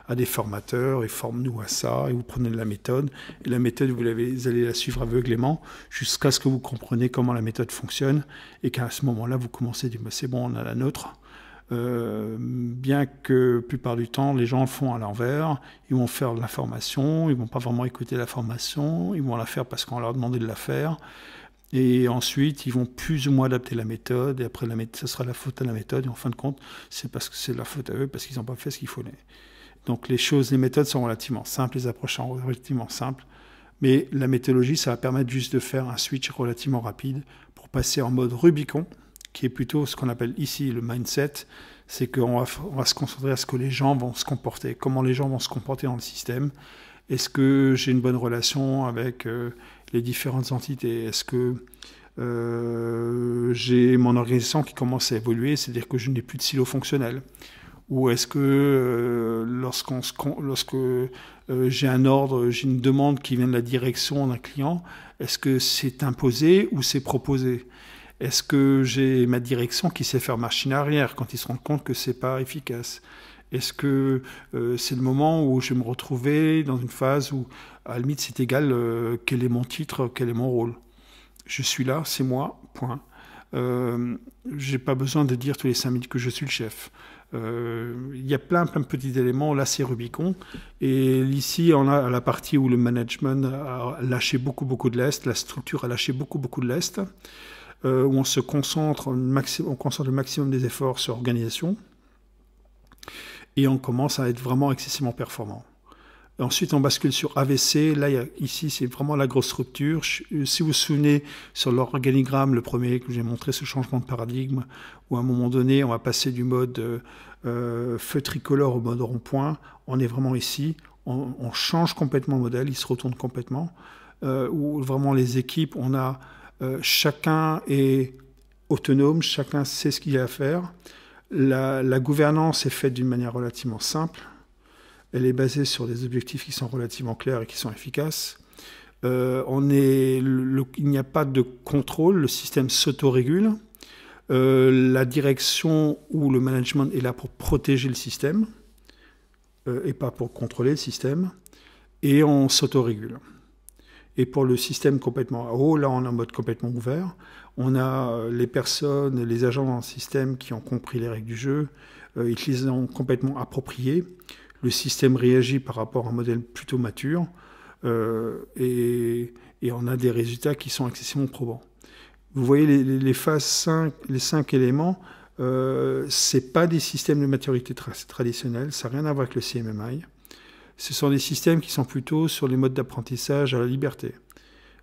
à des, formateurs et forme-nous à ça et vous prenez la méthode. Et la méthode, vous, allez la suivre aveuglément jusqu'à ce que vous compreniez comment la méthode fonctionne et qu'à ce moment-là, vous commencez à dire, bah, c'est bon, on a la nôtre euh, bien que la plupart du temps, les gens le font à l'envers. Ils vont faire de la formation, ils vont pas vraiment écouter la formation, ils vont la faire parce qu'on leur a demandé de la faire. Et ensuite, ils vont plus ou moins adapter la méthode. Et après, la méthode, ça sera la faute à la méthode. Et en fin de compte, c'est parce que c'est la faute à eux, parce qu'ils n'ont pas fait ce qu'il fallait. Donc, les choses, les méthodes sont relativement simples, les approches sont relativement simples. Mais la méthodologie, ça va permettre juste de faire un switch relativement rapide pour passer en mode Rubicon, qui est plutôt ce qu'on appelle ici le mindset, c'est qu'on va, se concentrer à ce que les gens vont se comporter, comment les gens vont se comporter dans le système. Est-ce que j'ai une bonne relation avec euh, les différentes entités Est-ce que euh, j'ai mon organisation qui commence à évoluer, c'est-à-dire que je n'ai plus de silo fonctionnel Ou est-ce que euh, lorsqu'on lorsque j'ai un ordre, j'ai une demande qui vient de la direction d'un client, est-ce que c'est imposé ou c'est proposé est-ce que j'ai ma direction qui sait faire machine arrière quand ils se rendent compte que c'est pas efficace Est-ce que euh, c'est le moment où je vais me retrouver dans une phase où, à la limite, c'est égal euh, quel est mon titre, quel est mon rôle Je suis là, c'est moi, point. Euh, je n'ai pas besoin de dire tous les cinq minutes que je suis le chef. Il y a plein, plein de petits éléments. Là, c'est Rubicon. Et ici, on a la partie où le management a lâché beaucoup, beaucoup de l'Est, la structure a lâché beaucoup, beaucoup de l'Est. Euh, où on se concentre, on concentre le maximum des efforts sur l'organisation et on commence à être vraiment excessivement performant. Ensuite, on bascule sur AVC. Là, ici, c'est vraiment la grosse rupture. si vous vous souvenez, sur l'organigramme, le premier que j'ai montré, ce changement de paradigme, où à un moment donné, on va passer du mode euh, euh, feu tricolore au mode rond-point. On est vraiment ici. On, change complètement le modèle. Il se retourne complètement. où vraiment les équipes, on a euh, chacun est autonome, chacun sait ce qu'il y a à faire. La, gouvernance est faite d'une manière relativement simple. Elle est basée sur des objectifs qui sont relativement clairs et qui sont efficaces. Euh, il n'y a pas de contrôle, le système s'autorégule. Euh, la direction ou le management est là pour protéger le système et pas pour contrôler le système. Et on s'autorégule. Et pour le système complètement à haut, là, on est en mode complètement ouvert. On a euh, les personnes, les agents dans le système qui ont compris les règles du jeu, euh, ils les ont complètement appropriées. Le système réagit par rapport à un modèle plutôt mature. Euh, et, on a des résultats qui sont excessivement probants. Vous voyez les, phases 5, les cinq éléments, euh, c'est pas des systèmes de maturité traditionnelle. traditionnels, ça n'a rien à voir avec le CMMI ce sont des systèmes qui sont plutôt sur les modes d'apprentissage à la liberté.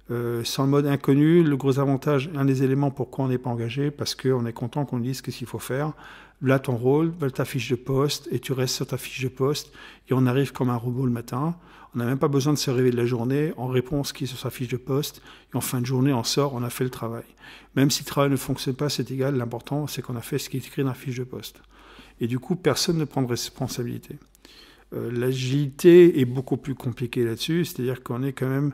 Euh, sans le mode inconnu, le gros avantage, un des éléments pourquoi on n'est pas engagé, parce qu'on est content qu'on dise qu'est-ce qu'il faut faire. Là, ton rôle, voilà bah, ta fiche de poste, et tu restes sur ta fiche de poste, et on arrive comme un robot le matin. On n'a même pas besoin de se réveiller de la journée, on répond ce qui est sur sa fiche de poste, et en fin de journée, on sort, on a fait le travail. Même si le travail ne fonctionne pas, c'est égal, l'important, c'est qu'on a fait ce qui est écrit dans la fiche de poste. Et du coup, personne ne prend de responsabilité. Euh, l'agilité est beaucoup plus compliquée là-dessus, c'est-à-dire qu'on est quand même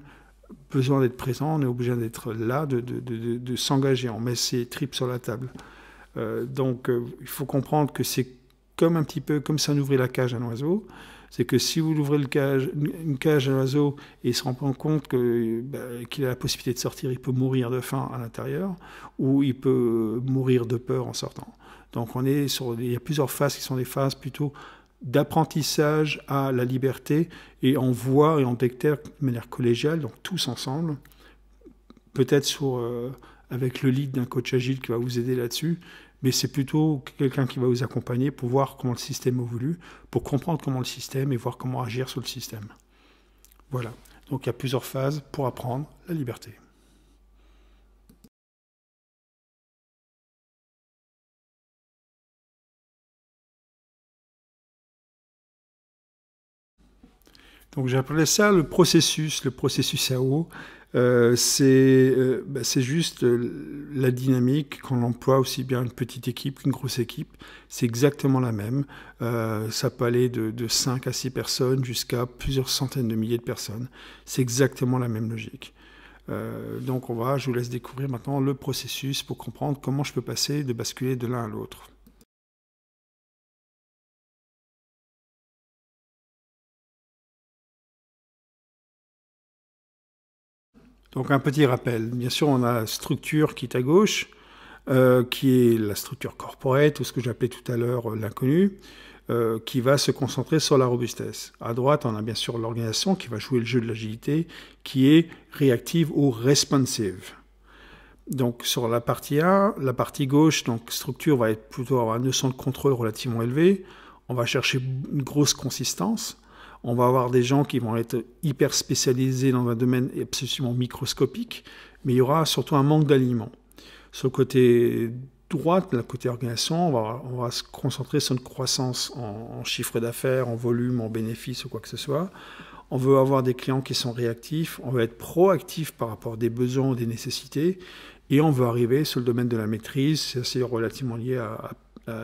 besoin d'être présent, on est obligé d'être là, de, s'engager, on met ses tripes sur la table. Euh, donc euh, il faut comprendre que c'est comme un petit peu comme ça ouvrait la cage à un oiseau. C'est que si vous ouvrez une cage à un oiseau et il se rend compte bah, qu'il a la possibilité de sortir, il peut mourir de faim à l'intérieur ou il peut mourir de peur en sortant. Donc on est sur, il y a plusieurs phases qui sont des phases plutôt d'apprentissage à la liberté et en voir et en déclare de manière collégiale, donc tous ensemble, peut-être euh, avec le lead d'un coach agile qui va vous aider là-dessus, mais c'est plutôt quelqu'un qui va vous accompagner pour voir comment le système voulu pour comprendre comment le système et voir comment agir sur le système.
Voilà, donc il y a plusieurs phases pour apprendre la liberté. Donc
j'appelais ça le processus, le processus à eau. Euh, euh, bah, c'est
juste euh, la dynamique qu'on emploie aussi bien une petite équipe qu'une grosse équipe. C'est exactement la même. ça peut aller de, de 5 à 6 personnes jusqu'à plusieurs centaines de milliers de personnes. C'est exactement la même logique. donc on va, je vous laisse
découvrir maintenant le processus pour comprendre comment je peux passer de basculer de l'un à l'autre. Donc un petit rappel. Bien sûr, on a
structure qui est à gauche, euh, qui est la structure corporate, ou ce que j'appelais tout à
l'heure euh, l'inconnu, euh, qui va se concentrer sur la robustesse. À droite, on a bien sûr l'organisation qui va jouer le jeu de l'agilité, qui est réactive ou responsive. Donc sur la partie A, la partie gauche, donc structure va être plutôt avoir un notion de contrôle relativement élevé. On va chercher une grosse consistance on va avoir des gens qui vont être hyper spécialisés dans un domaine absolument microscopique, mais il y aura surtout un manque d'alignement. Sur le côté droite, le côté organisation, on va, se concentrer sur une croissance en, chiffre d'affaires, en volume, en bénéfices ou quoi que ce soit. On veut avoir des clients qui sont réactifs, on veut être proactif par rapport des besoins des nécessités, et on veut arriver sur le domaine de la maîtrise, c'est assez relativement lié à,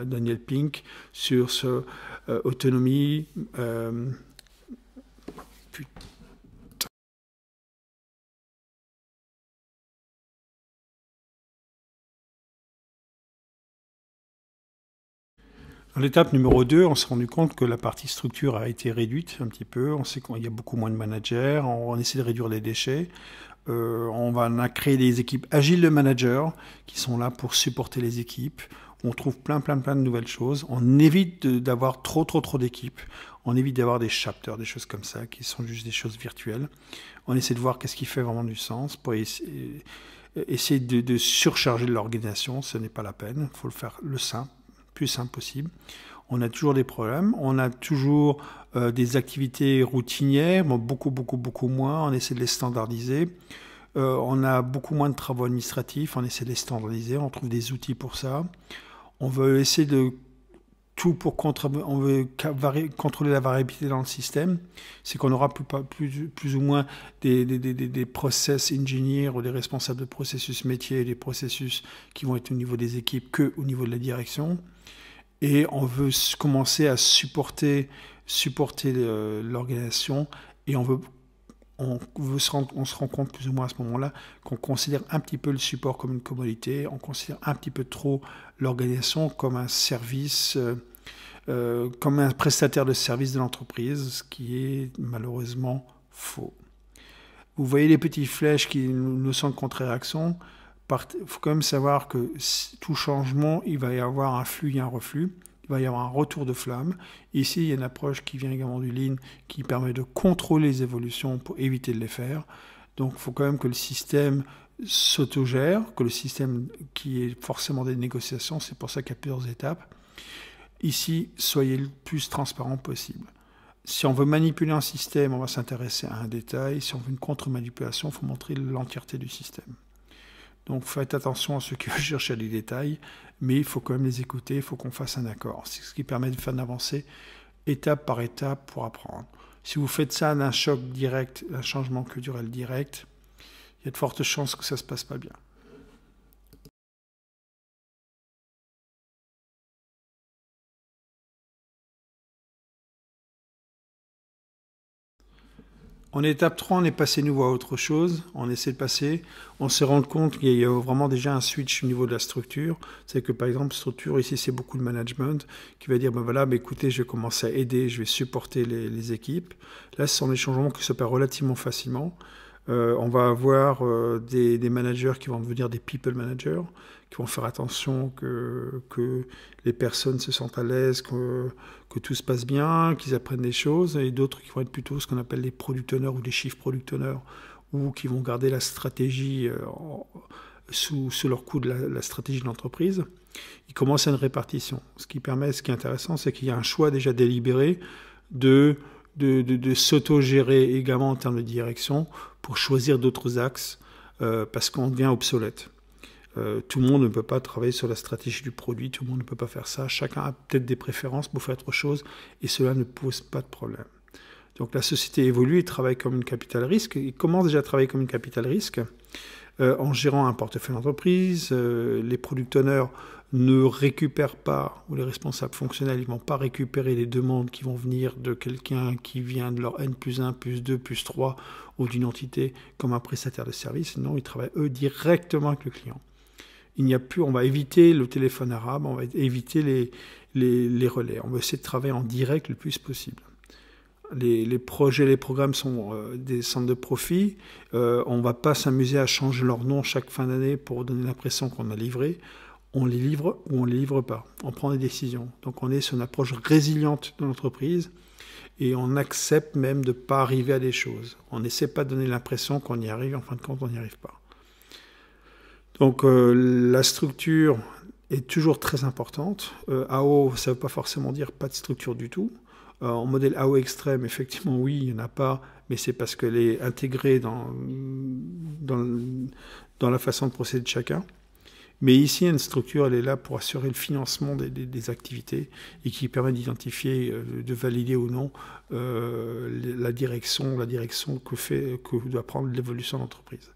Daniel Pink
sur ce, euh, autonomie, euh, l'étape numéro 2, on s'est rendu compte que la partie structure a été réduite un petit peu. On sait qu'il y a
beaucoup moins de managers. On, essaie de réduire les déchets. Euh, on on a créé des équipes agiles de managers qui sont là pour supporter les équipes. On trouve plein, plein, plein de nouvelles choses. On évite d'avoir trop, trop, trop d'équipes. On évite d'avoir des chapters, des choses comme ça, qui sont juste des choses virtuelles. On essaie de voir qu'est-ce qui fait vraiment du sens pour euh, essayer, de, surcharger l'organisation. Ce n'est pas la peine. Il faut le faire le simple, plus simple possible. On a toujours des problèmes. On a toujours euh, des activités routinières, beaucoup, beaucoup, beaucoup moins. On essaie de les standardiser. Euh, on a beaucoup moins de travaux administratifs, on essaie de les standardiser, on trouve des outils pour ça. On veut essayer de tout pour contre, on veut contrôler la variabilité dans le système, c'est qu'on aura plus, plus, plus, ou moins des, des, process engineers ou des responsables de processus métiers, des processus qui vont être au niveau des équipes que au niveau de la direction. Et on veut commencer à supporter, supporter l'organisation et on veut on, se rend, compte plus ou moins à ce moment-là qu'on considère un petit peu le support comme une commodité, on considère un petit peu trop l'organisation comme un service, euh, euh, comme un prestataire de service de l'entreprise, ce qui est malheureusement faux. Vous voyez les petites flèches qui nous sont de contre-réaction. Il faut quand même savoir que tout changement, il va y avoir un flux et un reflux il va y avoir un retour de flamme. Ici, il y a une approche qui vient également du lean, qui permet de contrôler les évolutions pour éviter de les faire. Donc, il faut quand même que le système s'autogère, que le système qui est forcément des négociations, c'est pour ça qu'il y a plusieurs étapes. Ici, soyez le plus transparent possible. Si on veut manipuler un système, on va s'intéresser à un détail. Si on veut une contre-manipulation, il faut montrer l'entièreté du système. Donc faites attention à ceux qui cherchent *laughs* chercher des détails, mais il faut quand même les écouter, il faut qu'on fasse un accord. C'est ce qui permet de faire avancer étape par étape pour apprendre. Si vous faites ça d'un choc
direct, d'un changement culturel direct, il y a de fortes chances que ça ne se passe pas bien. En étape 3, on est passé nouveau à autre chose, on essaie de passer, on se rend compte qu'il
y a vraiment déjà un switch au niveau de la structure. C'est que par exemple, structure, ici c'est beaucoup de management qui va dire, ben voilà, ben écoutez, je vais commencer à aider, je vais supporter les, équipes. Là, ce sont des changements qui s'opèrent relativement facilement. Euh, on va avoir euh, des, managers qui vont devenir des people managers, qui vont faire attention que, les personnes se sentent à l'aise, que, tout se passe bien, qu'ils apprennent des choses, et d'autres qui vont être plutôt ce qu'on appelle les product owners ou des chiffres product owners, ou qui vont garder la stratégie euh, sous, leur coup de la, stratégie de l'entreprise. Ils commencent à une répartition. Ce qui permet, ce qui est intéressant, c'est qu'il y a un choix déjà délibéré de, s'auto-gérer de s'autogérer également en termes de direction pour choisir d'autres axes euh, parce qu'on devient obsolète. Euh, tout le monde ne peut pas travailler sur la stratégie du produit, tout le monde ne peut pas faire ça. Chacun a peut-être des préférences pour faire autre chose et cela ne pose pas de problème. Donc la société évolue et travaille comme une capital risque. Il commence déjà à travailler comme une capital risque euh, en gérant un portefeuille d'entreprise. les producteurs ne récupèrent pas, ou les responsables fonctionnels, ils ne vont pas récupérer les demandes qui vont venir de quelqu'un qui vient de leur N plus 1, plus 2, plus 3 ou d'une entité comme un prestataire de service. Non, ils travaillent eux directement avec le client. Il n'y a plus, on va éviter le téléphone arabe, on va éviter les, les, relais. On va essayer de travailler en direct le plus possible. Les, les, projets, les programmes sont euh, des centres de profit. Euh, on ne va pas s'amuser à changer leur nom chaque fin d'année pour donner l'impression qu'on a livré. On les livre ou on ne les livre pas. On prend des décisions. Donc on est sur une approche résiliente de l'entreprise et on accepte même de ne pas arriver à des choses. On n'essaie pas de donner l'impression qu'on y arrive, en fin de compte, on n'y arrive pas. Donc euh, la structure est toujours très importante. Euh, AO, ça ne veut pas forcément dire pas de structure du tout. Euh, en modèle AO extrême, *laughs* effectivement, oui, il n'y en a pas, mais c'est parce qu'elle est intégrée dans, dans la façon de procéder de chacun. Mais ici, une structure, elle est là pour assurer le financement des, activités et qui permet d'identifier, euh, de valider ou non euh, la direction, la direction que, fait, que doit prendre l'évolution de l'entreprise.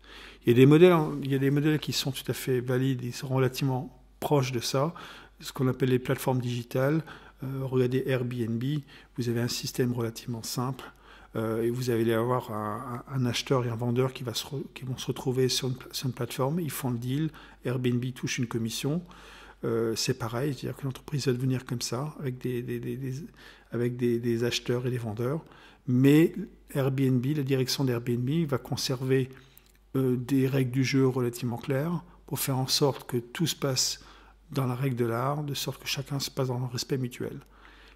Il y, a des modèles, hein, il y a des modèles qui sont tout à fait valides, ils sont relativement proches de ça, ce qu'on appelle les plateformes digitales. Euh, regardez Airbnb, vous avez un système relativement simple euh, et vous allez avoir un, acheteur et un vendeur qui, qui vont se retrouver sur une, sur une, plateforme, ils font le deal, Airbnb touche une commission. Euh, c'est pareil, c'est-à-dire que l'entreprise va devenir comme ça, avec, des, avec des, acheteurs et des vendeurs. Mais Airbnb, la direction d'Airbnb, va conserver euh, des règles du jeu relativement claires pour faire en sorte que tout se passe dans la règle de l'art, de sorte que chacun se passe dans le respect mutuel.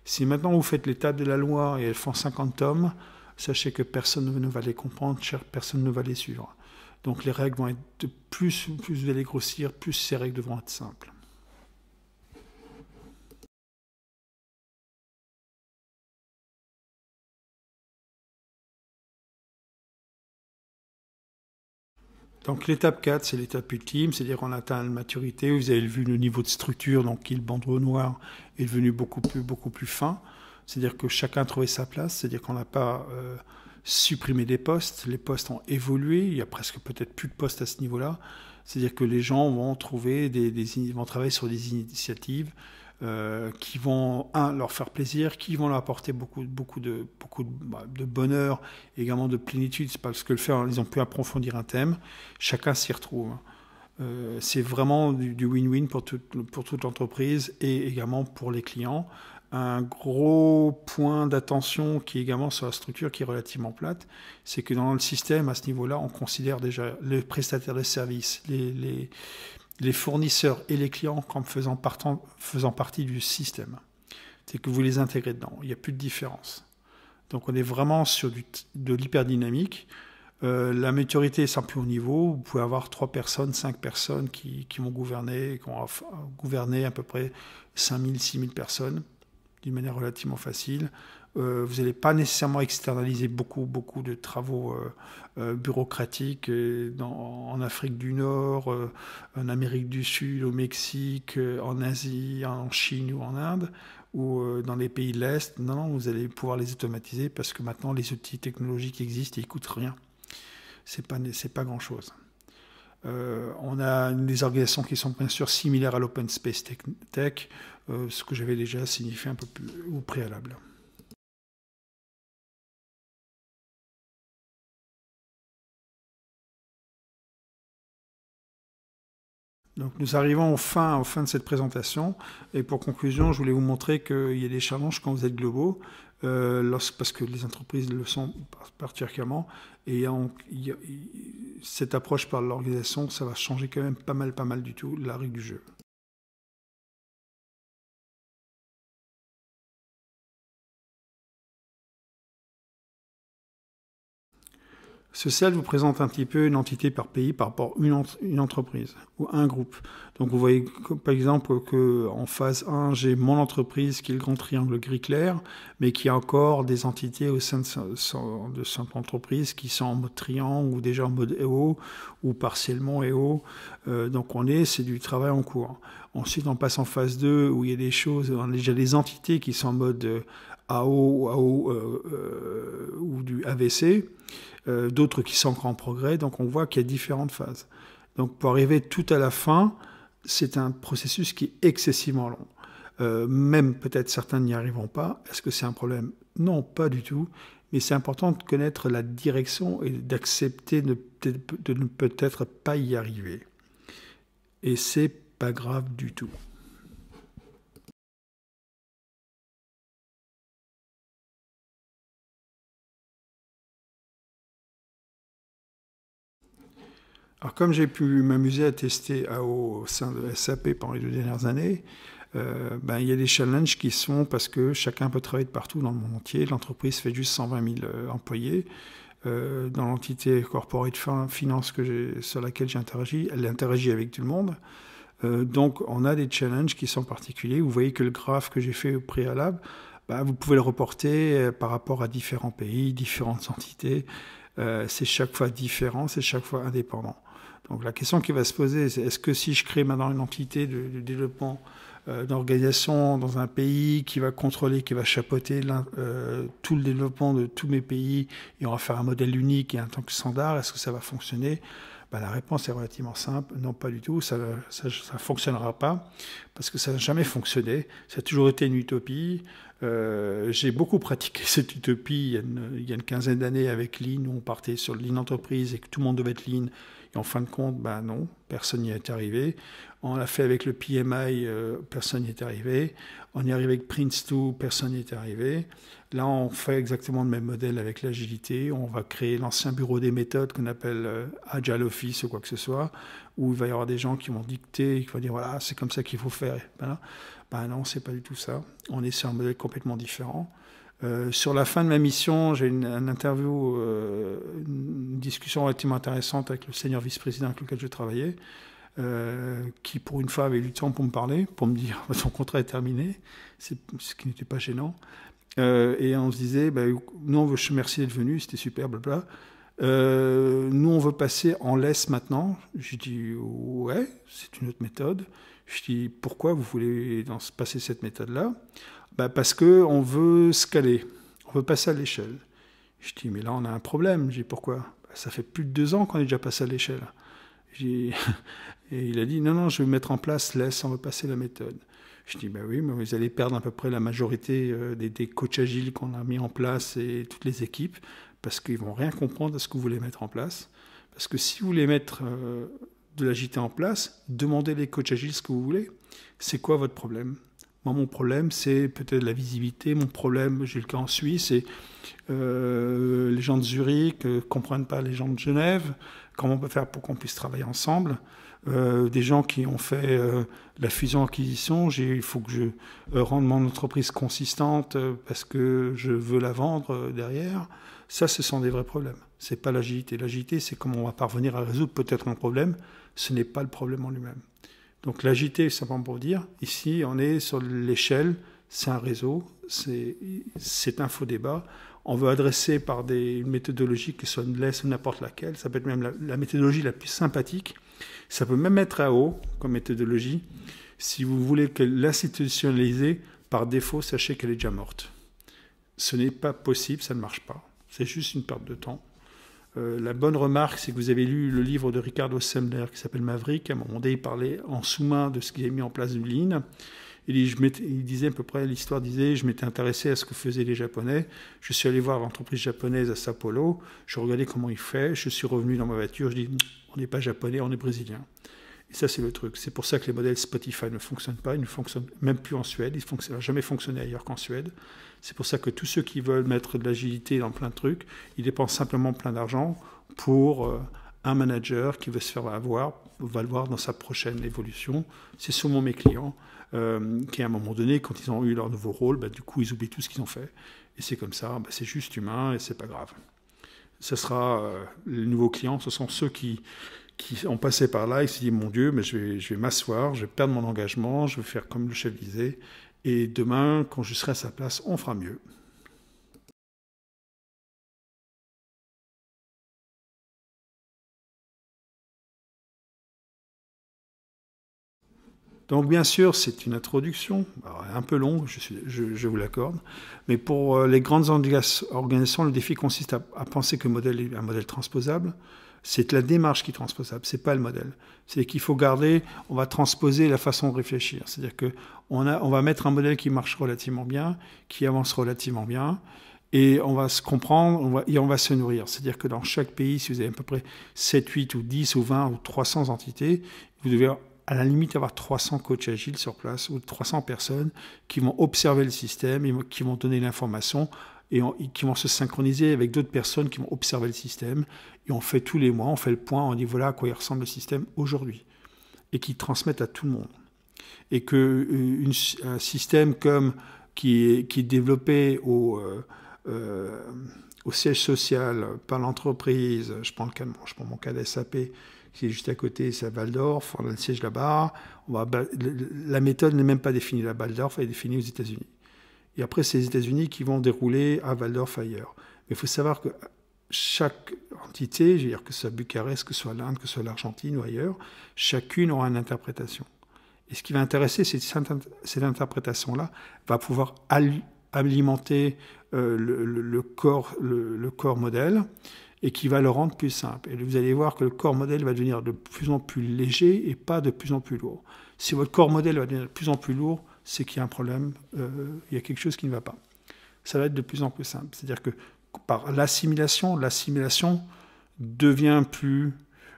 Si maintenant vous faites l'état de la loi et elles font 50 tomes, sachez que personne ne va les comprendre, personne ne va les suivre. Donc les règles vont être de plus, plus vous
allez grossir, plus ces règles devront être simples. Donc l'étape 4, c'est l'étape ultime,
c'est-à-dire qu'on atteint la maturité. Vous avez vu le niveau de structure, donc le bandeau noir est devenu beaucoup plus, beaucoup plus fin. C'est-à-dire que chacun trouvé sa place, c'est-à-dire qu'on n'a pas euh, supprimé des postes, les postes ont évolué, il y a presque peut-être plus de postes à ce niveau-là. C'est-à-dire que les gens vont trouver des, travailler sur des initiatives euh, qui vont un leur faire plaisir, qui vont leur apporter beaucoup beaucoup de beaucoup de, bah, bonheur, également de plénitude. C'est parce que le faire, ils ont pu approfondir un thème. Chacun s'y retrouve. Euh, c'est vraiment du win-win pour, pour toute l'entreprise et également pour les clients un gros point d'attention qui est également sur la structure qui est relativement plate, c'est que dans le système, à ce niveau-là, on considère déjà les prestataires de services, les, les, fournisseurs et les clients comme faisant, faisant partie du système. C'est que vous les intégrez dedans, il n'y a plus de différence. Donc on est vraiment sur de l'hyperdynamique. Euh, la maturité est un plus haut niveau. Vous pouvez avoir trois personnes, cinq personnes qui, qui vont gouverner, qui vont gouverner à peu près 5000, 6000 personnes d'une manière relativement facile. Euh, vous n'allez pas nécessairement externaliser beaucoup, beaucoup de travaux euh, euh, bureaucratiques en Afrique du Nord, en Amérique du Sud, au Mexique, en Asie, en Chine ou en Inde ou dans les pays de l'Est. Non, vous allez pouvoir les automatiser parce que maintenant les outils technologiques existent et ils coûtent rien. C'est pas, c'est pas grand chose. on a
des organisations qui sont bien sûr similaires à l'Open Space Tech, euh, ce que j'avais déjà signifié
un peu plus au préalable. nous arrivons aux fin, fin de cette présentation. Et pour conclusion, je voulais vous montrer
qu'il y a des challenges quand vous êtes globaux, euh, parce que les entreprises le sont particulièrement.
Et cette approche par l'organisation, ça va changer quand même pas
mal, pas mal du tout la règle du jeu. Ce sel vous présente un petit peu une entité par pays par rapport à une, une entreprise
ou un groupe. Donc vous voyez par exemple qu'en phase 1, j'ai mon entreprise qui est le grand triangle gris clair, mais qui a encore des entités au sein de, cette entreprise qui sont en mode triangle ou déjà en mode EO ou partiellement EO. Euh, donc on est, c'est du travail en cours. Ensuite, on passe en phase 2 où il y a des choses, déjà des entités qui sont en mode AO, AO euh, euh, ou du AVC, euh, d'autres qui sont en progrès. Donc on voit qu'il y a différentes phases. Donc pour arriver tout à la fin, c'est un processus qui est excessivement long. Euh, même peut-être certains n'y arriveront pas. Est-ce que c'est un problème Non, pas du tout. Mais c'est important de connaître la direction et d'accepter de, de ne peut-être pas y arriver.
Et c'est pas grave du tout. Alors comme j'ai pu m'amuser à tester
AO au sein de SAP pendant les deux dernières années, euh, ben, il y a des challenges qui sont parce que chacun peut travailler de partout dans le monde entier. L'entreprise fait juste 120 000 euh, employés. Euh, dans l'entité corporate finance que sur laquelle j'interagis, elle interagit avec tout le monde. donc on a des challenges qui sont particuliers. Vous voyez que le graphe que j'ai fait au préalable, ben, vous pouvez le reporter par rapport à différents pays, différentes entités. c'est chaque fois différent, c'est chaque fois indépendant. Donc la question qui va se poser, c'est est-ce que si je crée maintenant une entité de, développement euh, d'organisation dans un pays qui va contrôler, qui va chapeauter euh, tout le développement de tous mes pays et on va faire un modèle unique et un tant que standard, est-ce que ça va fonctionner ben, La réponse est relativement simple, non pas du tout, ça ne fonctionnera pas parce que ça n'a jamais fonctionné, ça a toujours été une utopie. Euh, j'ai beaucoup pratiqué *laughs* cette utopie il y a une, quinzaine d'années avec l'In, où on partait sur Lean Entreprise et que tout le monde devait être Lean et en fin de compte, ben non, personne n'y est arrivé. On l'a fait avec le PMI, euh, personne n'y est arrivé. On y est arrivé avec Prince2, personne n'y est arrivé. Là, on fait exactement le même modèle avec l'agilité. On va créer l'ancien bureau des méthodes qu'on appelle euh, Agile Office ou quoi que ce soit, où il va y avoir des gens qui vont dicter, qui vont dire voilà, c'est comme ça qu'il faut faire. Ben, bah non, non, c'est pas du tout ça. On est sur un modèle complètement différent. Euh, sur la fin de ma mission, j'ai une, une, interview, euh, une discussion relativement intéressante avec le seigneur vice-président avec lequel je travaillais, euh, qui pour une fois avait eu le temps pour me parler, pour me dire *laughs* son contrat est terminé, c'est ce qui n'était pas gênant. et on se disait, bah, nous on veut se remercier d'être venu, c'était super, blabla. nous on veut passer en laisse maintenant. J'ai dit, ouais, c'est une autre méthode. Je dis, pourquoi vous voulez dans, passer cette méthode-là bah Parce on veut caler, on veut passer à l'échelle. Je dis, mais là, on a un problème. J'ai pourquoi bah, Ça fait plus de deux ans qu'on est déjà passé à l'échelle. *laughs* Et il a dit, non, non, je vais mettre en place, laisse, on veut passer la méthode. Je dis, bah oui, mais vous allez perdre à peu près la majorité euh, des, coachs agiles qu'on a mis en place et toutes les équipes, parce qu'ils vont rien comprendre à ce que vous voulez mettre en place. Parce que si vous voulez mettre euh, de l'agité en place, demandez les coachs agiles ce que vous voulez. C'est quoi votre problème moi, mon problème, c'est peut-être la visibilité. Mon problème, j'ai le cas en Suisse, c'est euh, les gens de Zurich ne euh, comprennent pas les gens de Genève. Comment on peut faire pour qu'on puisse travailler ensemble euh, Des gens qui ont fait la fusion-acquisition, il faut que je rende mon entreprise consistante parce que je veux la vendre derrière. Ça, ce sont des vrais problèmes. Ce n'est pas l'agilité. L'agilité, c'est comment on va parvenir à résoudre peut-être un problème. Ce n'est pas le problème en lui-même. Donc l'agiter simplement pour dire, ici on est sur l'échelle, c'est un réseau, c'est un faux débat. On veut adresser par des méthodologies qui sont laisse ou n'importe laquelle. Ça peut être même la, méthodologie la plus sympathique. Ça peut même être à haut comme méthodologie. Si vous voulez que l'institutionnaliser, par défaut, sachez qu'elle est déjà morte. Ce n'est pas possible, ça ne marche pas. C'est juste une perte de temps. Euh, la bonne remarque, c'est que vous avez lu le livre de Ricardo Semler qui s'appelle Maverick. À un moment donné, il parlait en sous-main de ce qu'il avait mis en place du Lean. Il, disait à peu près, l'histoire disait, je m'étais intéressé à ce que faisaient les Japonais. Je suis allé voir l'entreprise japonaise à Sapporo. Je regardais comment ils faisaient. Je suis revenu dans ma voiture. Je dis, on n'est pas japonais, on est brésilien. Et ça, c'est le truc. C'est pour ça que les modèles Spotify ne fonctionnent pas. Ils ne fonctionnent même plus en Suède. Ils n'ont jamais fonctionné ailleurs qu'en Suède. C'est pour ça que tous ceux qui veulent mettre de l'agilité dans plein de trucs, ils dépensent simplement plein d'argent pour euh, un manager qui veut se faire avoir, va le voir dans sa prochaine évolution. C'est souvent mes clients euh, qui, à un moment donné, quand ils ont eu leur nouveau rôle, bah, du coup, ils oublient tout ce qu'ils ont fait. Et c'est comme ça, bah, c'est juste humain et c'est pas grave. Ce sera euh, les nouveaux clients, ce sont ceux qui, qui ont passé par là et se disent Mon Dieu, mais je vais, je vais m'asseoir, je vais perdre mon engagement, je vais faire comme le chef disait et demain, quand je
serai à sa place, on fera mieux. Donc bien sûr, c'est une introduction, un peu longue, je,
vous l'accorde, mais pour euh, les grandes organisations, le défi consiste à, penser que modèle, est un modèle transposable, c'est la démarche qui est transposable, c'est pas le modèle. C'est qu'il faut garder, on va transposer la façon de réfléchir. C'est-à-dire que on, a, on va mettre un modèle qui marche relativement bien, qui avance relativement bien, et on va se comprendre et on va se nourrir. C'est-à-dire que dans chaque pays, si vous avez à peu près 7, 8 ou 10 ou 20 ou 300 entités, vous devez à la limite avoir 300 coachs agiles sur place ou 300 personnes qui vont observer le système et qui vont donner l'information et qui vont se synchroniser avec d'autres personnes qui vont observer le système. Et on fait tous les mois, on fait le point, on dit voilà à quoi il ressemble le système aujourd'hui, et qui transmettent à tout le monde. Et que euh, une, système comme qui est, qui développé au, euh, euh, au siège social par l'entreprise, je prends le je prends mon cas d'SAP, qui est juste à côté, c'est à Waldorf, on a le siège là-bas. La méthode n'est même pas définie à Waldorf, elle est définie aux États-Unis. Et après, c'est les États-Unis qui vont dérouler à Waldorf ailleurs. Mais il faut savoir que chaque entité, dire que ce soit Bucarest, que ce soit l'Inde, que ce soit l'Argentine ou ailleurs, chacune aura une interprétation. Et ce qui va intéresser, c'est que cette interprétation-là va pouvoir alimenter euh, le, corps, le, corps modèle et qui va le rendre plus simple. Et vous allez voir que le corps modèle va devenir de plus en plus léger et pas de plus en plus lourd. Si votre corps modèle va devenir de plus en plus lourd, c'est qu'il y a un problème, euh, il y a quelque chose qui ne va pas. Ça va être de plus en plus simple. C'est-à-dire que par l'assimilation, l'assimilation devient plus,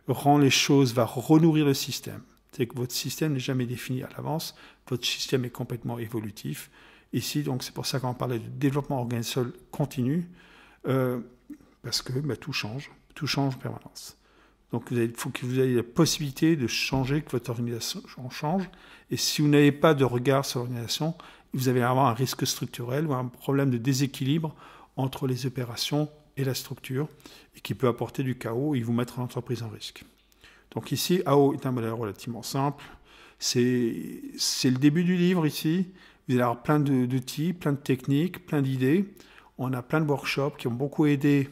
rend les choses, va renourrir le système. C'est que votre système n'est jamais défini à l'avance, votre système est complètement évolutif. Ici, donc, c'est pour ça qu'on parlait de développement organisationnel continu, euh, parce que bah, tout change, tout change en permanence. Donc il faut que vous ayez la possibilité de changer, que votre organisation change. Et si vous n'avez pas de regard sur l'organisation, vous allez avoir un risque structurel ou un problème de déséquilibre entre les opérations et la structure, et qui peut apporter du chaos et vous mettre l'entreprise en risque. Donc ici, AO est un modèle relativement simple. C'est le début du livre ici. Vous allez avoir plein d'outils, plein de techniques, plein d'idées. On a plein de workshops qui ont beaucoup aidé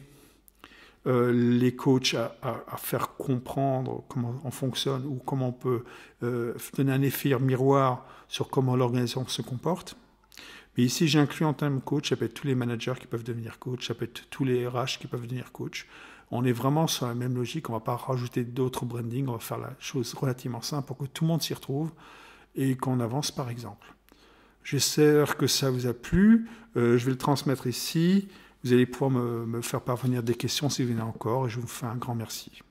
euh, les coachs à, faire comprendre comment on fonctionne ou comment on peut euh, donner un effet miroir sur comment l'organisation se comporte. Mais ici, j'inclus en que coach, ça peut être tous les managers qui peuvent devenir coach, ça peut être tous les RH qui peuvent devenir coach. On est vraiment sur la même logique, on ne va pas rajouter d'autres branding, on va faire la chose relativement simple pour que tout le monde s'y retrouve et qu'on avance par exemple. J'espère que ça vous a
plu, euh, je vais le transmettre ici. Vous allez pouvoir me, me faire parvenir des questions si vous en avez
encore et je vous fais un grand merci.